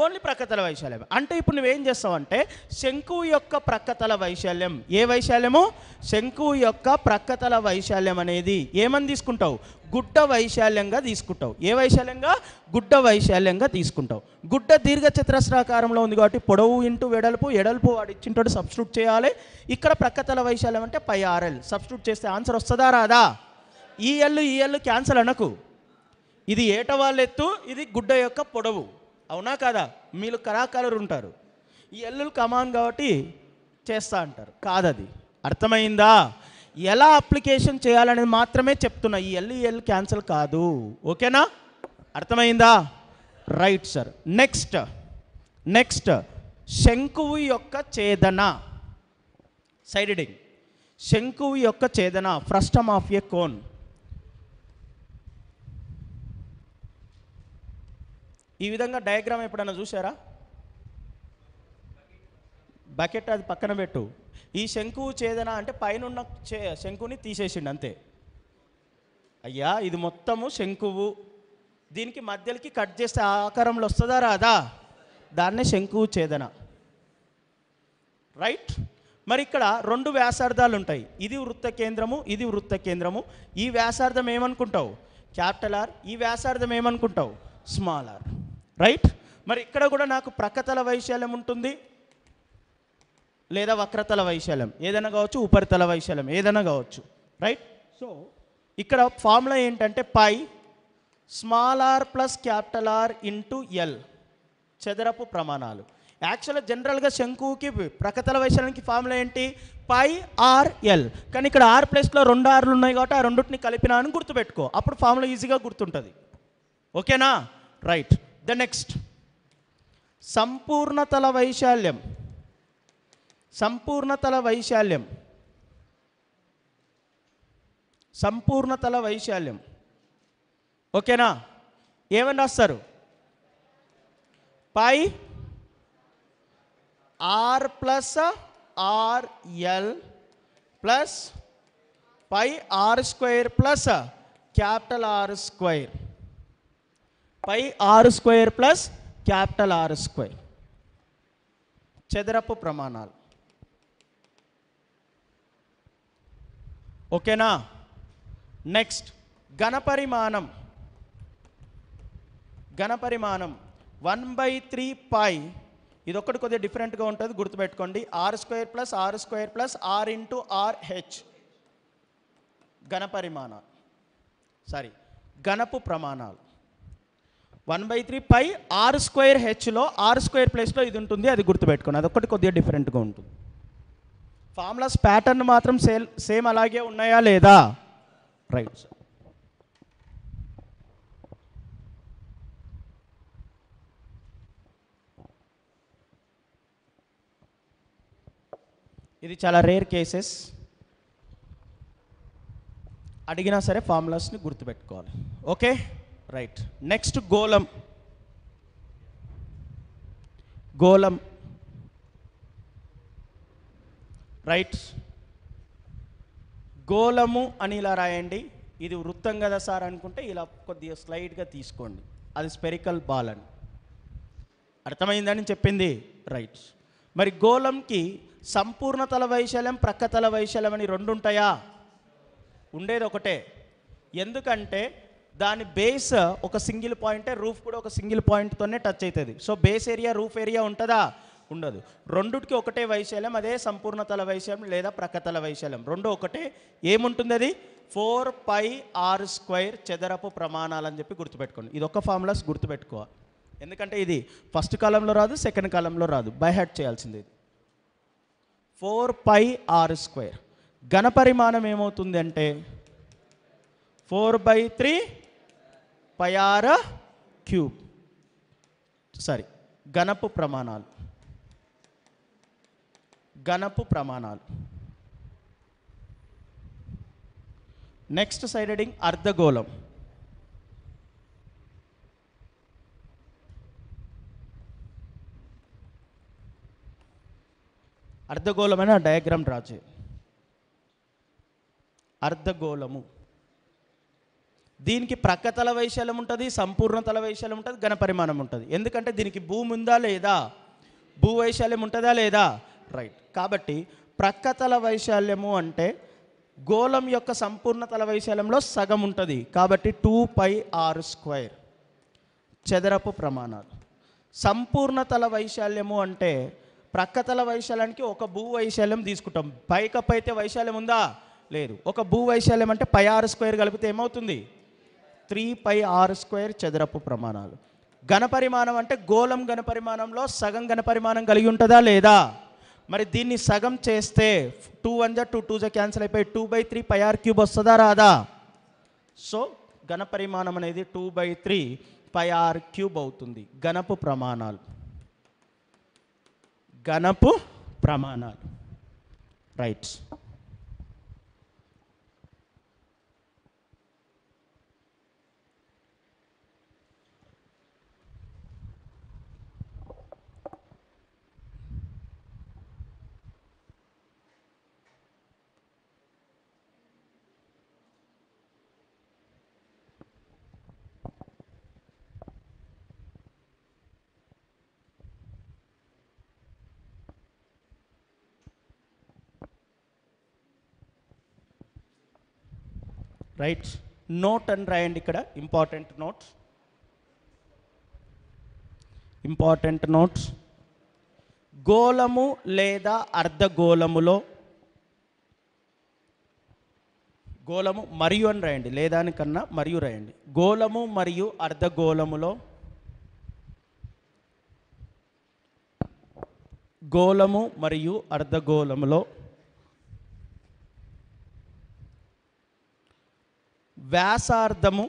ఓన్లీ ప్రక్కతల వైశాల్యం అంటే ఇప్పుడు నువ్వేం చేస్తావు అంటే శంకు యొక్క ప్రక్కతల వైశాల్యం ఏ వైశాల్యము శంకు యొక్క ప్రక్కతల వైశాల్యం అనేది ఏమని తీసుకుంటావు గుడ్డ వైశాల్యంగా తీసుకుంటావు ఏ వైశాల్యంగా గుడ్డ వైశాల్యంగా తీసుకుంటావు గుడ్డ దీర్ఘ చతురస్రాకారంలో ఉంది కాబట్టి పొడవు ఇంటూ వెడల్పు ఎడల్పు వాడు ఇచ్చింటోటి సబ్స్టిట్యూట్ చేయాలి ఇక్కడ ప్రక్కతల వైశాల్యం అంటే పై ఆర్ఎల్ సబ్స్టిట్యూట్ చేస్తే ఆన్సర్ వస్తుందా రాదా ఈ ఎల్లు ఈ ఎల్లు క్యాన్సల్ అనకు ఇది ఏటవాళ్ళెత్తు ఇది గుడ్డ యొక్క పొడవు అవునా కాదా మీరు కళాకారులు ఉంటారు ఈ ఎల్లులు కమాన్ కాబట్టి చేస్తా అంటారు కాదది అర్థమైందా ఎలా అప్లికేషన్ చేయాలనేది మాత్రమే చెప్తున్నా ఈ ఎల్ ఎల్ క్యాన్సిల్ కాదు ఓకేనా అర్థమైందా రైట్ సార్ నెక్స్ట్ నెక్స్ట్ శంకువు యొక్క ఛేదన సైడిడింగ్ శంకువు యొక్క ఛేదన ఫ్రస్టమ్ ఆఫ్ ఎ కోన్ ఈ విధంగా డయాగ్రామ్ ఎప్పుడైనా చూసారా బకెట్ అది పక్కన పెట్టు ఈ శంకు చేదన అంటే పైన చే శంకుని తీసేసిండు అంతే అయ్యా ఇది మొత్తము శంకువు దీనికి మధ్యలకి కట్ చేస్తే ఆకారంలో వస్తుందా రాదా దాన్నే శంకు చేదన రైట్ మరి ఇక్కడ రెండు వ్యాసార్థాలు ఉంటాయి ఇది వృత్త కేంద్రము ఇది వృత్త కేంద్రము ఈ వ్యాసార్థం ఏమనుకుంటావు క్యాపిటల్ ఆర్ ఈ వ్యాసార్థం ఏమనుకుంటావు స్మాల్ ఆర్ రైట్ మరి ఇక్కడ కూడా నాకు ప్రకతల వైశాల్యం ఉంటుంది లేదా వక్రతల వైశాల్యం ఏదైనా కావచ్చు ఉపరితల వైశాల్యం ఏదైనా కావచ్చు రైట్ సో ఇక్కడ ఫార్ములా ఏంటంటే pi small r plus capital r into l చదరపు ప్రమాణాలు యాక్చువల్గా జనరల్గా శంకుకి ప్రకతల వైశాల్యానికి ఫార్ములా ఏంటి పై ఆర్ ఎల్ కానీ ఇక్కడ ఆర్ ప్లస్లో రెండు ఆర్లు ఉన్నాయి కాబట్టి ఆ రెండుని కలిపినా అని గుర్తుపెట్టుకో అప్పుడు ఫార్ములా ఈజీగా గుర్తుంటుంది ఓకేనా రైట్ ద నెక్స్ట్ సంపూర్ణతల వైశాల్యం సంపూర్ణతల వైశాల్యం సంపూర్ణతల వైశాల్యం ఓకేనా ఏమని రాస్తారు pi r plus r l plus pi are square plus capital r square pi r square plus capital r square చదరపు ప్రమాణాలు ఓకేనా నెక్స్ట్ ఘనపరిమాణం ఘనపరిమాణం వన్ బై త్రీ పై ఇది ఒకటి కొద్దిగా డిఫరెంట్గా ఉంటుంది గుర్తుపెట్టుకోండి r square plus r square plus r into r h ఘనపరిమాణాలు సారీ ఘనపు ప్రమాణాలు one by three pi are square హెచ్లో ఆర్ స్క్వేర్ ప్లేస్లో ఇది ఉంటుంది అది గుర్తుపెట్టుకోండి అది ఒకటి కొద్దిగా డిఫరెంట్గా ఉంటుంది ఫార్ములాస్ ప్యాటర్న్ మాత్రం సేల్ సేమ్ అలాగే ఉన్నాయా లేదా రైట్ సార్ ఇది చాలా రేర్ కేసెస్ అడిగినా సరే ఫార్ములాస్ని గుర్తుపెట్టుకోవాలి ఓకే రైట్ నెక్స్ట్ గోలం గోలం రైట్ గోలము అని ఇలా రాయండి ఇది వృత్తం కదా సార్ అనుకుంటే ఇలా కొద్దిగా స్లైడ్గా తీసుకోండి అది స్పెరికల్ బాల్ అని అర్థమైందని చెప్పింది రైట్ మరి గోళంకి సంపూర్ణ తల వైశాల్యం ప్రక్క తల వైశాల్యం అని రెండు ఉంటాయా ఉండేది ఒకటే ఎందుకంటే దాని బేస్ ఒక సింగిల్ పాయింటే రూఫ్ కూడా ఒక సింగిల్ పాయింట్తోనే టచ్ అవుతుంది so base area roof area ఉంటుందా ఉండదు రెండుటికి ఒకటే వైశాల్యం అదే సంపూర్ణతల వైశాల్యం లేదా ప్రకతల వైశాల్యం రెండు ఒకటే ఏముంటుంది అది ఫోర్ పై ఆర్ స్క్వైర్ చదరపు ప్రమాణాలు అని చెప్పి గుర్తుపెట్టుకోండి ఇది ఒక ఫార్ములాస్ గుర్తుపెట్టుకో ఎందుకంటే ఇది ఫస్ట్ కాలంలో రాదు సెకండ్ కాలంలో రాదు బై హ్యాట్ చేయాల్సింది ఇది ఫోర్ పై ఆర్ స్క్వేర్ పరిమాణం ఏమవుతుంది అంటే four by three pi r cube sorry గణపు ప్రమాణాలు గణపు ప్రమాణాలు నెక్స్ట్ సైడ్ అర్ధగోళం అర్ధగోళమైన డయాగ్రామ్ రాజే అర్ధగోళము దీనికి ప్రక్క తల వైశాల్యం ఉంటుంది సంపూర్ణ తల వైశాల్యం ఉంటుంది ఘనపరిమాణం ఉంటుంది ఎందుకంటే దీనికి భూమి ఉందా లేదా భూ వైశాల్యం ఉంటుందా లేదా రైట్ కాబట్టి ప్రక్క తల వైశాల్యము అంటే గోళం యొక్క సంపూర్ణ తల వైశాల్యంలో సగం ఉంటుంది కాబట్టి టూ పై ఆర్ స్క్వేర్ చదరపు ప్రమాణాలు సంపూర్ణ తల వైశాల్యము అంటే ప్రక్క తల వైశాల్యానికి ఒక భూ వైశాల్యం తీసుకుంటాం పైకపైతే వైశాల్యం ఉందా లేదు ఒక భూ వైశాల్యం అంటే పై ఆర్ స్క్వేర్ కలిపితే ఏమవుతుంది త్రీ పై ఆరు స్క్వేర్ చదరపు ప్రమాణాలు ఘనపరిమాణం అంటే గోళం ఘనపరిమాణంలో సగం ఘనపరిమాణం కలిగి ఉంటుందా లేదా మరి దీన్ని సగం చేస్తే టూ వన్ జా టూ టూ జా క్యాన్సిల్ అయిపోయి two by three pi r cube వస్తుందా రాదా సో ఘనపరిమాణం అనేది two by three pi r cube అవుతుంది ఘనపు ప్రమాణాలు ఘనపు ప్రమాణాలు రైట్స్ రైట్ నోట్ అని రాయండి ఇక్కడ ఇంపార్టెంట్ నోట్స్ ఇంపార్టెంట్ నోట్స్ గోళము లేదా అర్ధగోళములో గోళము మరియు అని రాయండి లేదానికన్నా మరియు రాయండి గోళము మరియు అర్ధగోళములో గోళము మరియు అర్ధగోళములో వ్యాసార్థము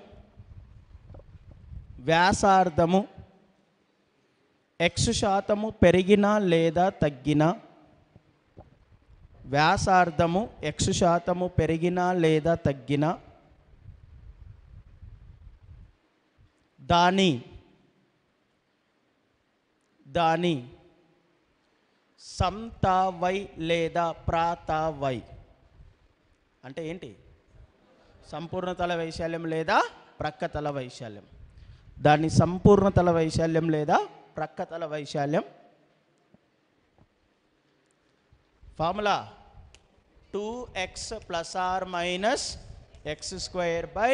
వ్యాసార్థము ఎక్స్ శాతము పెరిగినా లేదా తగ్గినా వ్యాసార్థము ఎక్స్ శాతము పెరిగినా లేదా తగ్గినా దాని దాని సంతావై లేదా ప్రాతావై అంటే ఏంటి సంపూర్ణతల వైశాల్యం లేదా ప్రక్క తల వైశాల్యం దాని సంపూర్ణతల వైశాల్యం లేదా ప్రక్క తల వైశాల్యం formula two x plus r minus x square by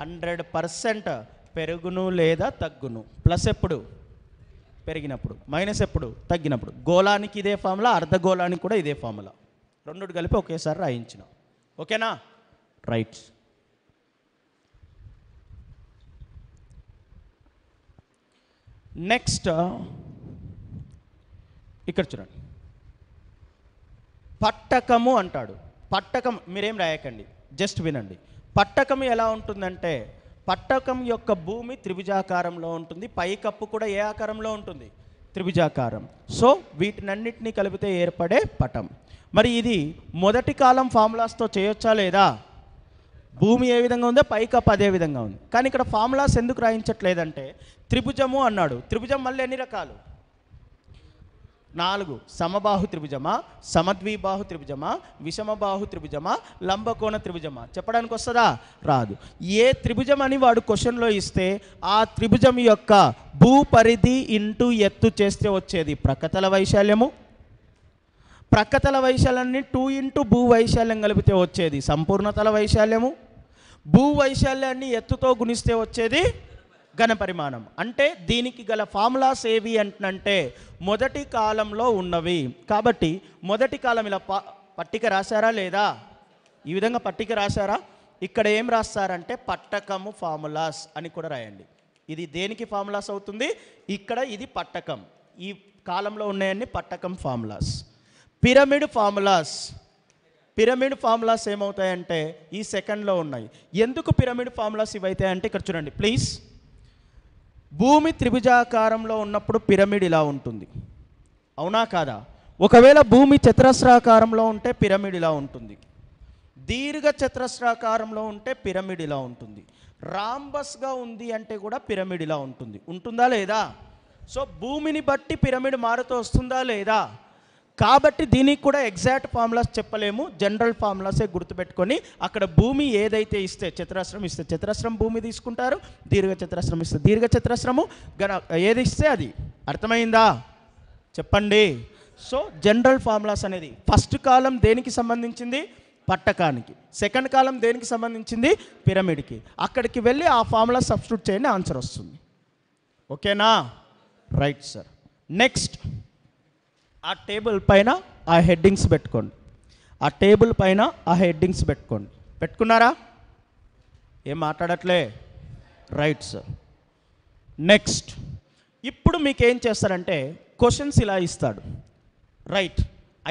hundred percent పెరుగును లేదా తగ్గును ప్లస్ ఎప్పుడు పెరిగినప్పుడు మైనస్ ఎప్పుడు తగ్గినప్పుడు గోళానికి ఇదే ఫార్ములా అర్ధగోళానికి కూడా ఇదే ఫార్ములా రెండు కలిపి ఒకేసారి రాయించిన ఓకేనా రైట్స్ నెక్స్ట్ uh, ఇక్కడ చూడండి పట్టకము అంటాడు పట్టకం మీరేం రాయకండి జస్ట్ వినండి పట్టకం ఎలా ఉంటుందంటే పట్టకం యొక్క భూమి త్రిభుజాకారంలో ఉంటుంది పైకప్పు కూడా ఏ ఆకారంలో ఉంటుంది త్రిభుజాకారం సో వీటినన్నింటినీ కలిపితే ఏర్పడే పటం మరి ఇది మొదటి కాలం ఫార్ములాస్తో చేయొచ్చా లేదా భూమి ఏ విధంగా ఉందో పైకప్పు అదే విధంగా ఉంది కానీ ఇక్కడ ఫార్ములాస్ ఎందుకు రాయించట్లేదంటే త్రిభుజము అన్నాడు త్రిభుజం మళ్ళీ ఎన్ని రకాలు నాలుగు సమబాహు త్రిభుజమా సమద్విబాహు త్రిభుజమా విషమబాహు త్రిభుజమా లంబకోణ త్రిభుజమా చెప్పడానికి వస్తుందా రాదు ఏ త్రిభుజం అని వాడు క్వశ్చన్లో ఇస్తే ఆ త్రిభుజం యొక్క భూపరిధి ఇంటూ ఎత్తు చేస్తే వచ్చేది ప్రకతల వైశాల్యము ప్రక్కతల వైశాల్యాన్ని టూ ఇంటూ భూ వైశాల్యం కలిపితే వచ్చేది సంపూర్ణతల వైశాల్యము భూ వైశాల్యాన్ని ఎత్తుతో గుణిస్తే వచ్చేది ఘనపరిమాణం అంటే దీనికి గల ఫార్ములాస్ ఏవి అంటే మొదటి కాలంలో ఉన్నవి కాబట్టి మొదటి కాలం ఇలా పట్టిక రాశారా లేదా ఈ విధంగా పట్టిక రాశారా ఇక్కడ ఏం రాస్తారంటే పట్టకము ఫార్ములాస్ అని కూడా రాయండి ఇది దేనికి ఫార్ములాస్ అవుతుంది ఇక్కడ ఇది పట్టకం ఈ కాలంలో ఉన్నాయన్ని పట్టకం formulas pyramid formulas pyramid formulas ఏమవుతాయంటే ఈ సెకండ్లో ఉన్నాయి ఎందుకు పిరమిడ్ ఫార్ములాస్ ఇవైతే అంటే ఇక్కడ చూడండి ప్లీజ్ భూమి త్రిభుజాకారంలో ఉన్నప్పుడు పిరమిడ్ ఇలా ఉంటుంది అవునా కాదా ఒకవేళ భూమి చతురస్రాకారంలో ఉంటే పిరమిడ్ ఇలా ఉంటుంది దీర్ఘ చతురస్రాకారంలో ఉంటే పిరమిడ్ ఇలా ఉంటుంది రాంబస్గా ఉంది అంటే కూడా పిరమిడ్ ఇలా ఉంటుంది ఉంటుందా లేదా సో భూమిని బట్టి పిరమిడ్ మారుతూ వస్తుందా లేదా కాబట్టి దీనికి కూడా ఎగ్జాక్ట్ ఫార్ములాస్ చెప్పలేము జనరల్ ఫార్ములాసే గుర్తుపెట్టుకొని అక్కడ భూమి ఏదైతే ఇస్తే చతురాశ్రం ఇస్తే చతురస్రం భూమి తీసుకుంటారు దీర్ఘ చతురస్రం ఇస్తే దీర్ఘ చతురస్రము గణ ఏది ఇస్తే అది అర్థమైందా చెప్పండి సో జనరల్ ఫార్ములాస్ అనేది ఫస్ట్ కాలం దేనికి సంబంధించింది పట్టకానికి సెకండ్ కాలం దేనికి సంబంధించింది పిరమిడ్కి అక్కడికి వెళ్ళి ఆ ఫార్ములా సబ్స్టిట్యూట్ చేయండి ఆన్సర్ వస్తుంది ఓకేనా రైట్ సార్ నెక్స్ట్ ఆ టేబుల్ పైన ఆ హెడ్డింగ్స్ పెట్టుకోండి ఆ టేబుల్ పైన ఆ హెడ్డింగ్స్ పెట్టుకోండి పెట్టుకున్నారా ఏం మాట్లాడట్లే రైట్ సార్ నెక్స్ట్ ఇప్పుడు మీకు ఏం చేస్తారంటే క్వశ్చన్స్ ఇలా ఇస్తాడు రైట్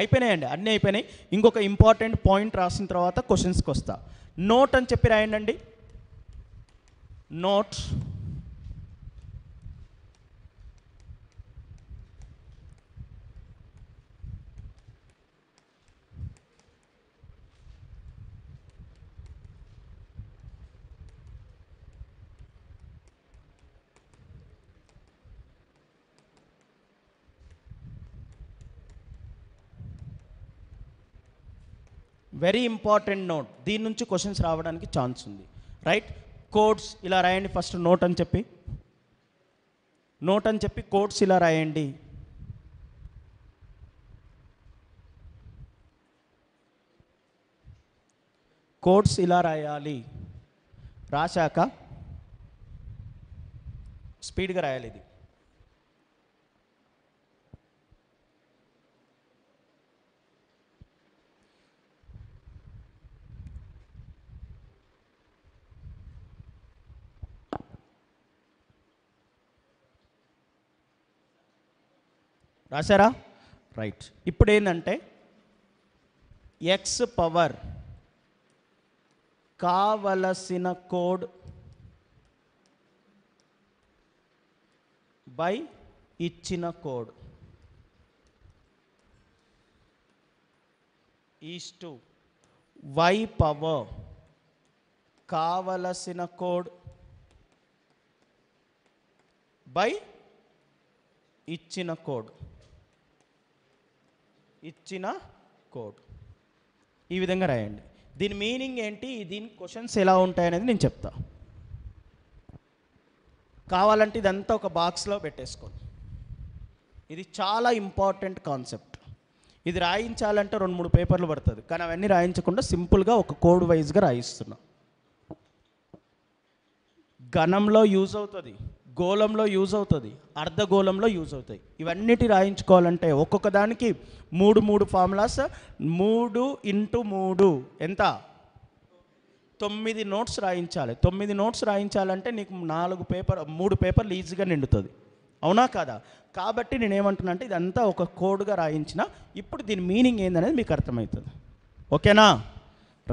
అయిపోయినాయండి అన్నీ అయిపోయినాయి ఇంకొక ఇంపార్టెంట్ పాయింట్ రాసిన తర్వాత క్వశ్చన్స్కి వస్తా నోట్ అని చెప్పి రాయండి నోట్ వెరీ ఇంపార్టెంట్ నోట్ దీని నుంచి క్వశ్చన్స్ రావడానికి ఛాన్స్ ఉంది రైట్ కోడ్స్ ఇలా రాయండి ఫస్ట్ నోట్ అని చెప్పి నోట్ అని చెప్పి కోడ్స్ ఇలా రాయండి కోడ్స్ ఇలా రాయాలి రాశాక స్పీడ్గా రాయాలి ఇది రాశారా రైట్ ఇప్పుడు ఏంటంటే ఎక్స్ పవర్ కావలసిన కోడ్ బై ఇచ్చిన code is to y power కావలసిన కోడ్ బై ఇచ్చిన కోడ్ ఇచ్చిన కోడ్ ఈ విధంగా రాయండి దీని మీనింగ్ ఏంటి దీని క్వశ్చన్స్ ఎలా ఉంటాయనేది నేను చెప్తా కావాలంటే ఇదంతా ఒక బాక్స్లో పెట్టేసుకోండి ఇది చాలా ఇంపార్టెంట్ కాన్సెప్ట్ ఇది రాయించాలంటే రెండు మూడు పేపర్లు పడుతుంది కానీ అవన్నీ రాయించకుండా సింపుల్గా ఒక కోడ్ వైజ్గా రాయిస్తున్నాం గణంలో యూజ్ అవుతుంది గోళంలో యూజ్ అవుతుంది అర్ధగోళంలో యూజ్ అవుతాయి ఇవన్నిటి రాయించుకోవాలంటే ఒక్కొక్క దానికి మూడు మూడు ఫార్ములాస్ మూడు ఇంటూ మూడు ఎంత తొమ్మిది నోట్స్ రాయించాలి తొమ్మిది నోట్స్ రాయించాలంటే నీకు నాలుగు పేపర్ మూడు పేపర్లు ఈజీగా నిండుతుంది అవునా కాదా కాబట్టి నేను అంటే ఇదంతా ఒక కోడ్గా రాయించిన ఇప్పుడు దీని మీనింగ్ ఏందనేది మీకు అర్థమవుతుంది ఓకేనా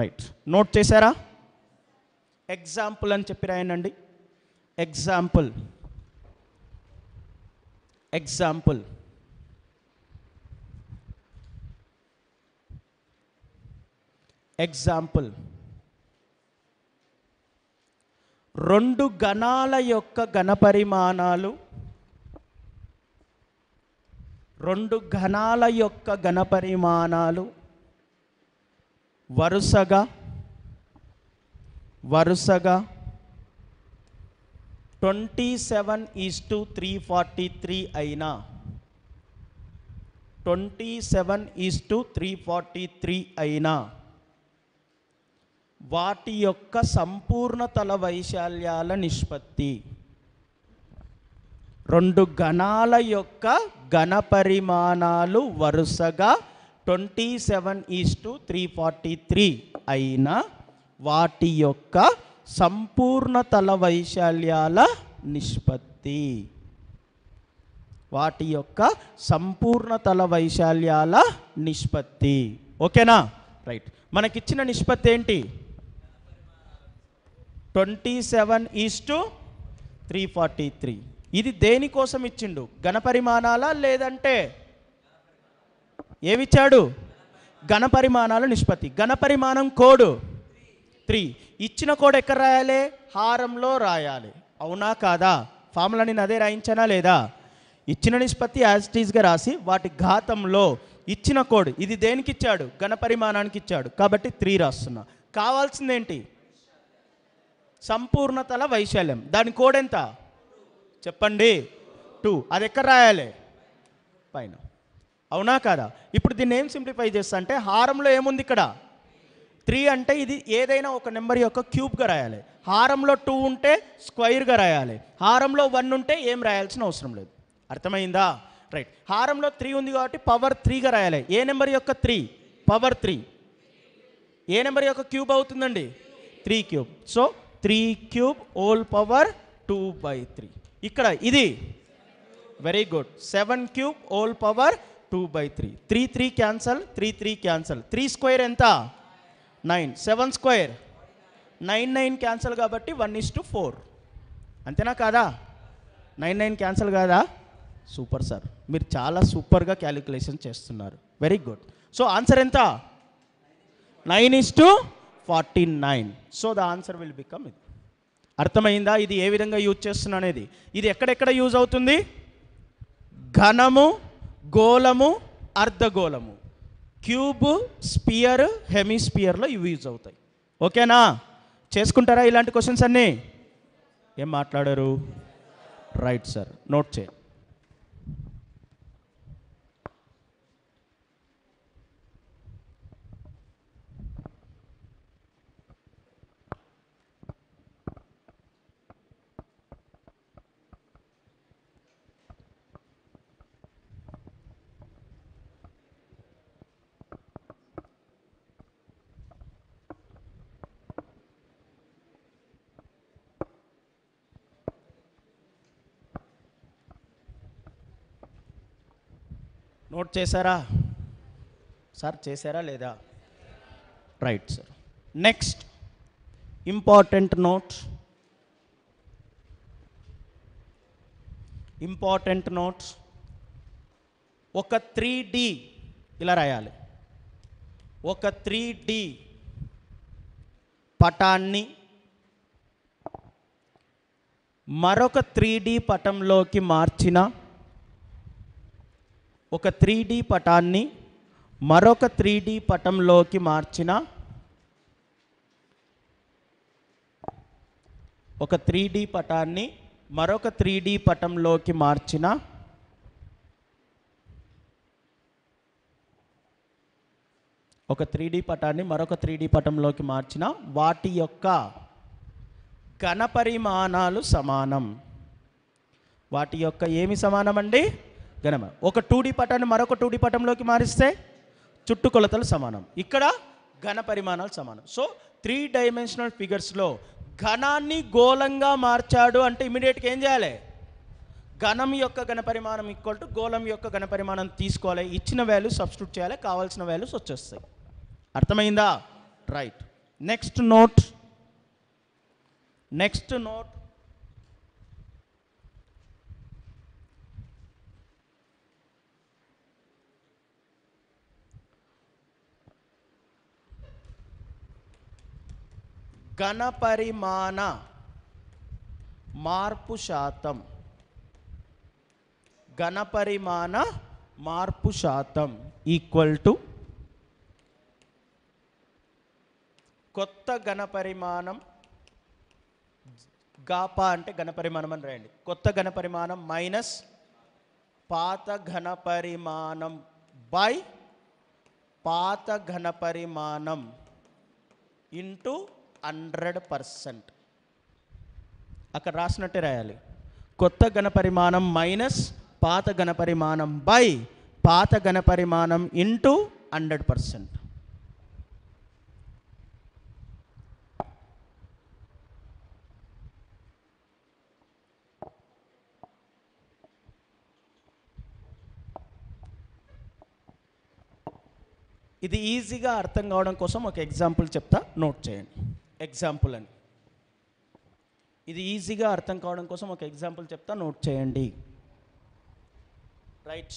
రైట్ నోట్ చేశారా ఎగ్జాంపుల్ అని చెప్పి రాయనండి ఎగ్జాంపుల్ ఎగ్జాంపుల్ ఎగ్జాంపుల్ రెండు గణాల యొక్క గణపరిమాణాలు రెండు ఘనాల యొక్క గణపరిమాణాలు వరుసగా వరుసగా twenty seven is to three forty three అయినా twenty seven is to three forty three అయినా వాటి యొక్క సంపూర్ణతల వైశాల్యాల నిష్పత్తి రెండు గణాల యొక్క ఘన పరిమాణాలు వరుసగా twenty seven is to three forty three అయినా వాటి యొక్క సంపూర్ణ తల వైశాల్యాల నిష్పత్తి వాటి యొక్క సంపూర్ణ తల వైశాల్యాల నిష్పత్తి ఓకేనా రైట్ మనకిచ్చిన నిష్పత్తి ఏంటి twenty seven is to three forty three ఇది దేనికోసం ఇచ్చిండు ఘనపరిమాణాల లేదంటే ఏమిచ్చాడు ఘనపరిమాణాల నిష్పత్తి ఘనపరిమాణం కోడు త్రీ ఇచ్చిన కోడ్ ఎక్కడ రాయాలి హారంలో రాయాలి అవునా కాదా ఫార్ములా నేను అదే రాయించానా లేదా ఇచ్చిన నిష్పత్తి యాజిటీస్గా రాసి వాటి ఘాతంలో ఇచ్చిన కోడ్ ఇది దేనికి ఇచ్చాడు ఘన పరిమాణానికి ఇచ్చాడు కాబట్టి త్రీ రాస్తున్నా కావాల్సిందేంటి సంపూర్ణతల వైశాల్యం దాని కోడ్ ఎంత చెప్పండి టూ అది ఎక్కడ రాయాలి పైన అవునా కాదా ఇప్పుడు దీన్ని ఏం సింప్లిఫై చేస్తా అంటే హారంలో ఏముంది ఇక్కడ త్రీ అంటే ఇది ఏదైనా ఒక నెంబర్ యొక్క క్యూబ్గా రాయాలి హారంలో టూ ఉంటే స్క్వైర్గా రాయాలి హారంలో వన్ ఉంటే ఏం రాయాల్సిన అవసరం లేదు అర్థమైందా రైట్ హారంలో త్రీ ఉంది కాబట్టి పవర్ త్రీగా రాయాలి ఏ నెంబర్ యొక్క త్రీ పవర్ త్రీ ఏ నెంబర్ యొక్క క్యూబ్ అవుతుందండి three cube so three cube whole power two by three ఇక్కడ ఇది very good seven cube whole power two by three three three cancel three three cancel three square ఎంత nine seven square nine nine cancel కాబట్టి one is to four అంతేనా కాదా nine nine cancel కాదా super sir మీరు చాలా సూపర్గా calculation చేస్తున్నారు very good so answer ఎంత nine is to forty nine so the answer will become ఇది అర్థమైందా ఇది ఏ విధంగా యూజ్ చేస్తున్నా అనేది ఇది ఎక్కడెక్కడ యూజ్ అవుతుంది ఘనము గోళము అర్ధగోళము క్యూబ్ స్పియర్ హెమిస్పియర్లో ఇవి యూజ్ అవుతాయి ఓకేనా చేసుకుంటారా ఇలాంటి క్వశ్చన్స్ అన్నీ ఏం మాట్లాడారు రైట్ సార్ నోట్ చేయండి నోట్ చేశారా సార్ చేశారా లేదా right sir next important note important notes ఒక త్రీ డి ఇలా రాయాలి ఒక త్రీ డి పటాన్ని మరొక త్రీ డి పటంలోకి మార్చిన ఒక త్రీ డీ పటాన్ని మరొక త్రీ డీ పటంలోకి మార్చిన ఒక త్రీ డీ పటాన్ని మరొక త్రీ డీ పటంలోకి మార్చిన ఒక త్రీ డీ పటాన్ని మరొక త్రీ డీ పటంలోకి మార్చిన వాటి యొక్క ఘన పరిమాణాలు సమానం వాటి యొక్క ఏమి సమానమండి ఘనమ ఒక టూడీ పటాన్ని మరొక టూడీ పటంలోకి మారిస్తే చుట్టుకొలతలు సమానం ఇక్కడ ఘన పరిమాణాలు సమానం సో త్రీ డైమెన్షనల్ ఫిగర్స్లో ఘనాన్ని గోళంగా మార్చాడు అంటే ఇమీడియట్గా ఏం చేయాలి ఘనం యొక్క ఘన పరిమాణం ఈక్వల్ టు గోళం యొక్క ఘన పరిమాణం తీసుకోవాలి ఇచ్చిన వాల్యూస్ సబ్స్టిట్యూట్ చేయాలి కావాల్సిన వాల్యూస్ వచ్చేస్తాయి అర్థమైందా right next note next note ఘనపరిమాణ మార్పు శాతం ఘనపరిమాణ మార్పు శాతం ఈక్వల్ టు కొత్త ఘనపరిమాణం గాపా అంటే ఘనపరిమాణం అని రాయండి కొత్త ఘనపరిమాణం మైనస్ పాత ఘనపరిమాణం బై పాత ఘనపరిమాణం ఇంటూ హండ్రెడ్ పర్సెంట్ అక్కడ రాసినట్టే రాయాలి కొత్త పరిమాణం మైనస్ పాత పరిమాణం బై పాత పరిమాణం ఇంటూ హండ్రెడ్ పర్సెంట్ ఇది ఈజీగా అర్థం కావడం కోసం ఒక ఎగ్జాంపుల్ చెప్తా నోట్ చేయండి ఎగ్జాంపుల్ అని ఇది ఈజీగా అర్థం కావడం కోసం ఒక ఎగ్జాంపుల్ చెప్తా నోట్ చేయండి రైట్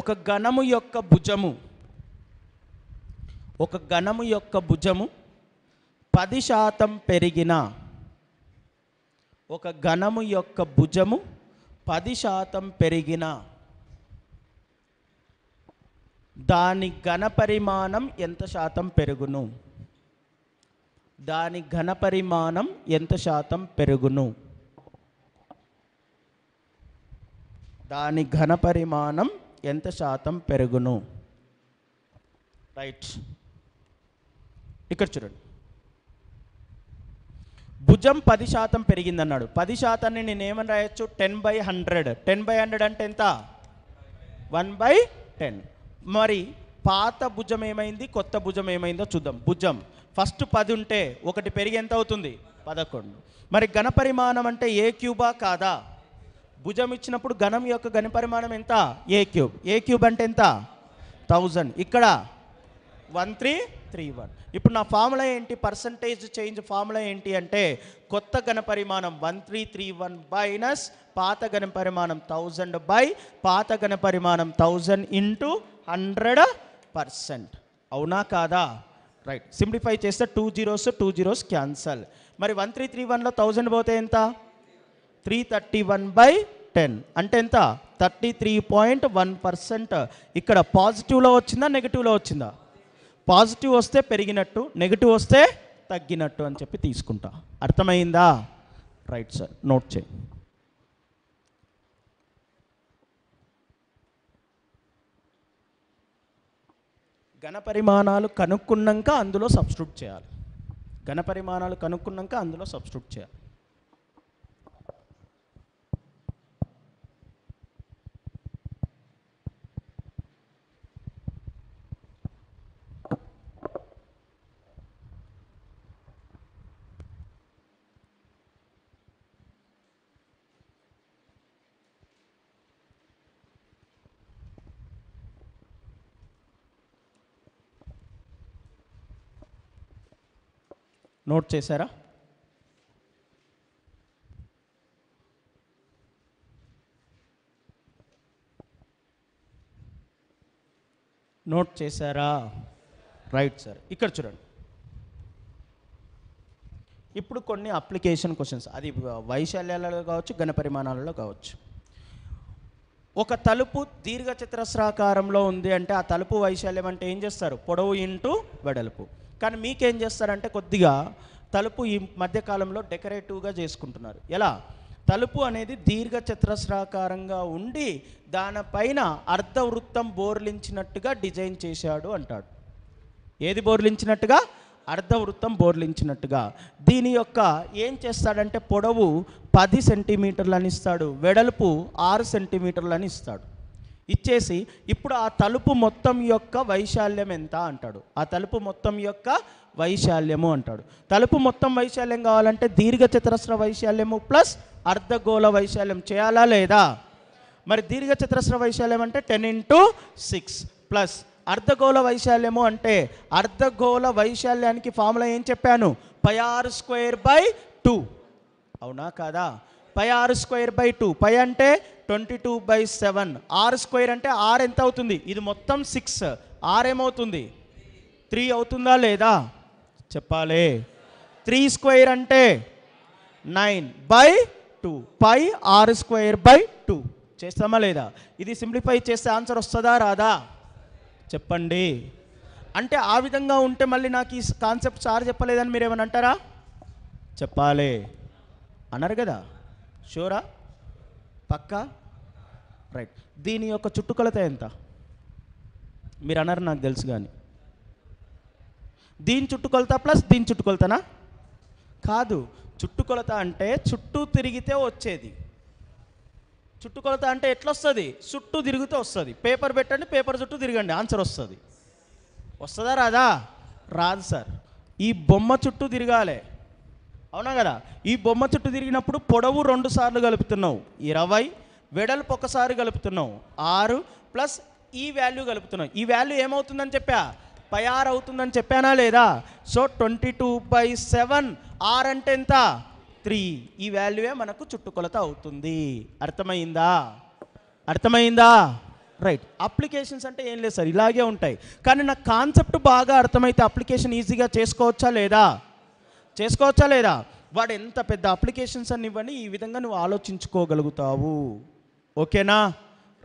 ఒక ఘనము యొక్క భుజము ఒక ఘనము యొక్క భుజము పది శాతం పెరిగిన ఒక ఘనము యొక్క భుజము పది శాతం పెరిగిన దాని ఘన పరిమాణం ఎంత శాతం పెరుగును దాని ఘన పరిమాణం ఎంత శాతం పెరుగును దాని ఘన పరిమాణం ఎంత శాతం పెరుగును రైట్ ఇక్కడ చూడండి భుజం పది శాతం పెరిగింది అన్నాడు పది శాతాన్ని నేను ఏమని రాయొచ్చు ten by hundred ten by hundred అంటే ఎంత వన్ బై టెన్ మరి పాత భుజం ఏమైంది కొత్త భుజం ఏమైందో చూద్దాం భుజం ఫస్ట్ పది ఉంటే ఒకటి పెరిగి ఎంత అవుతుంది పదకొండు మరి ఘన పరిమాణం అంటే ఏ క్యూబా కాదా భుజం ఇచ్చినప్పుడు ఘనం యొక్క ఘనపరిమాణం ఎంత ఏ క్యూబ్ ఏ క్యూబ్ అంటే ఎంత థౌజండ్ ఇక్కడ వన్ త్రీ త్రీ వన్ ఇప్పుడు నా ఫార్ములా ఏంటి పర్సంటేజ్ చేంజ్ ఫార్ములా ఏంటి అంటే కొత్త ఘన పరిమాణం వన్ త్రీ త్రీ వన్ బైనస్ పాత ఘన పరిమాణం థౌజండ్ బై పాత ఘన పరిమాణం థౌజండ్ ఇంటూ హండ్రెడ్ పర్సెంట్ అవునా కాదా రైట్ సింప్లిఫై చేస్తే two zeros two zeros cancel మరి వన్ త్రీ త్రీ వన్లో థౌజండ్ పోతే ఎంత three thirty one by ten అంటే ఎంత thirty three point one percent ఇక్కడ పాజిటివ్లో వచ్చిందా నెగిటివ్లో వచ్చిందా పాజిటివ్ వస్తే పెరిగినట్టు నెగిటివ్ వస్తే తగ్గినట్టు అని చెప్పి తీసుకుంటా అర్థమైందా రైట్ సార్ నోట్ చేయండి ఘనపరిమాణాలు కనుక్కున్నాక అందులో సబ్స్క్రిప్ట్ చేయాలి ఘనపరిమాణాలు కనుక్కున్నాక అందులో సబ్స్క్రిప్ట్ చేయాలి నోట్ చేశారా నోట్ చేశారా రైట్ సార్ ఇక్కడ చూడండి ఇప్పుడు కొన్ని అప్లికేషన్ క్వశ్చన్స్ అది వైశాల్యాలలో కావచ్చు ఘనపరిమాణాలలో కావచ్చు ఒక తలుపు దీర్ఘచతురస్రాకారంలో ఉంది అంటే ఆ తలుపు వైశాల్యం అంటే ఏం చేస్తారు పొడవు ఇంటూ వెడల్పు కానీ మీకేం చేస్తారంటే కొద్దిగా తలుపు ఈ మధ్యకాలంలో డెకరేటివ్గా చేసుకుంటున్నారు ఎలా తలుపు అనేది దీర్ఘ చతురస్రాకారంగా ఉండి దానిపైన అర్ధవృత్తం బోర్లించినట్టుగా డిజైన్ చేశాడు అంటాడు ఏది బోర్లించినట్టుగా అర్ధవృత్తం బోర్లించినట్టుగా దీని యొక్క ఏం చేస్తాడంటే పొడవు పది సెంటీమీటర్లని ఇస్తాడు వెడల్పు ఆరు సెంటీమీటర్లని ఇస్తాడు ఇచ్చేసి ఇప్పుడు ఆ తలుపు మొత్తం యొక్క వైశాల్యం ఎంత అంటాడు ఆ తలుపు మొత్తం యొక్క వైశాల్యము అంటాడు తలుపు మొత్తం వైశాల్యం కావాలంటే దీర్ఘచతురస్ర వైశాల్యము ప్లస్ అర్ధగోళ వైశాల్యం చేయాలా లేదా మరి దీర్ఘచతురస్ర వైశాల్యం అంటే టెన్ ఇంటూ సిక్స్ ప్లస్ అర్ధగోళ వైశాల్యము అంటే అర్ధగోళ వైశాల్యానికి ఫార్ములా ఏం చెప్పాను pi are square by two అవునా కాదా pi r square by two pi అంటే twenty two by seven are square అంటే ఆర్ ఎంత అవుతుంది ఇది మొత్తం సిక్స్ ఆర్ ఏమవుతుంది త్రీ అవుతుందా లేదా చెప్పాలి త్రీ స్క్వేర్ అంటే nine by two pi are square by two చేస్తామా లేదా ఇది సింప్లిఫై చేస్తే ఆన్సర్ వస్తుందా రాదా చెప్పండి అంటే ఆ విధంగా ఉంటే మళ్ళీ నాకు ఈ కాన్సెప్ట్ సార్ చెప్పలేదని మీరు ఏమని అంటారా చెప్పాలి అన్నారు కదా షూరా పక్కా రైట్ దీని యొక్క చుట్టుకొలత ఎంత మీరు అన్నారు నాకు తెలుసు కానీ దీని చుట్టుకొలత ప్లస్ దీని చుట్టుకొలతనా కాదు చుట్టుకొలత అంటే చుట్టూ తిరిగితే వచ్చేది చుట్టుకొలత అంటే వస్తుంది చుట్టూ తిరిగితే వస్తుంది పేపర్ పెట్టండి పేపర్ చుట్టూ తిరగండి ఆన్సర్ వస్తుంది వస్తుందా రాదా రాదు సార్ ఈ బొమ్మ చుట్టూ తిరగాలి అవునా కదా ఈ బొమ్మ చుట్టూ తిరిగినప్పుడు పొడవు రెండు సార్లు కలుపుతున్నావు ఇరవై వెడల్పు ఒకసారి కలుపుతున్నావు ఆరు ప్లస్ ఈ వాల్యూ కలుపుతున్నావు ఈ వాల్యూ ఏమవుతుందని చెప్పా పై ఆర్ అవుతుందని చెప్పానా లేదా so twenty two by seven r అంటే ఎంత త్రీ ఈ వాల్యూయే మనకు చుట్టుకొలత అవుతుంది అర్థమైందా అర్థమైందా రైట్ అప్లికేషన్స్ అంటే ఏం లేదు సార్ ఇలాగే ఉంటాయి కానీ నాకు కాన్సెప్ట్ బాగా అర్థమైతే అప్లికేషన్ ఈజీగా చేసుకోవచ్చా లేదా చేసుకోవచ్చా లేదా వాడు ఎంత పెద్ద అప్లికేషన్స్ అని ఇవ్వని ఈ విధంగా నువ్వు ఆలోచించుకోగలుగుతావు ఓకేనా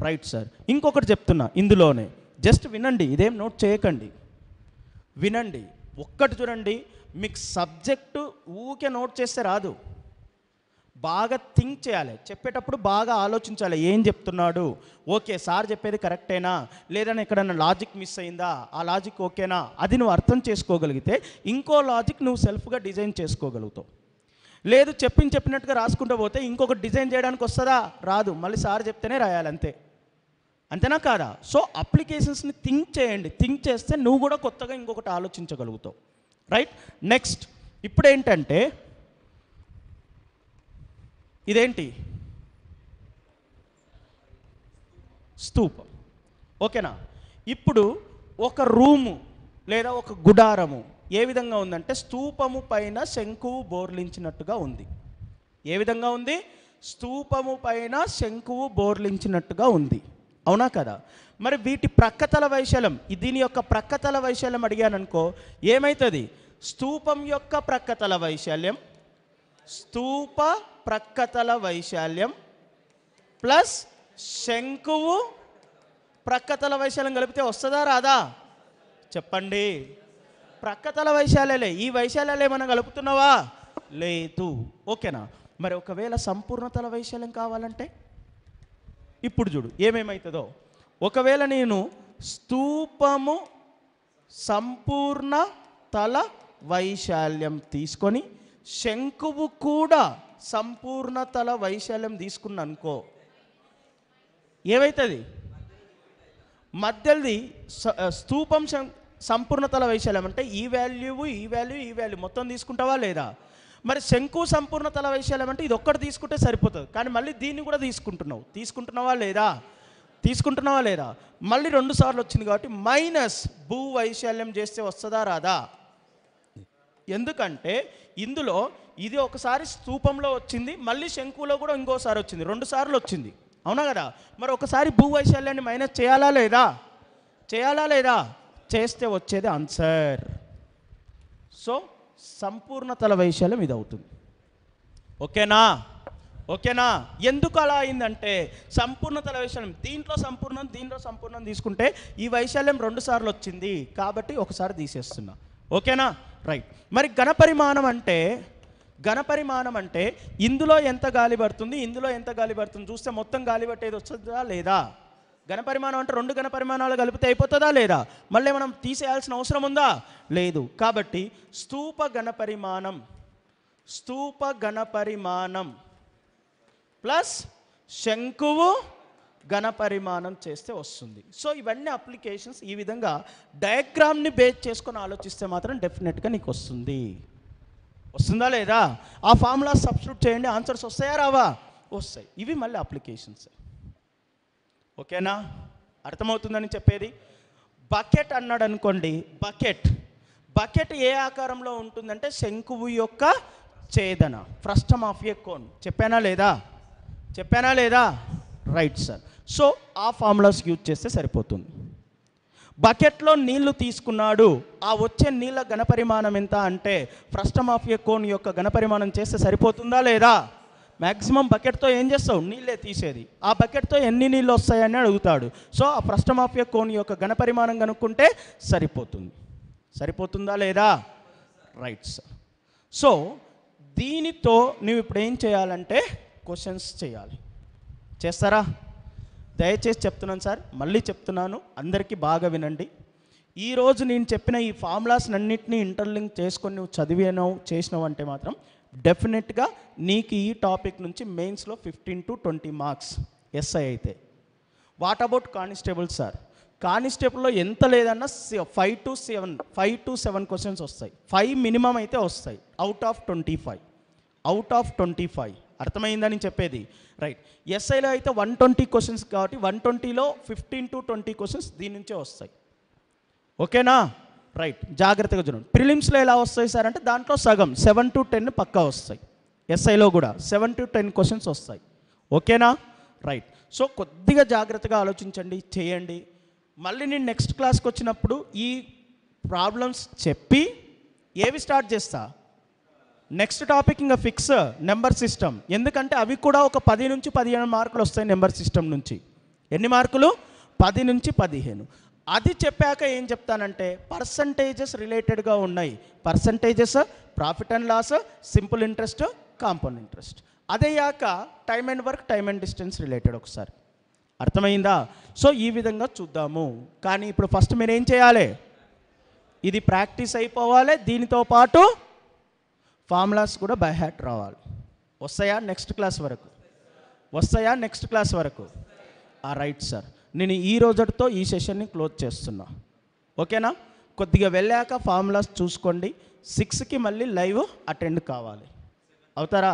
రైట్ సార్ ఇంకొకటి చెప్తున్నా ఇందులోనే జస్ట్ వినండి ఇదేం నోట్ చేయకండి వినండి ఒక్కటి చూడండి మీకు సబ్జెక్టు ఊకే నోట్ చేస్తే రాదు బాగా థింక్ చేయాలి చెప్పేటప్పుడు బాగా ఆలోచించాలి ఏం చెప్తున్నాడు ఓకే సార్ చెప్పేది కరెక్టేనా లేదని ఎక్కడన్నా లాజిక్ మిస్ అయిందా ఆ లాజిక్ ఓకేనా అది నువ్వు అర్థం చేసుకోగలిగితే ఇంకో లాజిక్ నువ్వు సెల్ఫ్గా డిజైన్ చేసుకోగలుగుతావు లేదు చెప్పిన చెప్పినట్టుగా రాసుకుంటూ పోతే ఇంకొక డిజైన్ చేయడానికి వస్తుందా రాదు మళ్ళీ సార్ చెప్తేనే రాయాలి అంతే అంతేనా కాదా సో అప్లికేషన్స్ని థింక్ చేయండి థింక్ చేస్తే నువ్వు కూడా కొత్తగా ఇంకొకటి ఆలోచించగలుగుతావు రైట్ నెక్స్ట్ ఇప్పుడేంటంటే ఇదేంటి స్తూపం ఓకేనా ఇప్పుడు ఒక రూము లేదా ఒక గుడారము ఏ విధంగా ఉందంటే స్తూపము పైన శంకు బోర్లించినట్టుగా ఉంది ఏ విధంగా ఉంది స్తూపము పైన శంకువు బోర్లించినట్టుగా ఉంది అవునా కదా మరి వీటి ప్రక్కతల వైశలం దీని యొక్క ప్రక్కతల వైశాల్యం అడిగాననుకో ఏమవుతుంది స్తూపం యొక్క ప్రక్కతల వైశాల్యం స్థూప ప్రక్కతల వైశాల్యం ప్లస్ శంకువు ప్రక్కతల వైశాల్యం కలిపితే వస్తుందా రాదా చెప్పండి ప్రక్కతల వైశాల్యాలే ఈ వైశాల్యాలు ఏమైనా కలుపుతున్నావా లేదు ఓకేనా మరి ఒకవేళ సంపూర్ణతల వైశాల్యం కావాలంటే ఇప్పుడు చూడు ఏమేమవుతుందో ఒకవేళ నేను స్తూపము సంపూర్ణ తల వైశాల్యం తీసుకొని శంకువు కూడా సంపూర్ణతల వైశాల్యం అనుకో ఏమవుతుంది మధ్యది స్థూపం సంపూర్ణతల వైశాల్యం అంటే ఈ వాల్యూ ఈ వాల్యూ ఈ వాల్యూ మొత్తం తీసుకుంటావా లేదా మరి శంకు సంపూర్ణతల వైశాల్యం అంటే ఇది ఒక్కటి తీసుకుంటే సరిపోతుంది కానీ మళ్ళీ దీన్ని కూడా తీసుకుంటున్నావు తీసుకుంటున్నావా లేదా తీసుకుంటున్నావా లేదా మళ్ళీ రెండు సార్లు వచ్చింది కాబట్టి మైనస్ భూ వైశాల్యం చేస్తే వస్తుందా రాదా ఎందుకంటే ఇందులో ఇది ఒకసారి స్థూపంలో వచ్చింది మళ్ళీ శంకులో కూడా ఇంకోసారి వచ్చింది రెండు సార్లు వచ్చింది అవునా కదా మరి ఒకసారి భూవైశాల్యాన్ని మైనస్ చేయాలా లేదా చేయాలా లేదా చేస్తే వచ్చేది ఆన్సర్ సో సంపూర్ణతల వైశాల్యం ఇది అవుతుంది ఓకేనా ఓకేనా ఎందుకు అలా అయిందంటే సంపూర్ణతల వైశాల్యం దీంట్లో సంపూర్ణం దీంట్లో సంపూర్ణం తీసుకుంటే ఈ వైశాల్యం రెండు సార్లు వచ్చింది కాబట్టి ఒకసారి తీసేస్తున్నా ఓకేనా రైట్ మరి ఘనపరిమాణం అంటే ఘనపరిమాణం అంటే ఇందులో ఎంత గాలి పడుతుంది ఇందులో ఎంత గాలి పడుతుంది చూస్తే మొత్తం గాలి పట్టేది వస్తుందా లేదా ఘనపరిమాణం అంటే రెండు ఘనపరిమాణాలు కలిపితే అయిపోతుందా లేదా మళ్ళీ మనం తీసేయాల్సిన అవసరం ఉందా లేదు కాబట్టి స్థూప ఘనపరిమాణం స్థూప ఘనపరిమాణం ప్లస్ శంకువు ఘన పరిమాణం చేస్తే వస్తుంది సో ఇవన్నీ అప్లికేషన్స్ ఈ విధంగా డయాగ్రామ్ని బేస్ చేసుకొని ఆలోచిస్తే మాత్రం డెఫినెట్గా నీకు వస్తుంది వస్తుందా లేదా ఆ ఫార్ములా సబ్స్క్రిప్ట్ చేయండి ఆన్సర్స్ వస్తాయా రావా వస్తాయి ఇవి మళ్ళీ అప్లికేషన్స్ ఓకేనా అర్థమవుతుందని చెప్పేది బకెట్ అన్నాడు అనుకోండి బకెట్ బకెట్ ఏ ఆకారంలో ఉంటుందంటే శంకువు యొక్క ఛేదన ఫ్రస్టమ్ ఆఫ్ ఎ కోన్ చెప్పానా లేదా చెప్పానా లేదా రైట్ సార్ సో ఆ ఫార్ములాస్ యూజ్ చేస్తే సరిపోతుంది బకెట్లో నీళ్లు తీసుకున్నాడు ఆ వచ్చే నీళ్ళ ఘనపరిమాణం ఎంత అంటే ఫ్రస్టమ్ ఆఫ్ ఏ కోన్ యొక్క ఘనపరిమాణం చేస్తే సరిపోతుందా లేదా మ్యాక్సిమం బకెట్తో ఏం చేస్తావు నీళ్ళే తీసేది ఆ బకెట్తో ఎన్ని నీళ్ళు వస్తాయని అడుగుతాడు సో ఆ ఫ్రస్టమ్ ఆఫ్ ఏ కోన్ యొక్క ఘనపరిమాణం కనుక్కుంటే సరిపోతుంది సరిపోతుందా లేదా రైట్ సార్ సో దీనితో నువ్వు ఇప్పుడు ఏం చేయాలంటే క్వశ్చన్స్ చేయాలి చేస్తారా దయచేసి చెప్తున్నాను సార్ మళ్ళీ చెప్తున్నాను అందరికీ బాగా వినండి ఈరోజు నేను చెప్పిన ఈ ఫార్ములాస్ అన్నింటినీ ఇంటర్లింక్ చేసుకొని నువ్వు చదివినావు చేసినావు అంటే మాత్రం డెఫినెట్గా నీకు ఈ టాపిక్ నుంచి మెయిన్స్లో fifteen to twenty marks SI అయితే వాట్ అబౌట్ కానిస్టేబుల్ సార్ కానిస్టేబుల్లో ఎంత లేదన్నా five to seven five to seven questions వస్తాయి ఫైవ్ మినిమం అయితే వస్తాయి out of twenty five out of twenty five అర్థమైందని చెప్పేది రైట్ ఎస్ఐలో అయితే వన్ ట్వంటీ క్వశ్చన్స్ కాబట్టి వన్ ట్వంటీలో ఫిఫ్టీన్ టు ట్వంటీ క్వశ్చన్స్ దీని నుంచే వస్తాయి ఓకేనా రైట్ జాగ్రత్తగా చూడండి ప్రిలిమ్స్లో ఎలా వస్తాయి సార్ అంటే దాంట్లో సగం సెవెన్ టు టెన్ పక్కా వస్తాయి ఎస్ఐలో కూడా సెవెన్ టు టెన్ క్వశ్చన్స్ వస్తాయి ఓకేనా రైట్ సో కొద్దిగా జాగ్రత్తగా ఆలోచించండి చేయండి మళ్ళీ నేను నెక్స్ట్ క్లాస్కి వచ్చినప్పుడు ఈ ప్రాబ్లమ్స్ చెప్పి ఏవి స్టార్ట్ చేస్తా నెక్స్ట్ టాపిక్ ఇంకా ఫిక్స్ నెంబర్ సిస్టమ్ ఎందుకంటే అవి కూడా ఒక పది నుంచి పదిహేను మార్కులు వస్తాయి నెంబర్ సిస్టమ్ నుంచి ఎన్ని మార్కులు పది నుంచి పదిహేను అది చెప్పాక ఏం చెప్తానంటే పర్సంటేజెస్ రిలేటెడ్గా ఉన్నాయి percentages profit and loss simple interest compound interest అదయ్యాక time and work time and distance related ఒకసారి అర్థమైందా సో ఈ విధంగా చూద్దాము కానీ ఇప్పుడు ఫస్ట్ మీరు ఏం చేయాలి ఇది ప్రాక్టీస్ అయిపోవాలి దీనితో పాటు ఫార్ములాస్ కూడా బై హ్యాట్ రావాలి వస్తాయా నెక్స్ట్ క్లాస్ వరకు వస్తాయా నెక్స్ట్ క్లాస్ వరకు ఆ రైట్ సార్ నేను ఈ రోజుతో ఈ సెషన్ని క్లోజ్ చేస్తున్నా ఓకేనా కొద్దిగా వెళ్ళాక ఫార్ములాస్ చూసుకోండి సిక్స్కి మళ్ళీ లైవ్ అటెండ్ కావాలి అవుతారా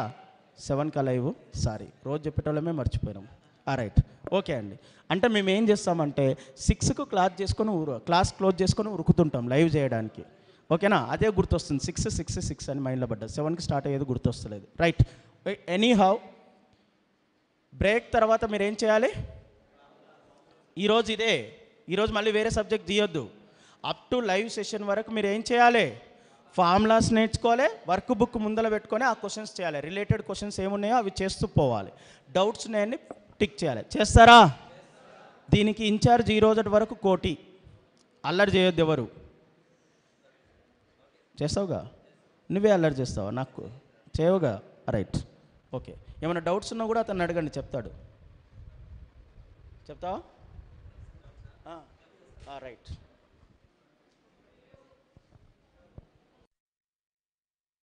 సెవెన్కి లైవ్ సారీ రోజు చెప్పేటోళ్ళమే మర్చిపోయినాం ఆ రైట్ ఓకే అండి అంటే మేము ఏం చేస్తామంటే సిక్స్కు క్లాస్ చేసుకొని ఊరు క్లాస్ క్లోజ్ చేసుకొని ఉరుకుతుంటాం లైవ్ చేయడానికి ఓకేనా అదే గుర్తొస్తుంది సిక్స్ సిక్స్ సిక్స్ అని మైండ్లో పడ్డది సెవెన్కి స్టార్ట్ అయ్యేది గుర్తొస్తలేదు రైట్ ఎనీ హౌ బ్రేక్ తర్వాత మీరు ఏం చేయాలి ఈరోజు ఇదే ఈరోజు మళ్ళీ వేరే సబ్జెక్ట్ తీయొద్దు అప్ టు లైవ్ సెషన్ వరకు మీరు ఏం చేయాలి ఫార్ములాస్ నేర్చుకోవాలి వర్క్ బుక్ ముందర పెట్టుకొని ఆ క్వశ్చన్స్ చేయాలి రిలేటెడ్ క్వశ్చన్స్ ఏమున్నాయో అవి చేస్తూ పోవాలి డౌట్స్ ఉన్నాయని టిక్ చేయాలి చేస్తారా దీనికి ఇన్ఛార్జ్ ఈ రోజు వరకు కోటి అల్లరి చేయొద్దు ఎవరు చేస్తావుగా నువ్వే అల్లరి చేస్తావా నాకు చేయవుగా రైట్ ఓకే ఏమైనా డౌట్స్ ఉన్నా కూడా అతను అడగండి చెప్తాడు చెప్తావా రైట్